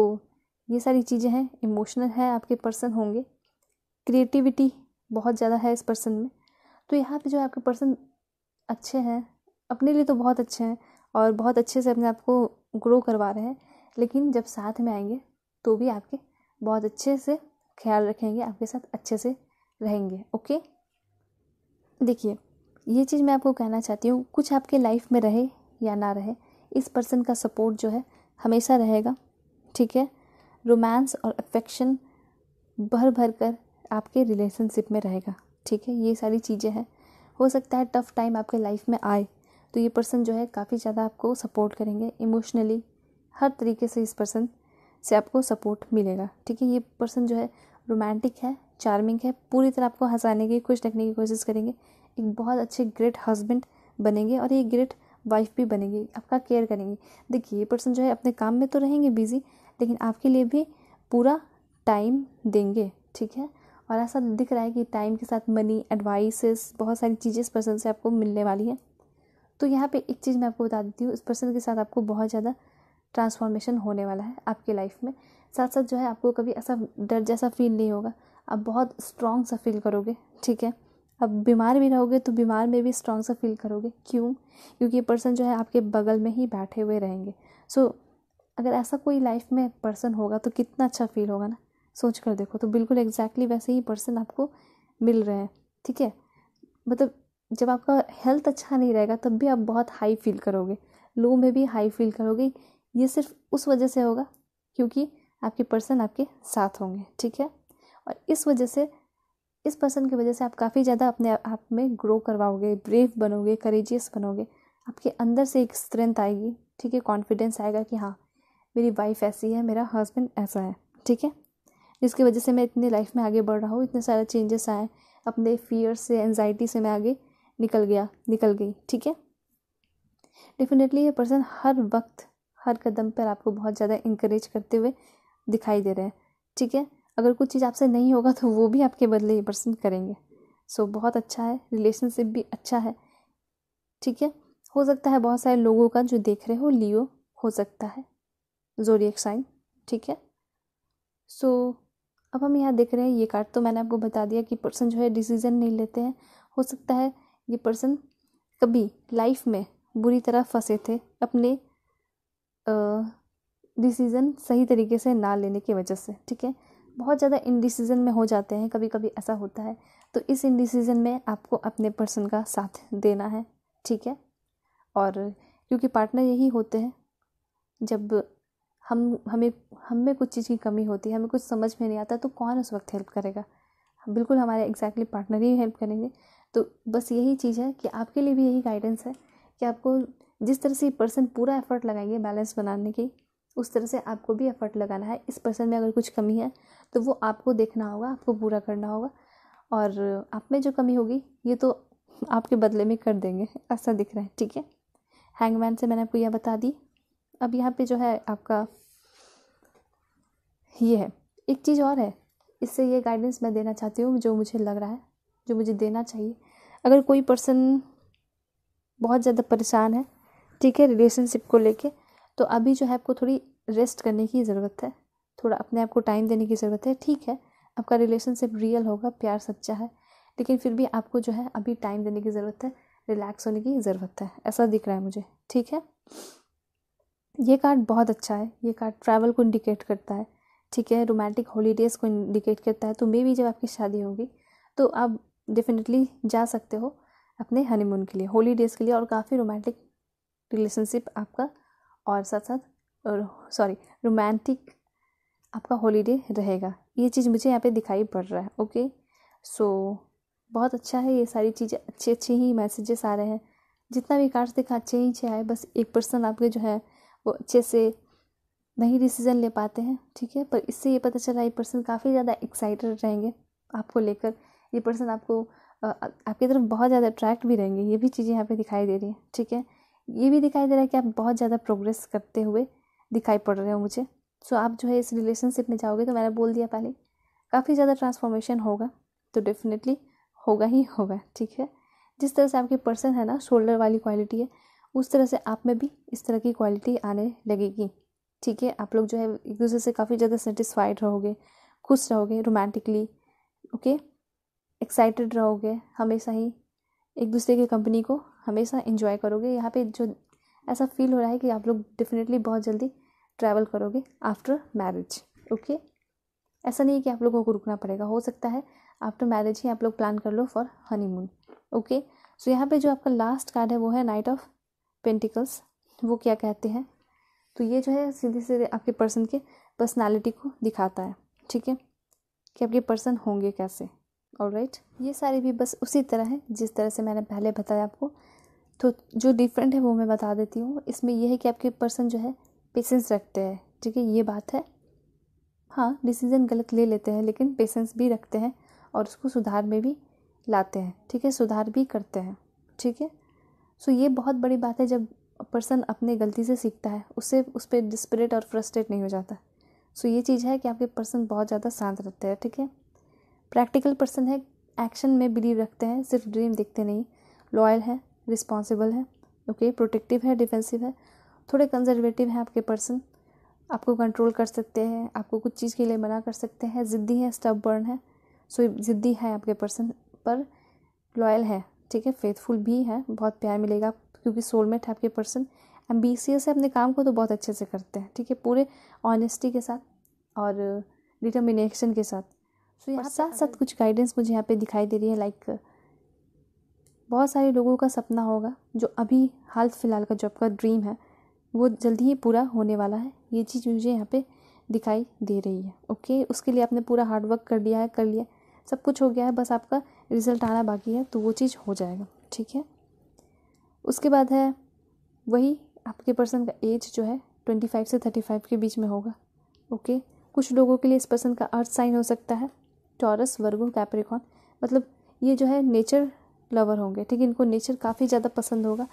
ये सारी चीज़ें हैं इमोशनल है आपके पर्सन होंगे क्रिएटिविटी बहुत ज़्यादा है इस पर्सन में तो यहाँ पे जो आपके पर्सन अच्छे हैं अपने लिए तो बहुत अच्छे हैं और बहुत अच्छे से अपने आप को ग्रो करवा रहे हैं लेकिन जब साथ में आएंगे तो भी आपके बहुत अच्छे से ख्याल रखेंगे आपके साथ अच्छे से रहेंगे ओके देखिए ये चीज़ मैं आपको कहना चाहती हूँ कुछ आपके लाइफ में रहे या ना रहे इस पर्सन का सपोर्ट जो है हमेशा रहेगा ठीक है रोमांस और अफेक्शन भर भर कर आपके रिलेशनशिप में रहेगा ठीक है ये सारी चीज़ें हैं हो सकता है टफ़ टाइम आपके लाइफ में आए तो ये पर्सन जो है काफ़ी ज़्यादा आपको सपोर्ट करेंगे इमोशनली हर तरीके से इस पर्सन से आपको सपोर्ट मिलेगा ठीक है ये पर्सन जो है रोमांटिक है चार्मिंग है पूरी तरह आपको हंसाने की खुश रखने की कोशिश करेंगे एक बहुत अच्छे ग्रेट हस्बैंड बनेंगे और ये ग्रेट वाइफ भी बनेंगे आपका केयर करेंगे देखिए ये पर्सन जो है अपने काम में तो रहेंगे बिज़ी लेकिन आपके लिए भी पूरा टाइम देंगे ठीक है और ऐसा दिख रहा है कि टाइम के साथ मनी एडवाइसेस बहुत सारी चीज़ें इस पर्सन से आपको मिलने वाली है तो यहाँ पे एक चीज़ मैं आपको बता देती हूँ इस पर्सन के साथ आपको बहुत ज़्यादा ट्रांसफॉर्मेशन होने वाला है आपकी लाइफ में साथ साथ जो है आपको कभी ऐसा डर जैसा फील नहीं होगा आप बहुत स्ट्रॉन्ग सा फील करोगे ठीक है अब बीमार भी रहोगे तो बीमार में भी स्ट्रॉन्ग सा फील करोगे क्यों क्योंकि ये पर्सन जो है आपके बगल में ही बैठे हुए रहेंगे सो so, अगर ऐसा कोई लाइफ में पर्सन होगा तो कितना अच्छा फील होगा ना सोच कर देखो तो बिल्कुल एग्जैक्टली exactly वैसे ही पर्सन आपको मिल रहे हैं ठीक है मतलब जब आपका हेल्थ अच्छा नहीं रहेगा तब भी आप बहुत हाई फील करोगे लो में भी हाई फील करोगे ये सिर्फ उस वजह से होगा क्योंकि आपके पर्सन आपके साथ होंगे ठीक है और इस वजह से इस पर्सन की वजह से आप काफ़ी ज़्यादा अपने आप में ग्रो करवाओगे ब्रेव बनोगे करेजियस बनोगे आपके अंदर से एक स्ट्रेंथ आएगी ठीक है कॉन्फिडेंस आएगा कि हाँ मेरी वाइफ ऐसी है मेरा हस्बैंड ऐसा है ठीक है जिसकी वजह से मैं इतनी लाइफ में आगे बढ़ रहा हूँ इतने सारे चेंजेस आए अपने फियर से एनजाइटी से मैं आगे निकल गया निकल गई ठीक है डेफिनेटली ये पर्सन हर वक्त हर कदम पर आपको बहुत ज़्यादा इंकरेज करते हुए दिखाई दे रहे हैं ठीक है अगर कुछ चीज़ आपसे नहीं होगा तो वो भी आपके बदले ये पर्सन करेंगे सो so, बहुत अच्छा है रिलेशनशिप भी अच्छा है ठीक है हो सकता है बहुत सारे लोगों का जो देख रहे हो लियो हो सकता है जोरियक साइन ठीक है सो so, अब हम यहाँ देख रहे हैं ये कार्ड तो मैंने आपको बता दिया कि पर्सन जो है डिसीज़न नहीं लेते हैं हो सकता है ये पर्सन कभी लाइफ में बुरी तरह फंसे थे अपने डिसीज़न सही तरीके से ना लेने की वजह से ठीक है बहुत ज़्यादा इनडिसीज़न में हो जाते हैं कभी कभी ऐसा होता है तो इस इनडिसीज़न में आपको अपने पर्सन का साथ देना है ठीक है और क्योंकि पार्टनर यही होते हैं जब हम हमें हम में कुछ चीज़ की कमी होती है हमें कुछ समझ में नहीं आता तो कौन उस वक्त हेल्प करेगा बिल्कुल हमारे एग्जैक्टली पार्टनर ही हेल्प करेंगे तो बस यही चीज़ है कि आपके लिए भी यही गाइडेंस है कि आपको जिस तरह से पर्सन पूरा एफर्ट लगाएंगे बैलेंस बनाने की उस तरह से आपको भी एफर्ट लगाना है इस पर्सन में अगर कुछ कमी है तो वो आपको देखना होगा आपको पूरा करना होगा और आप में जो कमी होगी ये तो आपके बदले में कर देंगे ऐसा दिख रहा है ठीक है हैंगमैन से मैंने आपको यह बता दी अब यहाँ पे जो है आपका ये है एक चीज़ और है इससे ये गाइडेंस मैं देना चाहती हूँ जो मुझे लग रहा है जो मुझे देना चाहिए अगर कोई पर्सन बहुत ज़्यादा परेशान है ठीक है रिलेशनशिप को लेके तो अभी जो है आपको थोड़ी रेस्ट करने की ज़रूरत है थोड़ा अपने आप को टाइम देने की ज़रूरत है ठीक है आपका रिलेशनशिप रियल होगा प्यार सच्चा है लेकिन फिर भी आपको जो है अभी टाइम देने की ज़रूरत है रिलैक्स होने की ज़रूरत है ऐसा दिख रहा है मुझे ठीक है ये कार्ड बहुत अच्छा है ये कार्ड ट्रैवल को इंडिकेट करता है ठीक है रोमांटिक हॉलीडेज़ को इंडिकेट करता है तो मे भी जब आपकी शादी होगी तो आप डेफिनेटली जा सकते हो अपने हनीमून के लिए हॉलीडेज़ के लिए और काफ़ी रोमांटिक रिलेशनशिप आपका और साथ साथ सॉरी रोमांटिक आपका हॉलीडे रहेगा ये चीज़ मुझे यहाँ पे दिखाई पड़ रहा है ओके सो so, बहुत अच्छा है ये सारी चीज़ें अच्छे अच्छे ही मैसेजेस आ रहे हैं जितना भी कार्ड्स दिखा अच्छे ही अच्छे आए बस एक पर्सन आपके जो है वो अच्छे से नहीं डिसीज़न ले पाते हैं ठीक है पर इससे ये पता चला ये पर्सन काफ़ी ज़्यादा एक्साइटेड रहेंगे आपको लेकर ये पर्सन आपको आपकी तरफ बहुत ज़्यादा अट्रैक्ट भी रहेंगे ये भी चीज़ें यहाँ पे दिखाई दे रही हैं ठीक है ये भी दिखाई दे रहा है कि आप बहुत ज़्यादा प्रोग्रेस करते हुए दिखाई पड़ रहे हो मुझे सो आप जो है इस रिलेशनशिप में जाओगे तो मैंने बोल दिया पहले काफ़ी ज़्यादा ट्रांसफॉर्मेशन होगा तो डेफिनेटली होगा ही होगा ठीक है जिस तरह से आपके पर्सन है ना शोल्डर वाली क्वालिटी है उस तरह से आप में भी इस तरह की क्वालिटी आने लगेगी ठीक है आप लोग जो है एक दूसरे से काफ़ी ज़्यादा सेटिस्फाइड रहोगे खुश रहोगे रोमांटिकली ओके एक्साइटेड रहोगे हमेशा ही एक दूसरे की कंपनी को हमेशा इंजॉय करोगे यहाँ पे जो ऐसा फील हो रहा है कि आप लोग डेफिनेटली बहुत जल्दी ट्रैवल करोगे आफ्टर मैरिज ओके ऐसा नहीं है कि आप लोगों को रुकना पड़ेगा हो सकता है आफ्टर मैरिज ही आप लोग प्लान कर लो फॉर हनीमून ओके सो यहाँ पे जो आपका लास्ट कार्ड है वो है नाइट ऑफ पेंटिकल्स वो क्या कहते हैं तो ये जो है सीधे सीधे आपके पर्सन के पर्सनालिटी को दिखाता है ठीक है कि आपके पर्सन होंगे कैसे और राइट ये सारे भी बस उसी तरह है जिस तरह से मैंने पहले बताया आपको तो जो डिफरेंट है वो मैं बता देती हूँ इसमें यह है कि आपके पर्सन जो है पेशेंस रखते हैं ठीक है ये बात है हाँ डिसीज़न गलत ले लेते हैं लेकिन पेशेंस भी रखते हैं और उसको सुधार में भी लाते हैं ठीक है सुधार भी करते हैं ठीक है सो ये बहुत बड़ी बात है जब पर्सन अपनी गलती से सीखता है उससे उस पर डिस्परेट और फ्रस्ट्रेट नहीं हो जाता सो ये चीज़ है कि आपके पर्सन बहुत ज़्यादा शांत रहते हैं ठीक है प्रैक्टिकल पर्सन है एक्शन में बिलीव रखते हैं सिर्फ ड्रीम देखते नहीं लॉयल है रिस्पॉन्सिबल है ओके प्रोटेक्टिव है डिफेंसिव है थोड़े कंजर्वेटिव हैं आपके पर्सन आपको कंट्रोल कर सकते हैं आपको कुछ चीज़ के लिए मना कर सकते हैं ज़िद्दी है स्टबर्न है सो ज़िद्दी है आपके पर्सन पर लॉयल है ठीक है फेथफुल भी है बहुत प्यार मिलेगा क्योंकि सोलमेट है आपके पर्सन एम बी एस है अपने काम को तो बहुत अच्छे से करते हैं ठीक है पूरे ऑनेस्टी के साथ और डिटर्मिनेशन के साथ सो so, यहाँ साथ साथ कुछ गाइडेंस मुझे यहाँ पे दिखाई दे रही है लाइक बहुत सारे लोगों का सपना होगा जो अभी हाल फिलहाल का जो आपका ड्रीम है वो जल्दी ही पूरा होने वाला है ये चीज़ मुझे यहाँ पे दिखाई दे रही है ओके उसके लिए आपने पूरा हार्डवर्क कर लिया है कर लिया सब कुछ हो गया है बस आपका रिज़ल्ट आना बाकी है तो वो चीज़ हो जाएगा ठीक है उसके बाद है वही आपके पर्सन का एज जो है ट्वेंटी फाइव से थर्टी फाइव के बीच में होगा ओके कुछ लोगों के लिए इस पर्सन का अर्थ साइन हो सकता है टॉरस वर्गो कैप्रिकॉन मतलब ये जो है नेचर लवर होंगे ठीक है इनको नेचर काफ़ी ज़्यादा पसंद होगा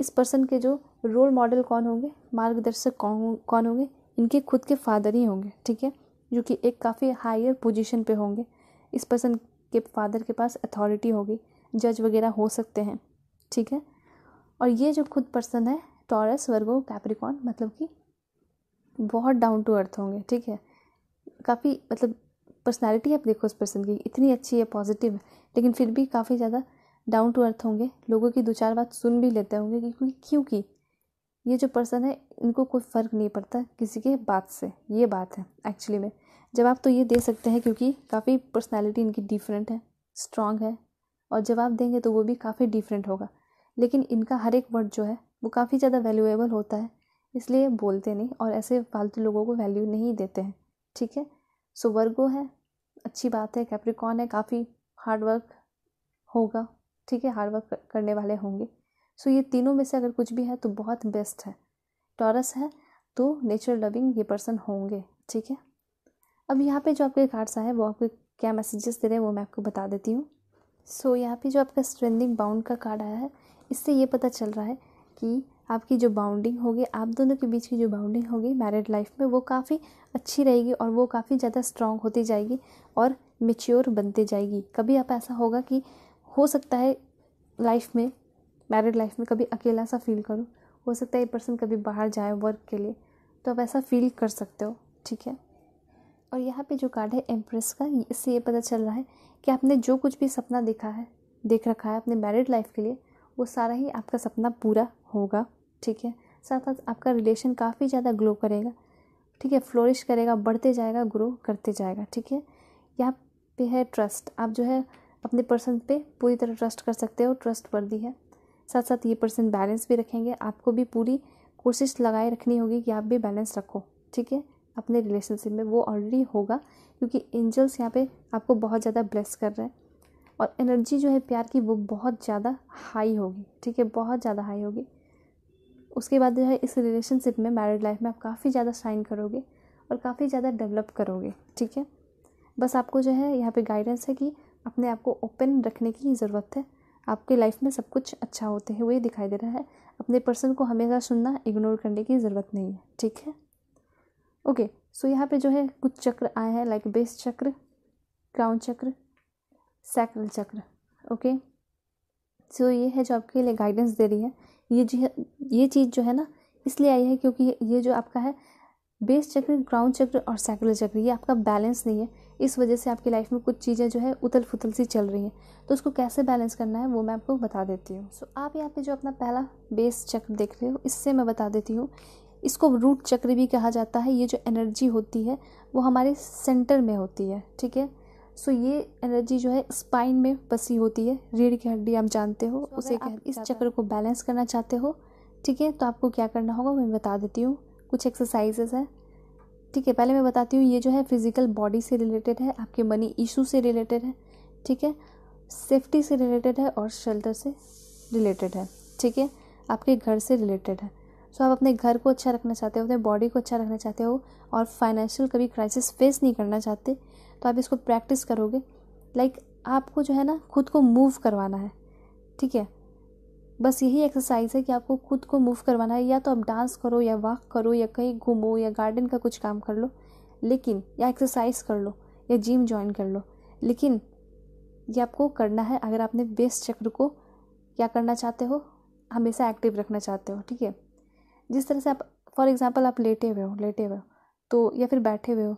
इस पर्सन के जो रोल मॉडल कौन होंगे मार्गदर्शक कौन कौन होंगे इनके खुद के फादर ही होंगे ठीक है जो कि एक काफ़ी हायर पोजीशन पे होंगे इस पर्सन उसके फादर के पास अथॉरिटी होगी जज वगैरह हो सकते हैं ठीक है और ये जो खुद पर्सन है टॉरस वर्गो कैप्रिकॉन मतलब कि बहुत डाउन टू अर्थ होंगे ठीक है काफ़ी मतलब पर्सनैलिटी आप देखो उस पर्सन की इतनी अच्छी है पॉजिटिव है लेकिन फिर भी काफ़ी ज़्यादा डाउन टू अर्थ होंगे लोगों की दो चार बात सुन भी लेते होंगे कि क्योंकि क्योंकि ये जो पर्सन है इनको कोई फ़र्क नहीं पड़ता किसी के बात से ये बात है एक्चुअली में जवाब तो ये दे सकते हैं क्योंकि काफ़ी पर्सनैलिटी इनकी डिफरेंट है स्ट्रॉन्ग है और जवाब देंगे तो वो भी काफ़ी डिफरेंट होगा लेकिन इनका हर एक वर्ड जो है वो काफ़ी ज़्यादा वैल्यूएबल होता है इसलिए बोलते नहीं और ऐसे फालतू लोगों को वैल्यू नहीं देते हैं ठीक है सो वर्गो है अच्छी बात है कैप्रिकॉन है काफ़ी हार्डवर्क होगा ठीक है हार्डवर्क करने वाले होंगे सो ये तीनों में से अगर कुछ भी है तो बहुत बेस्ट है टॉरस है तो नेचर लविंग ये पर्सन होंगे ठीक है अब यहाँ पे जो आपके कार्ड्स आए वो आपके क्या मैसेजेस दे रहे हैं वो मैं आपको बता देती हूँ सो so, यहाँ पे जो आपका स्ट्रेंथिंग बाउंड का कार्ड आया है इससे ये पता चल रहा है कि आपकी जो बाउंडिंग होगी आप दोनों के बीच की जो बाउंडिंग होगी मैरिड लाइफ में वो काफ़ी अच्छी रहेगी और वो काफ़ी ज़्यादा स्ट्रॉन्ग होती जाएगी और मेच्योर बनती जाएगी कभी आप ऐसा होगा कि हो सकता है लाइफ में मैरिड लाइफ में कभी अकेला सा फील करूँ हो सकता है ये पर्सन कभी बाहर जाए वर्क के लिए तो आप ऐसा फील कर सकते हो ठीक है और यहाँ पे जो कार्ड है एम्प्रेस का इससे ये पता चल रहा है कि आपने जो कुछ भी सपना देखा है देख रखा है अपने मैरिड लाइफ के लिए वो सारा ही आपका सपना पूरा होगा ठीक है साथ साथ आपका रिलेशन काफ़ी ज़्यादा ग्लो करेगा ठीक है फ्लोरिश करेगा बढ़ते जाएगा ग्रो करते जाएगा ठीक है यहाँ पे है ट्रस्ट आप जो है अपने पर्सन पे पूरी तरह ट्रस्ट कर सकते हो ट्रस्ट वर्दी है साथ साथ ये पर्सन बैलेंस भी रखेंगे आपको भी पूरी कोशिश लगाए रखनी होगी कि आप भी बैलेंस रखो ठीक है अपने रिलेशनशिप में वो ऑलरेडी होगा क्योंकि एंजल्स यहाँ पे आपको बहुत ज़्यादा ब्लेस कर रहे हैं और एनर्जी जो है प्यार की वो बहुत ज़्यादा हाई होगी ठीक है बहुत ज़्यादा हाई होगी उसके बाद जो है इस रिलेशनशिप में मैरिड लाइफ में आप काफ़ी ज़्यादा शाइन करोगे और काफ़ी ज़्यादा डेवलप करोगे ठीक है बस आपको जो है यहाँ पे गाइडेंस है कि अपने आप को ओपन रखने की ज़रूरत है आपके लाइफ में सब कुछ अच्छा होते हुए दिखाई दे रहा है अपने पर्सन को हमेशा सुनना इग्नोर करने की ज़रूरत नहीं है ठीक है ओके सो यहाँ पे जो है कुछ चक्र आए हैं like base chakra crown chakra sacral chakra okay so so, ये है जो आपके लिए गाइडेंस दे रही है ये जो ये चीज़ जो है ना इसलिए आई है क्योंकि ये जो आपका है बेस चक्र क्राउन चक्र और सैक्रल चक्र ये आपका बैलेंस नहीं है इस वजह से आपकी लाइफ में कुछ चीज़ें जो है उथल फुथल सी चल रही हैं तो उसको कैसे बैलेंस करना है वो मैं आपको बता देती हूँ सो so, आप यहाँ पे जो अपना पहला बेस चक्र देख रहे हो इससे मैं बता देती हूँ इसको रूट चक्र भी कहा जाता है ये जो एनर्जी होती है वो हमारे सेंटर में होती है ठीक है सो ये एनर्जी जो है स्पाइन में बसी होती है रीढ़ की हड्डी आप जानते हो उसे आप इस चक्र को बैलेंस करना चाहते हो ठीक है तो आपको क्या करना होगा मैं बता देती हूँ कुछ एक्सरसाइजेस हैं ठीक है पहले मैं बताती हूँ ये जो है फिज़िकल बॉडी से रिलेटेड है आपके मनी इशू से रिलेटेड है ठीक है सेफ्टी से रिलेटेड है और शेल्टर से रिलेटेड है ठीक है आपके घर से रिलेटेड है सो आप अपने घर को अच्छा रखना चाहते हो अपने बॉडी को अच्छा रखना चाहते हो और फाइनेंशियल कभी क्राइसिस फेस नहीं करना चाहते तो आप इसको प्रैक्टिस करोगे लाइक like, आपको जो है ना खुद को मूव करवाना है ठीक है बस यही एक्सरसाइज है कि आपको खुद को मूव करवाना है या तो आप डांस करो या वॉक करो या कहीं घूमो या गार्डन का कुछ काम कर लो लेकिन या एक्सरसाइज कर लो या जिम ज्वाइन कर लो लेकिन ये आपको करना है अगर आपने बेस चक्र को क्या करना चाहते हो हमेशा एक्टिव रखना चाहते हो ठीक है जिस तरह से आप फॉर एग्ज़ाम्पल आप लेटे हुए हो लेटे हुए हो तो या फिर बैठे हुए हो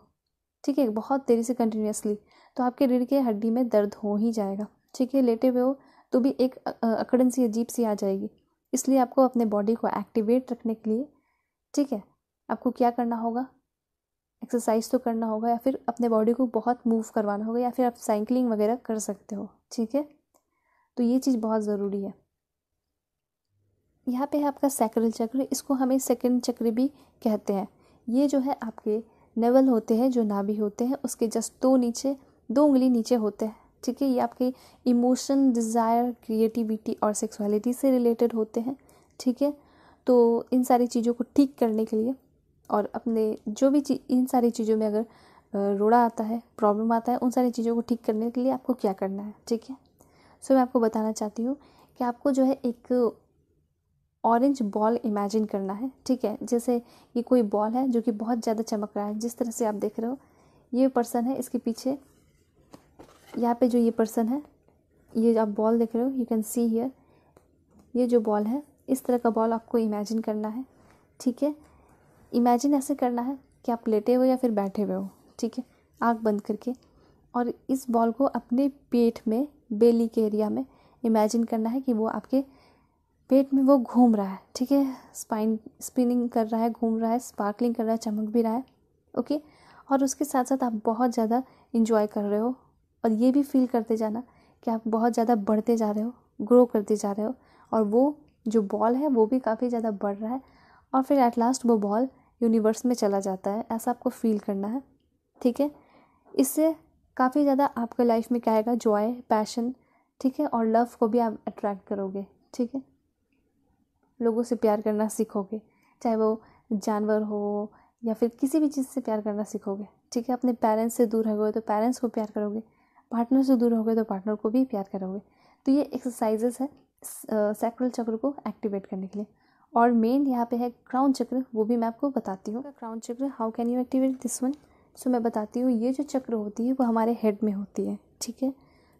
ठीक है बहुत देरी से कंटिन्यूसली तो आपके रीढ़ के हड्डी में दर्द हो ही जाएगा ठीक है लेटे हुए हो तो भी एक अकड़न सी अजीब सी आ जाएगी इसलिए आपको अपने बॉडी को एक्टिवेट रखने के लिए ठीक है आपको क्या करना होगा एक्सरसाइज तो करना होगा या फिर अपने बॉडी को बहुत मूव करवाना होगा या फिर आप साइकिलिंग वगैरह कर सकते हो ठीक है तो ये चीज़ बहुत ज़रूरी है यहाँ पे है आपका सैक्रल चक्र इसको हमें सेकंड चक्र भी कहते हैं ये जो है आपके नेवल होते हैं जो नाभि होते हैं उसके जस्ट दो नीचे दो उंगली नीचे होते हैं ठीक है ये आपके इमोशन डिज़ायर क्रिएटिविटी और सेक्सुअलिटी से रिलेटेड होते हैं ठीक है तो इन सारी चीज़ों को ठीक करने के लिए और अपने जो भी चीज इन सारी चीज़ों में अगर रोड़ा आता है प्रॉब्लम आता है उन सारी चीज़ों को ठीक करने के लिए आपको क्या करना है ठीक है सो मैं आपको बताना चाहती हूँ कि आपको जो है एक ऑरेंज बॉल इमेजिन करना है ठीक है जैसे ये कोई बॉल है जो कि बहुत ज़्यादा चमक रहा है जिस तरह से आप देख रहे हो ये पर्सन है इसके पीछे यहाँ पे जो ये पर्सन है ये आप बॉल देख रहे हो यू कैन सी हियर ये जो बॉल है इस तरह का बॉल आपको इमेजिन करना है ठीक है इमेजिन ऐसे करना है कि आप लेटे हो या फिर बैठे हुए हो ठीक है आँख बंद करके और इस बॉल को अपने पेट में बेली के एरिया में इमेजिन करना है कि वो आपके पेट में वो घूम रहा है ठीक है स्पाइन स्पिनिंग कर रहा है घूम रहा है स्पार्कलिंग कर रहा है चमक भी रहा है ओके और उसके साथ साथ आप बहुत ज़्यादा इन्जॉय कर रहे हो और ये भी फील करते जाना कि आप बहुत ज़्यादा बढ़ते जा रहे हो ग्रो करते जा रहे हो और वो जो बॉल है वो भी काफ़ी ज़्यादा बढ़ रहा है और फिर एट लास्ट वो बॉल यूनिवर्स में चला जाता है ऐसा आपको फील करना है ठीक है इससे काफ़ी ज़्यादा आपके लाइफ में क्या आएगा जॉय पैशन ठीक है और लव को भी आप अट्रैक्ट करोगे ठीक है लोगों से प्यार करना सीखोगे चाहे वो जानवर हो या फिर किसी भी चीज़ से प्यार करना सीखोगे ठीक है अपने पेरेंट्स से दूर रहोगे तो पेरेंट्स को प्यार करोगे पार्टनर से दूर रहोगे तो पार्टनर को भी प्यार करोगे तो ये एक्सरसाइजेस है सैक्रल चक्र को एक्टिवेट करने के लिए और मेन यहाँ पे है क्राउन चक्र वो भी मैं आपको बताती हूँ crown chakra how can you activate this one so मैं बताती हूँ ये जो चक्र होती है वो हमारे हेड में होती है ठीक है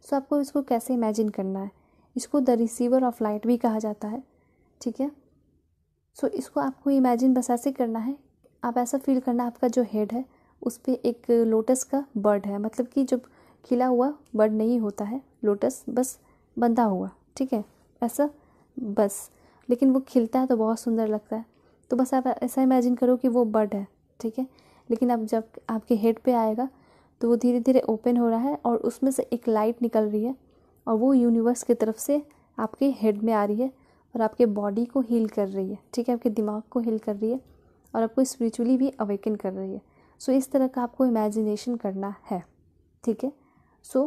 सो आपको इसको कैसे इमेजिन करना है इसको द रिसीवर ऑफ लाइट भी कहा जाता है ठीक है सो so, इसको आपको इमेजिन बस ऐसे करना है आप ऐसा फील करना आपका जो हेड है उस पर एक लोटस का बर्ड है मतलब कि जब खिला हुआ बर्ड नहीं होता है लोटस बस बंधा हुआ ठीक है ऐसा बस लेकिन वो खिलता है तो बहुत सुंदर लगता है तो बस आप ऐसा इमेजिन करो कि वो बर्ड है ठीक है लेकिन अब जब आपके हेड पे आएगा तो वो धीरे धीरे ओपन हो रहा है और उसमें से एक लाइट निकल रही है और वो यूनिवर्स की तरफ से आपके हेड में आ रही है और आपके बॉडी को हील कर रही है ठीक है आपके दिमाग को हील कर रही है और आपको स्पिरिचुअली भी अवेकन कर रही है सो so, इस तरह का आपको इमेजिनेशन करना है ठीक है सो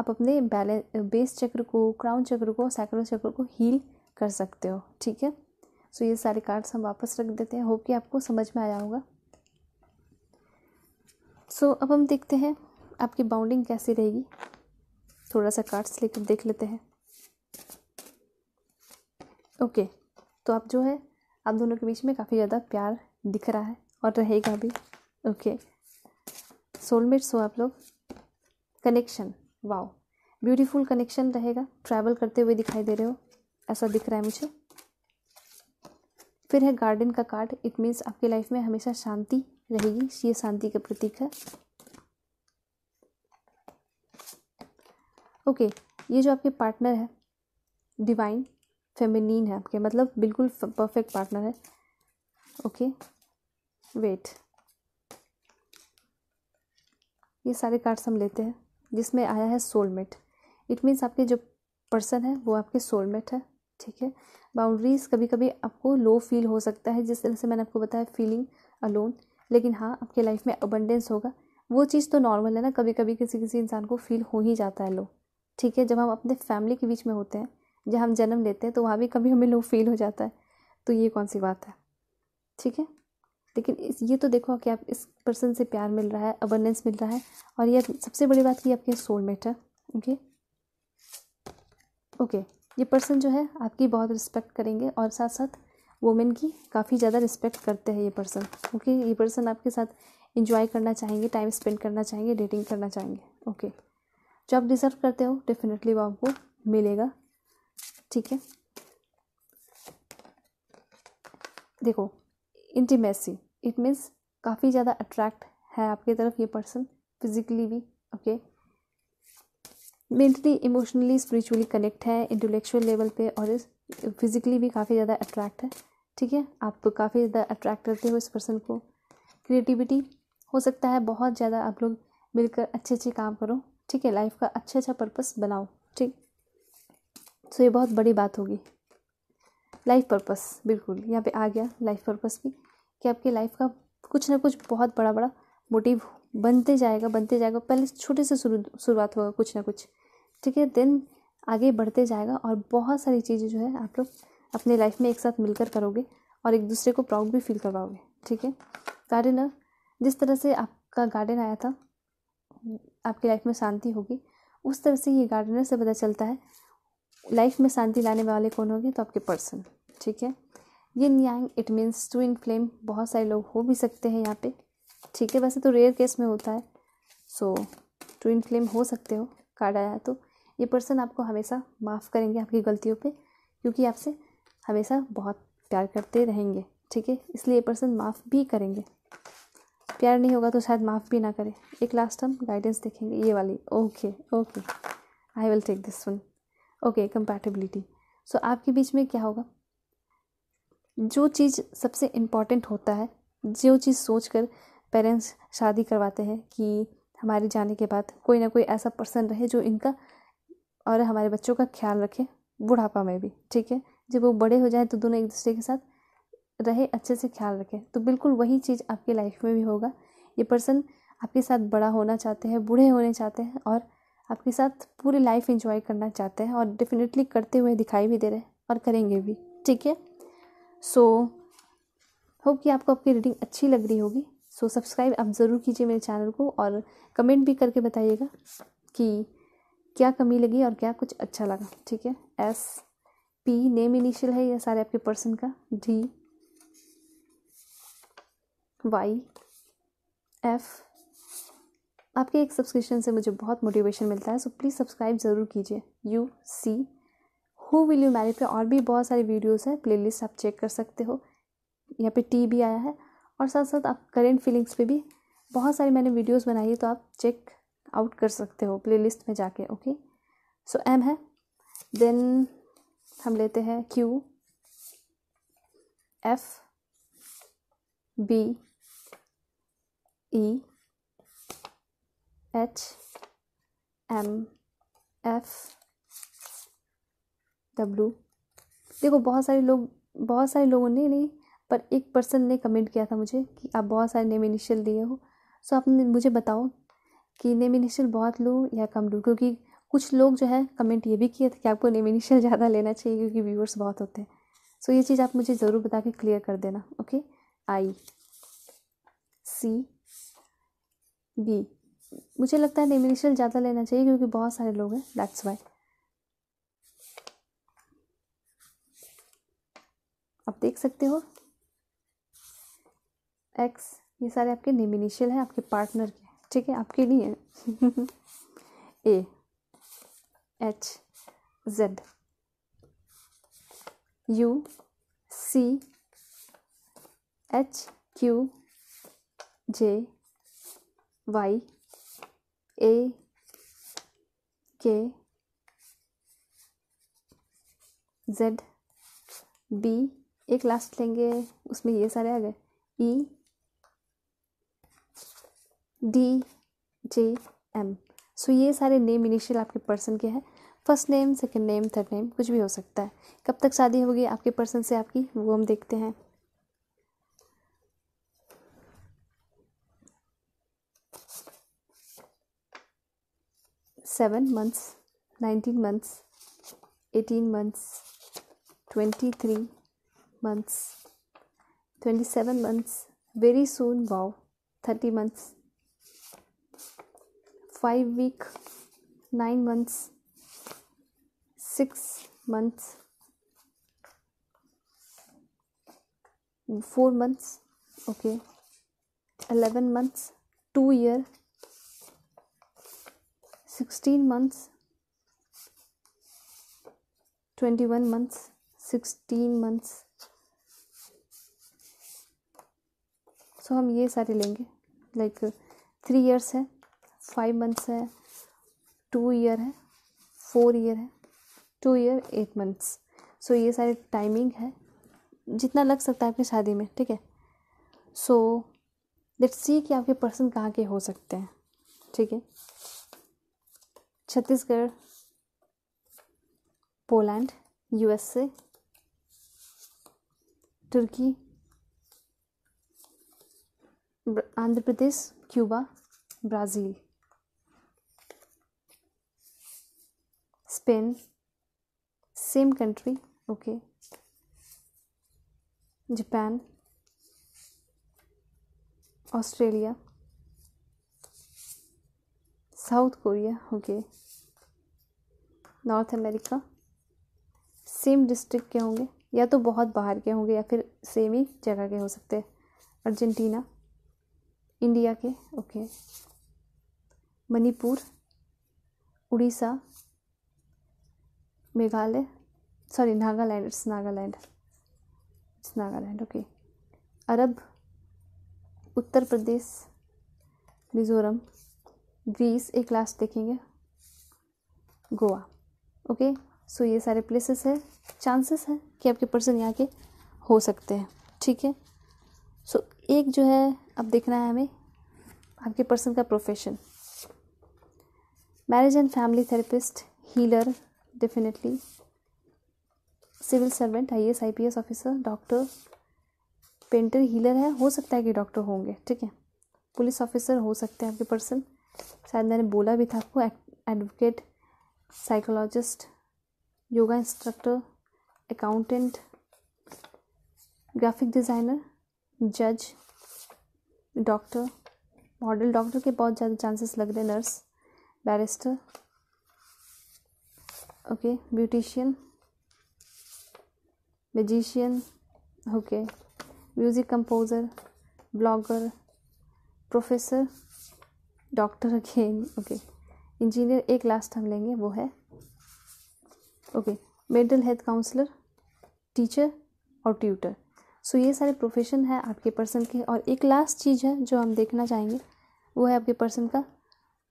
आप अपने बैले बेस चक्र को क्राउन चक्र को सैक्रो चक्र को हील कर सकते हो ठीक है सो so, ये सारे कार्ड्स हम वापस रख देते हैं होप कि आपको समझ में आया होगा सो so, अब हम देखते हैं आपकी बाउंडिंग कैसी रहेगी थोड़ा सा कार्ड्स लेकर देख लेते हैं ओके तो आप जो है आप दोनों के बीच में काफ़ी ज़्यादा प्यार दिख रहा है और रहेगा भी ओके सोलमेट्स हो आप लोग कनेक्शन वाओ ब्यूटीफुल कनेक्शन रहेगा ट्रैवल करते हुए दिखाई दे रहे हो ऐसा दिख रहा है मुझे फिर है गार्डन का कार्ड इट मीन्स आपकी लाइफ में हमेशा शांति रहेगी ये शांति का प्रतीक है ओके ये जो आपके पार्टनर है डिवाइन फेमिनिन है आपके मतलब बिल्कुल परफेक्ट पार्टनर है ओके वेट ये सारे कार्ड्स हम लेते हैं जिसमें आया है सोलमेट इट मीन्स आपके जो पर्सन है वो आपके सोलमेट है ठीक है बाउंड्रीज कभी कभी आपको लो फील हो सकता है जिस तरह से मैंने आपको बताया फीलिंग अलोन लेकिन हाँ आपके लाइफ में अबंडेंस होगा वो चीज़ तो नॉर्मल है ना कभी कभी किसी किसी इंसान को फील हो ही जाता है लो ठीक है जब हम अपने फैमिली के बीच में होते हैं जहाँ हम जन्म लेते हैं तो वहाँ भी कभी हमें लो फील हो जाता है तो ये कौन सी बात है ठीक है लेकिन इस ये तो देखो कि आप इस पर्सन से प्यार मिल रहा है अवेयरनेस मिल रहा है और ये सबसे बड़ी बात की आपके सोलमेट है ओके ओके ये पर्सन जो है आपकी बहुत रिस्पेक्ट करेंगे और साथ साथ वोमेन की काफ़ी ज़्यादा रिस्पेक्ट करते हैं ये पर्सन ओके ये पर्सन आपके साथ इंजॉय करना चाहेंगे टाइम स्पेंड करना चाहेंगे डेटिंग करना चाहेंगे ओके जो आप डिज़र्व करते हो डेफिनेटली वो आपको मिलेगा ठीक है देखो इंटीमेसी इट मीन्स काफ़ी ज़्यादा अट्रैक्ट है आपकी तरफ ये पर्सन फिजिकली भी okay mentally emotionally spiritually connect है इंटेलेक्चुअल लेवल पे और फिजिकली भी काफ़ी ज़्यादा अट्रैक्ट है ठीक है आप तो काफ़ी ज़्यादा अट्रैक्ट करते हो इस पर्सन को क्रिएटिविटी हो सकता है बहुत ज़्यादा आप लोग मिलकर अच्छे अच्छे काम करो ठीक है लाइफ का अच्छा अच्छा पर्पस बनाओ ठीक सो तो ये बहुत बड़ी बात होगी लाइफ पर्पस बिल्कुल यहाँ पे आ गया लाइफ पर्पस भी कि आपकी लाइफ का कुछ ना कुछ बहुत बड़ा बड़ा मोटिव बनते जाएगा बनते जाएगा पहले छोटे से शुरू शुरुआत होगा कुछ ना कुछ ठीक है देन आगे बढ़ते जाएगा और बहुत सारी चीज़ें जो है आप लोग अपने लाइफ में एक साथ मिलकर करोगे और एक दूसरे को प्राउड भी फील करवाओगे ठीक है गार्डनर जिस तरह से आपका गार्डन आया था आपकी लाइफ में शांति होगी उस तरह से ये गार्डनर से पता चलता है लाइफ में शांति लाने वाले कौन होंगे तो आपके पर्सन ठीक है ये न्यांग it means to inflame बहुत सारे लोग हो भी सकते हैं यहाँ पे ठीक है वैसे तो रेयर केस में होता है सो टू इन फ्लेम हो सकते हो कार्ड आया तो ये पर्सन आपको हमेशा माफ़ करेंगे आपकी गलतियों पे क्योंकि आपसे हमेशा बहुत प्यार करते रहेंगे ठीक है इसलिए ये पर्सन माफ़ भी करेंगे प्यार नहीं होगा तो शायद माफ़ भी ना करें एक लास्ट हम गाइडेंस देखेंगे ये वाली okay okay I will take this one okay compatibility so आपके बीच में क्या होगा जो चीज़ सबसे इम्पॉर्टेंट होता है जो चीज़ सोच कर पेरेंट्स शादी करवाते हैं कि हमारे जाने के बाद कोई ना कोई ऐसा पर्सन रहे जो इनका और हमारे बच्चों का ख्याल रखे बुढ़ापा में भी ठीक है जब वो बड़े हो जाए तो दोनों एक दूसरे के साथ रहे अच्छे से ख्याल रखें तो बिल्कुल वही चीज़ आपकी लाइफ में भी होगा ये पर्सन आपके साथ बड़ा होना चाहते हैं बूढ़े होने चाहते हैं और आपके साथ पूरी लाइफ इंजॉय करना चाहते हैं और डेफिनेटली करते हुए दिखाई भी दे रहे हैं और करेंगे भी ठीक है सो होप कि आपको आपकी रीडिंग अच्छी लग रही होगी सो so, सब्सक्राइब आप ज़रूर कीजिए मेरे चैनल को और कमेंट भी करके बताइएगा कि क्या कमी लगी और क्या कुछ अच्छा लगा ठीक है एस पी नेम इनिशियल है या सारे आपके पर्सन का डी वाई एफ आपके एक सब्सक्रिप्शन से मुझे बहुत मोटिवेशन मिलता है सो प्लीज़ सब्सक्राइब ज़रूर कीजिए you see who will you marry पे और भी बहुत सारी वीडियोस हैं प्ले आप चेक कर सकते हो यहाँ पे टी भी आया है और साथ साथ आप करेंट फीलिंग्स पे भी बहुत सारी मैंने वीडियोस बनाई है तो आप चेक आउट कर सकते हो लिस्ट में जाके ओके सो एम है देन हम लेते हैं Q F B E H M F W देखो बहुत सारे लोग बहुत सारे लोगों ने नहीं पर एक पर्सन ने कमेंट किया था मुझे कि आप बहुत सारे नेम इनिशियल दिए हो सो आप मुझे बताओ कि नेम इनिशियल बहुत लो या कम लो क्योंकि कुछ लोग जो है कमेंट ये भी किए थे कि आपको नेम इनिशियल ज़्यादा लेना चाहिए क्योंकि व्यूअर्स बहुत होते हैं सो ये चीज़ आप मुझे ज़रूर बता के क्लियर कर देना ओके आई सी बी मुझे लगता है इनिशियल ज़्यादा लेना चाहिए क्योंकि बहुत सारे लोग हैं दैट्स वाई आप देख सकते हो एक्स ये सारे आपके इनिशियल हैं आपके पार्टनर के ठीक है आपके नहीं है A H Z U C H Q J Y A K Z B एक लास्ट लेंगे उसमें ये सारे आ गए E D J am so ये सारे नेम इनिशियल आपके पर्सन के हैं first name second name third name कुछ भी हो सकता है कब तक शादी होगी आपके पर्सन से आपकी वो हम देखते हैं 7 months, 19 months, 18 months, 23 months, 27 months, very soon, wow, 30 months, 5 week, 9 months, 6 months, 4 months, okay, 11 months, 2 year, sixteen months twenty one months sixteen months so हम ये सारे लेंगे लाइक थ्री इयर्स है फाइव मंथ्स है टू ईयर है four year है two year eight months so ये सारे टाइमिंग है जितना लग सकता है आपकी शादी में ठीक है सो लेट्स सी कि आपके पर्सन कहाँ के हो सकते हैं ठीक है छत्तीसगढ़ पोलैंड यूएसए तुर्की Andhra Pradesh Cuba Brazil Spain same country okay Japan Australia South Korea okay North America same district के होंगे या तो बहुत बाहर के होंगे या फिर सेम ही जगह के हो सकते हैं अर्जेंटीना इंडिया के okay Manipur Orissa Meghalaya sorry Nagaland it's Nagaland it's Nagaland okay अरब उत्तर प्रदेश मिज़ोरम ग्रीस एक लास्ट देखेंगे गोवा ओके सो ये सारे प्लेसेस है चांसेस है कि आपके पर्सन यहाँ के हो सकते हैं ठीक है सो so, एक जो है अब देखना है हमें आपके पर्सन का profession marriage and family therapist healer definitely civil servant I S I P S officer doctor painter healer है हो सकता है कि डॉक्टर होंगे ठीक है पुलिस ऑफिसर हो सकते हैं आपके पर्सन शायद मैंने बोला भी था आपको advocate psychologist yoga instructor accountant graphic designer जज डॉक्टर मॉडल डॉक्टर के बहुत ज़्यादा चांसेस लग रहे nurse barrister okay beautician magician okay music composer blogger professor doctor again okay engineer एक लास्ट हम लेंगे वो है okay mental health counsellor teacher और ट्यूटर सो ये सारे प्रोफेशन है आपके पर्सन के और एक लास्ट चीज़ है जो हम देखना चाहेंगे वो है आपके पर्सन का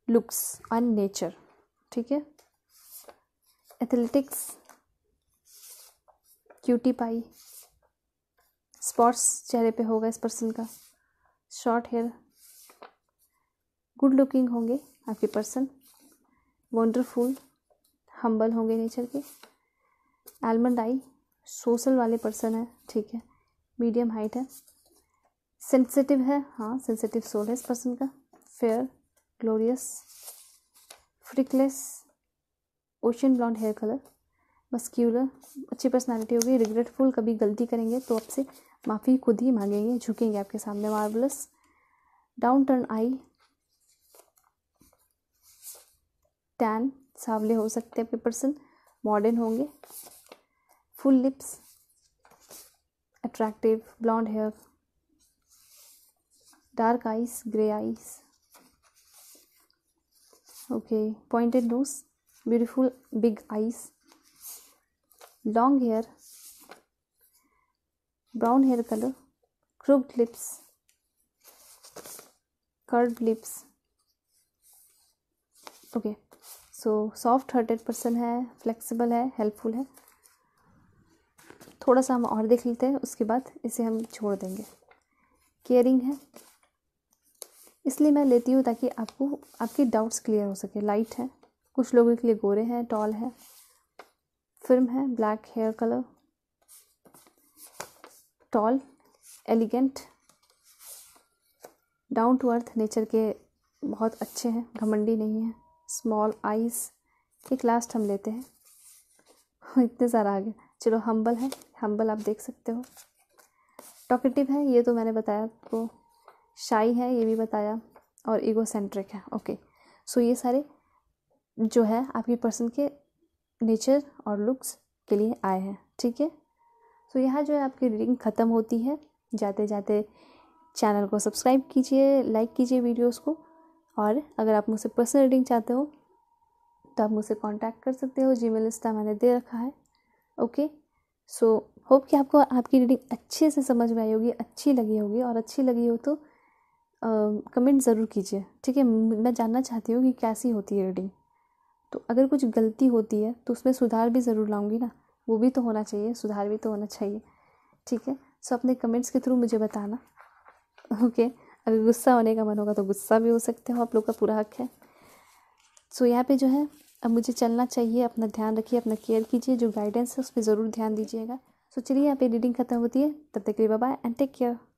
लुक्स एंड नेचर ठीक है एथलेटिक्स क्यूटी पाई स्पॉट्स चेहरे पे होगा इस पर्सन का शॉर्ट हेयर गुड लुकिंग होंगे आपके पर्सन वंडरफुल हम्बल होंगे नेचर के एलमंड आई सोशल वाले पर्सन है ठीक है मीडियम हाइट है सेंसिटिव है हाँ सेंसिटिव सोल है इस पर्सन का fair glorious freckleless ocean blonde hair colour muscular अच्छी पर्सनालिटी होगी रिग्रेटफुल कभी गलती करेंगे तो आपसे माफ़ी खुद ही मांगेंगे झुकेंगे आपके सामने marvellous down turn eye tan सांवले हो सकते हैं आपके पर्सन मॉडर्न होंगे full lips attractive blonde hair dark eyes grey eyes okay pointed nose beautiful big eyes long hair brown hair colour cropped lips curved lips okay so soft hearted person है flexible है helpful है थोड़ा सा हम और देख लेते हैं उसके बाद इसे हम छोड़ देंगे केयरिंग है इसलिए मैं लेती हूँ ताकि आपको आपके डाउट्स क्लियर हो सके लाइट है कुछ लोगों के लिए गोरे हैं टॉल है फिल्म है black hair colour tall elegant down to earth nature के बहुत अच्छे हैं घमंडी नहीं है स्मॉल आइज़ एक लास्ट हम लेते हैं हाँ, इतने सारा आ चलो हम्बल है हम्बल आप देख सकते हो टॉकेटिव है ये तो मैंने बताया आपको शाई है ये भी बताया और ईगोसेंट्रिक है ओके सो ये सारे जो है आपकी पर्सन के नेचर और लुक्स के लिए आए हैं ठीक है सो यहाँ जो है आपकी रीडिंग ख़त्म होती है जाते जाते चैनल को सब्सक्राइब कीजिए लाइक कीजिए वीडियोस को और अगर आप मुझसे पर्सनल रीडिंग चाहते हो तो आप मुझसे कांटेक्ट कर सकते हो जी मेल लिस्ट मैंने दे रखा है ओके सो होप कि आपको आपकी रीडिंग अच्छे से समझ में आई होगी अच्छी लगी होगी और अच्छी लगी हो तो कमेंट ज़रूर कीजिए ठीक है मैं जानना चाहती हूँ कि कैसी होती है रीडिंग तो अगर कुछ गलती होती है तो उसमें सुधार भी ज़रूर लाऊंगी ना वो भी तो होना चाहिए सुधार भी तो होना चाहिए ठीक है सो अपने कमेंट्स के थ्रू मुझे बताना ओके okay. अगर गुस्सा होने का मन होगा तो गुस्सा भी हो सकते हो आप लोग का पूरा हक है सो यहाँ पे जो है अब मुझे चलना चाहिए अपना ध्यान रखिए अपना केयर कीजिए जो गाइडेंस है उस पर ज़रूर ध्यान दीजिएगा सो चलिए यहाँ पे रीडिंग खत्म होती है तब तक के लिए बाय एंड टेक केयर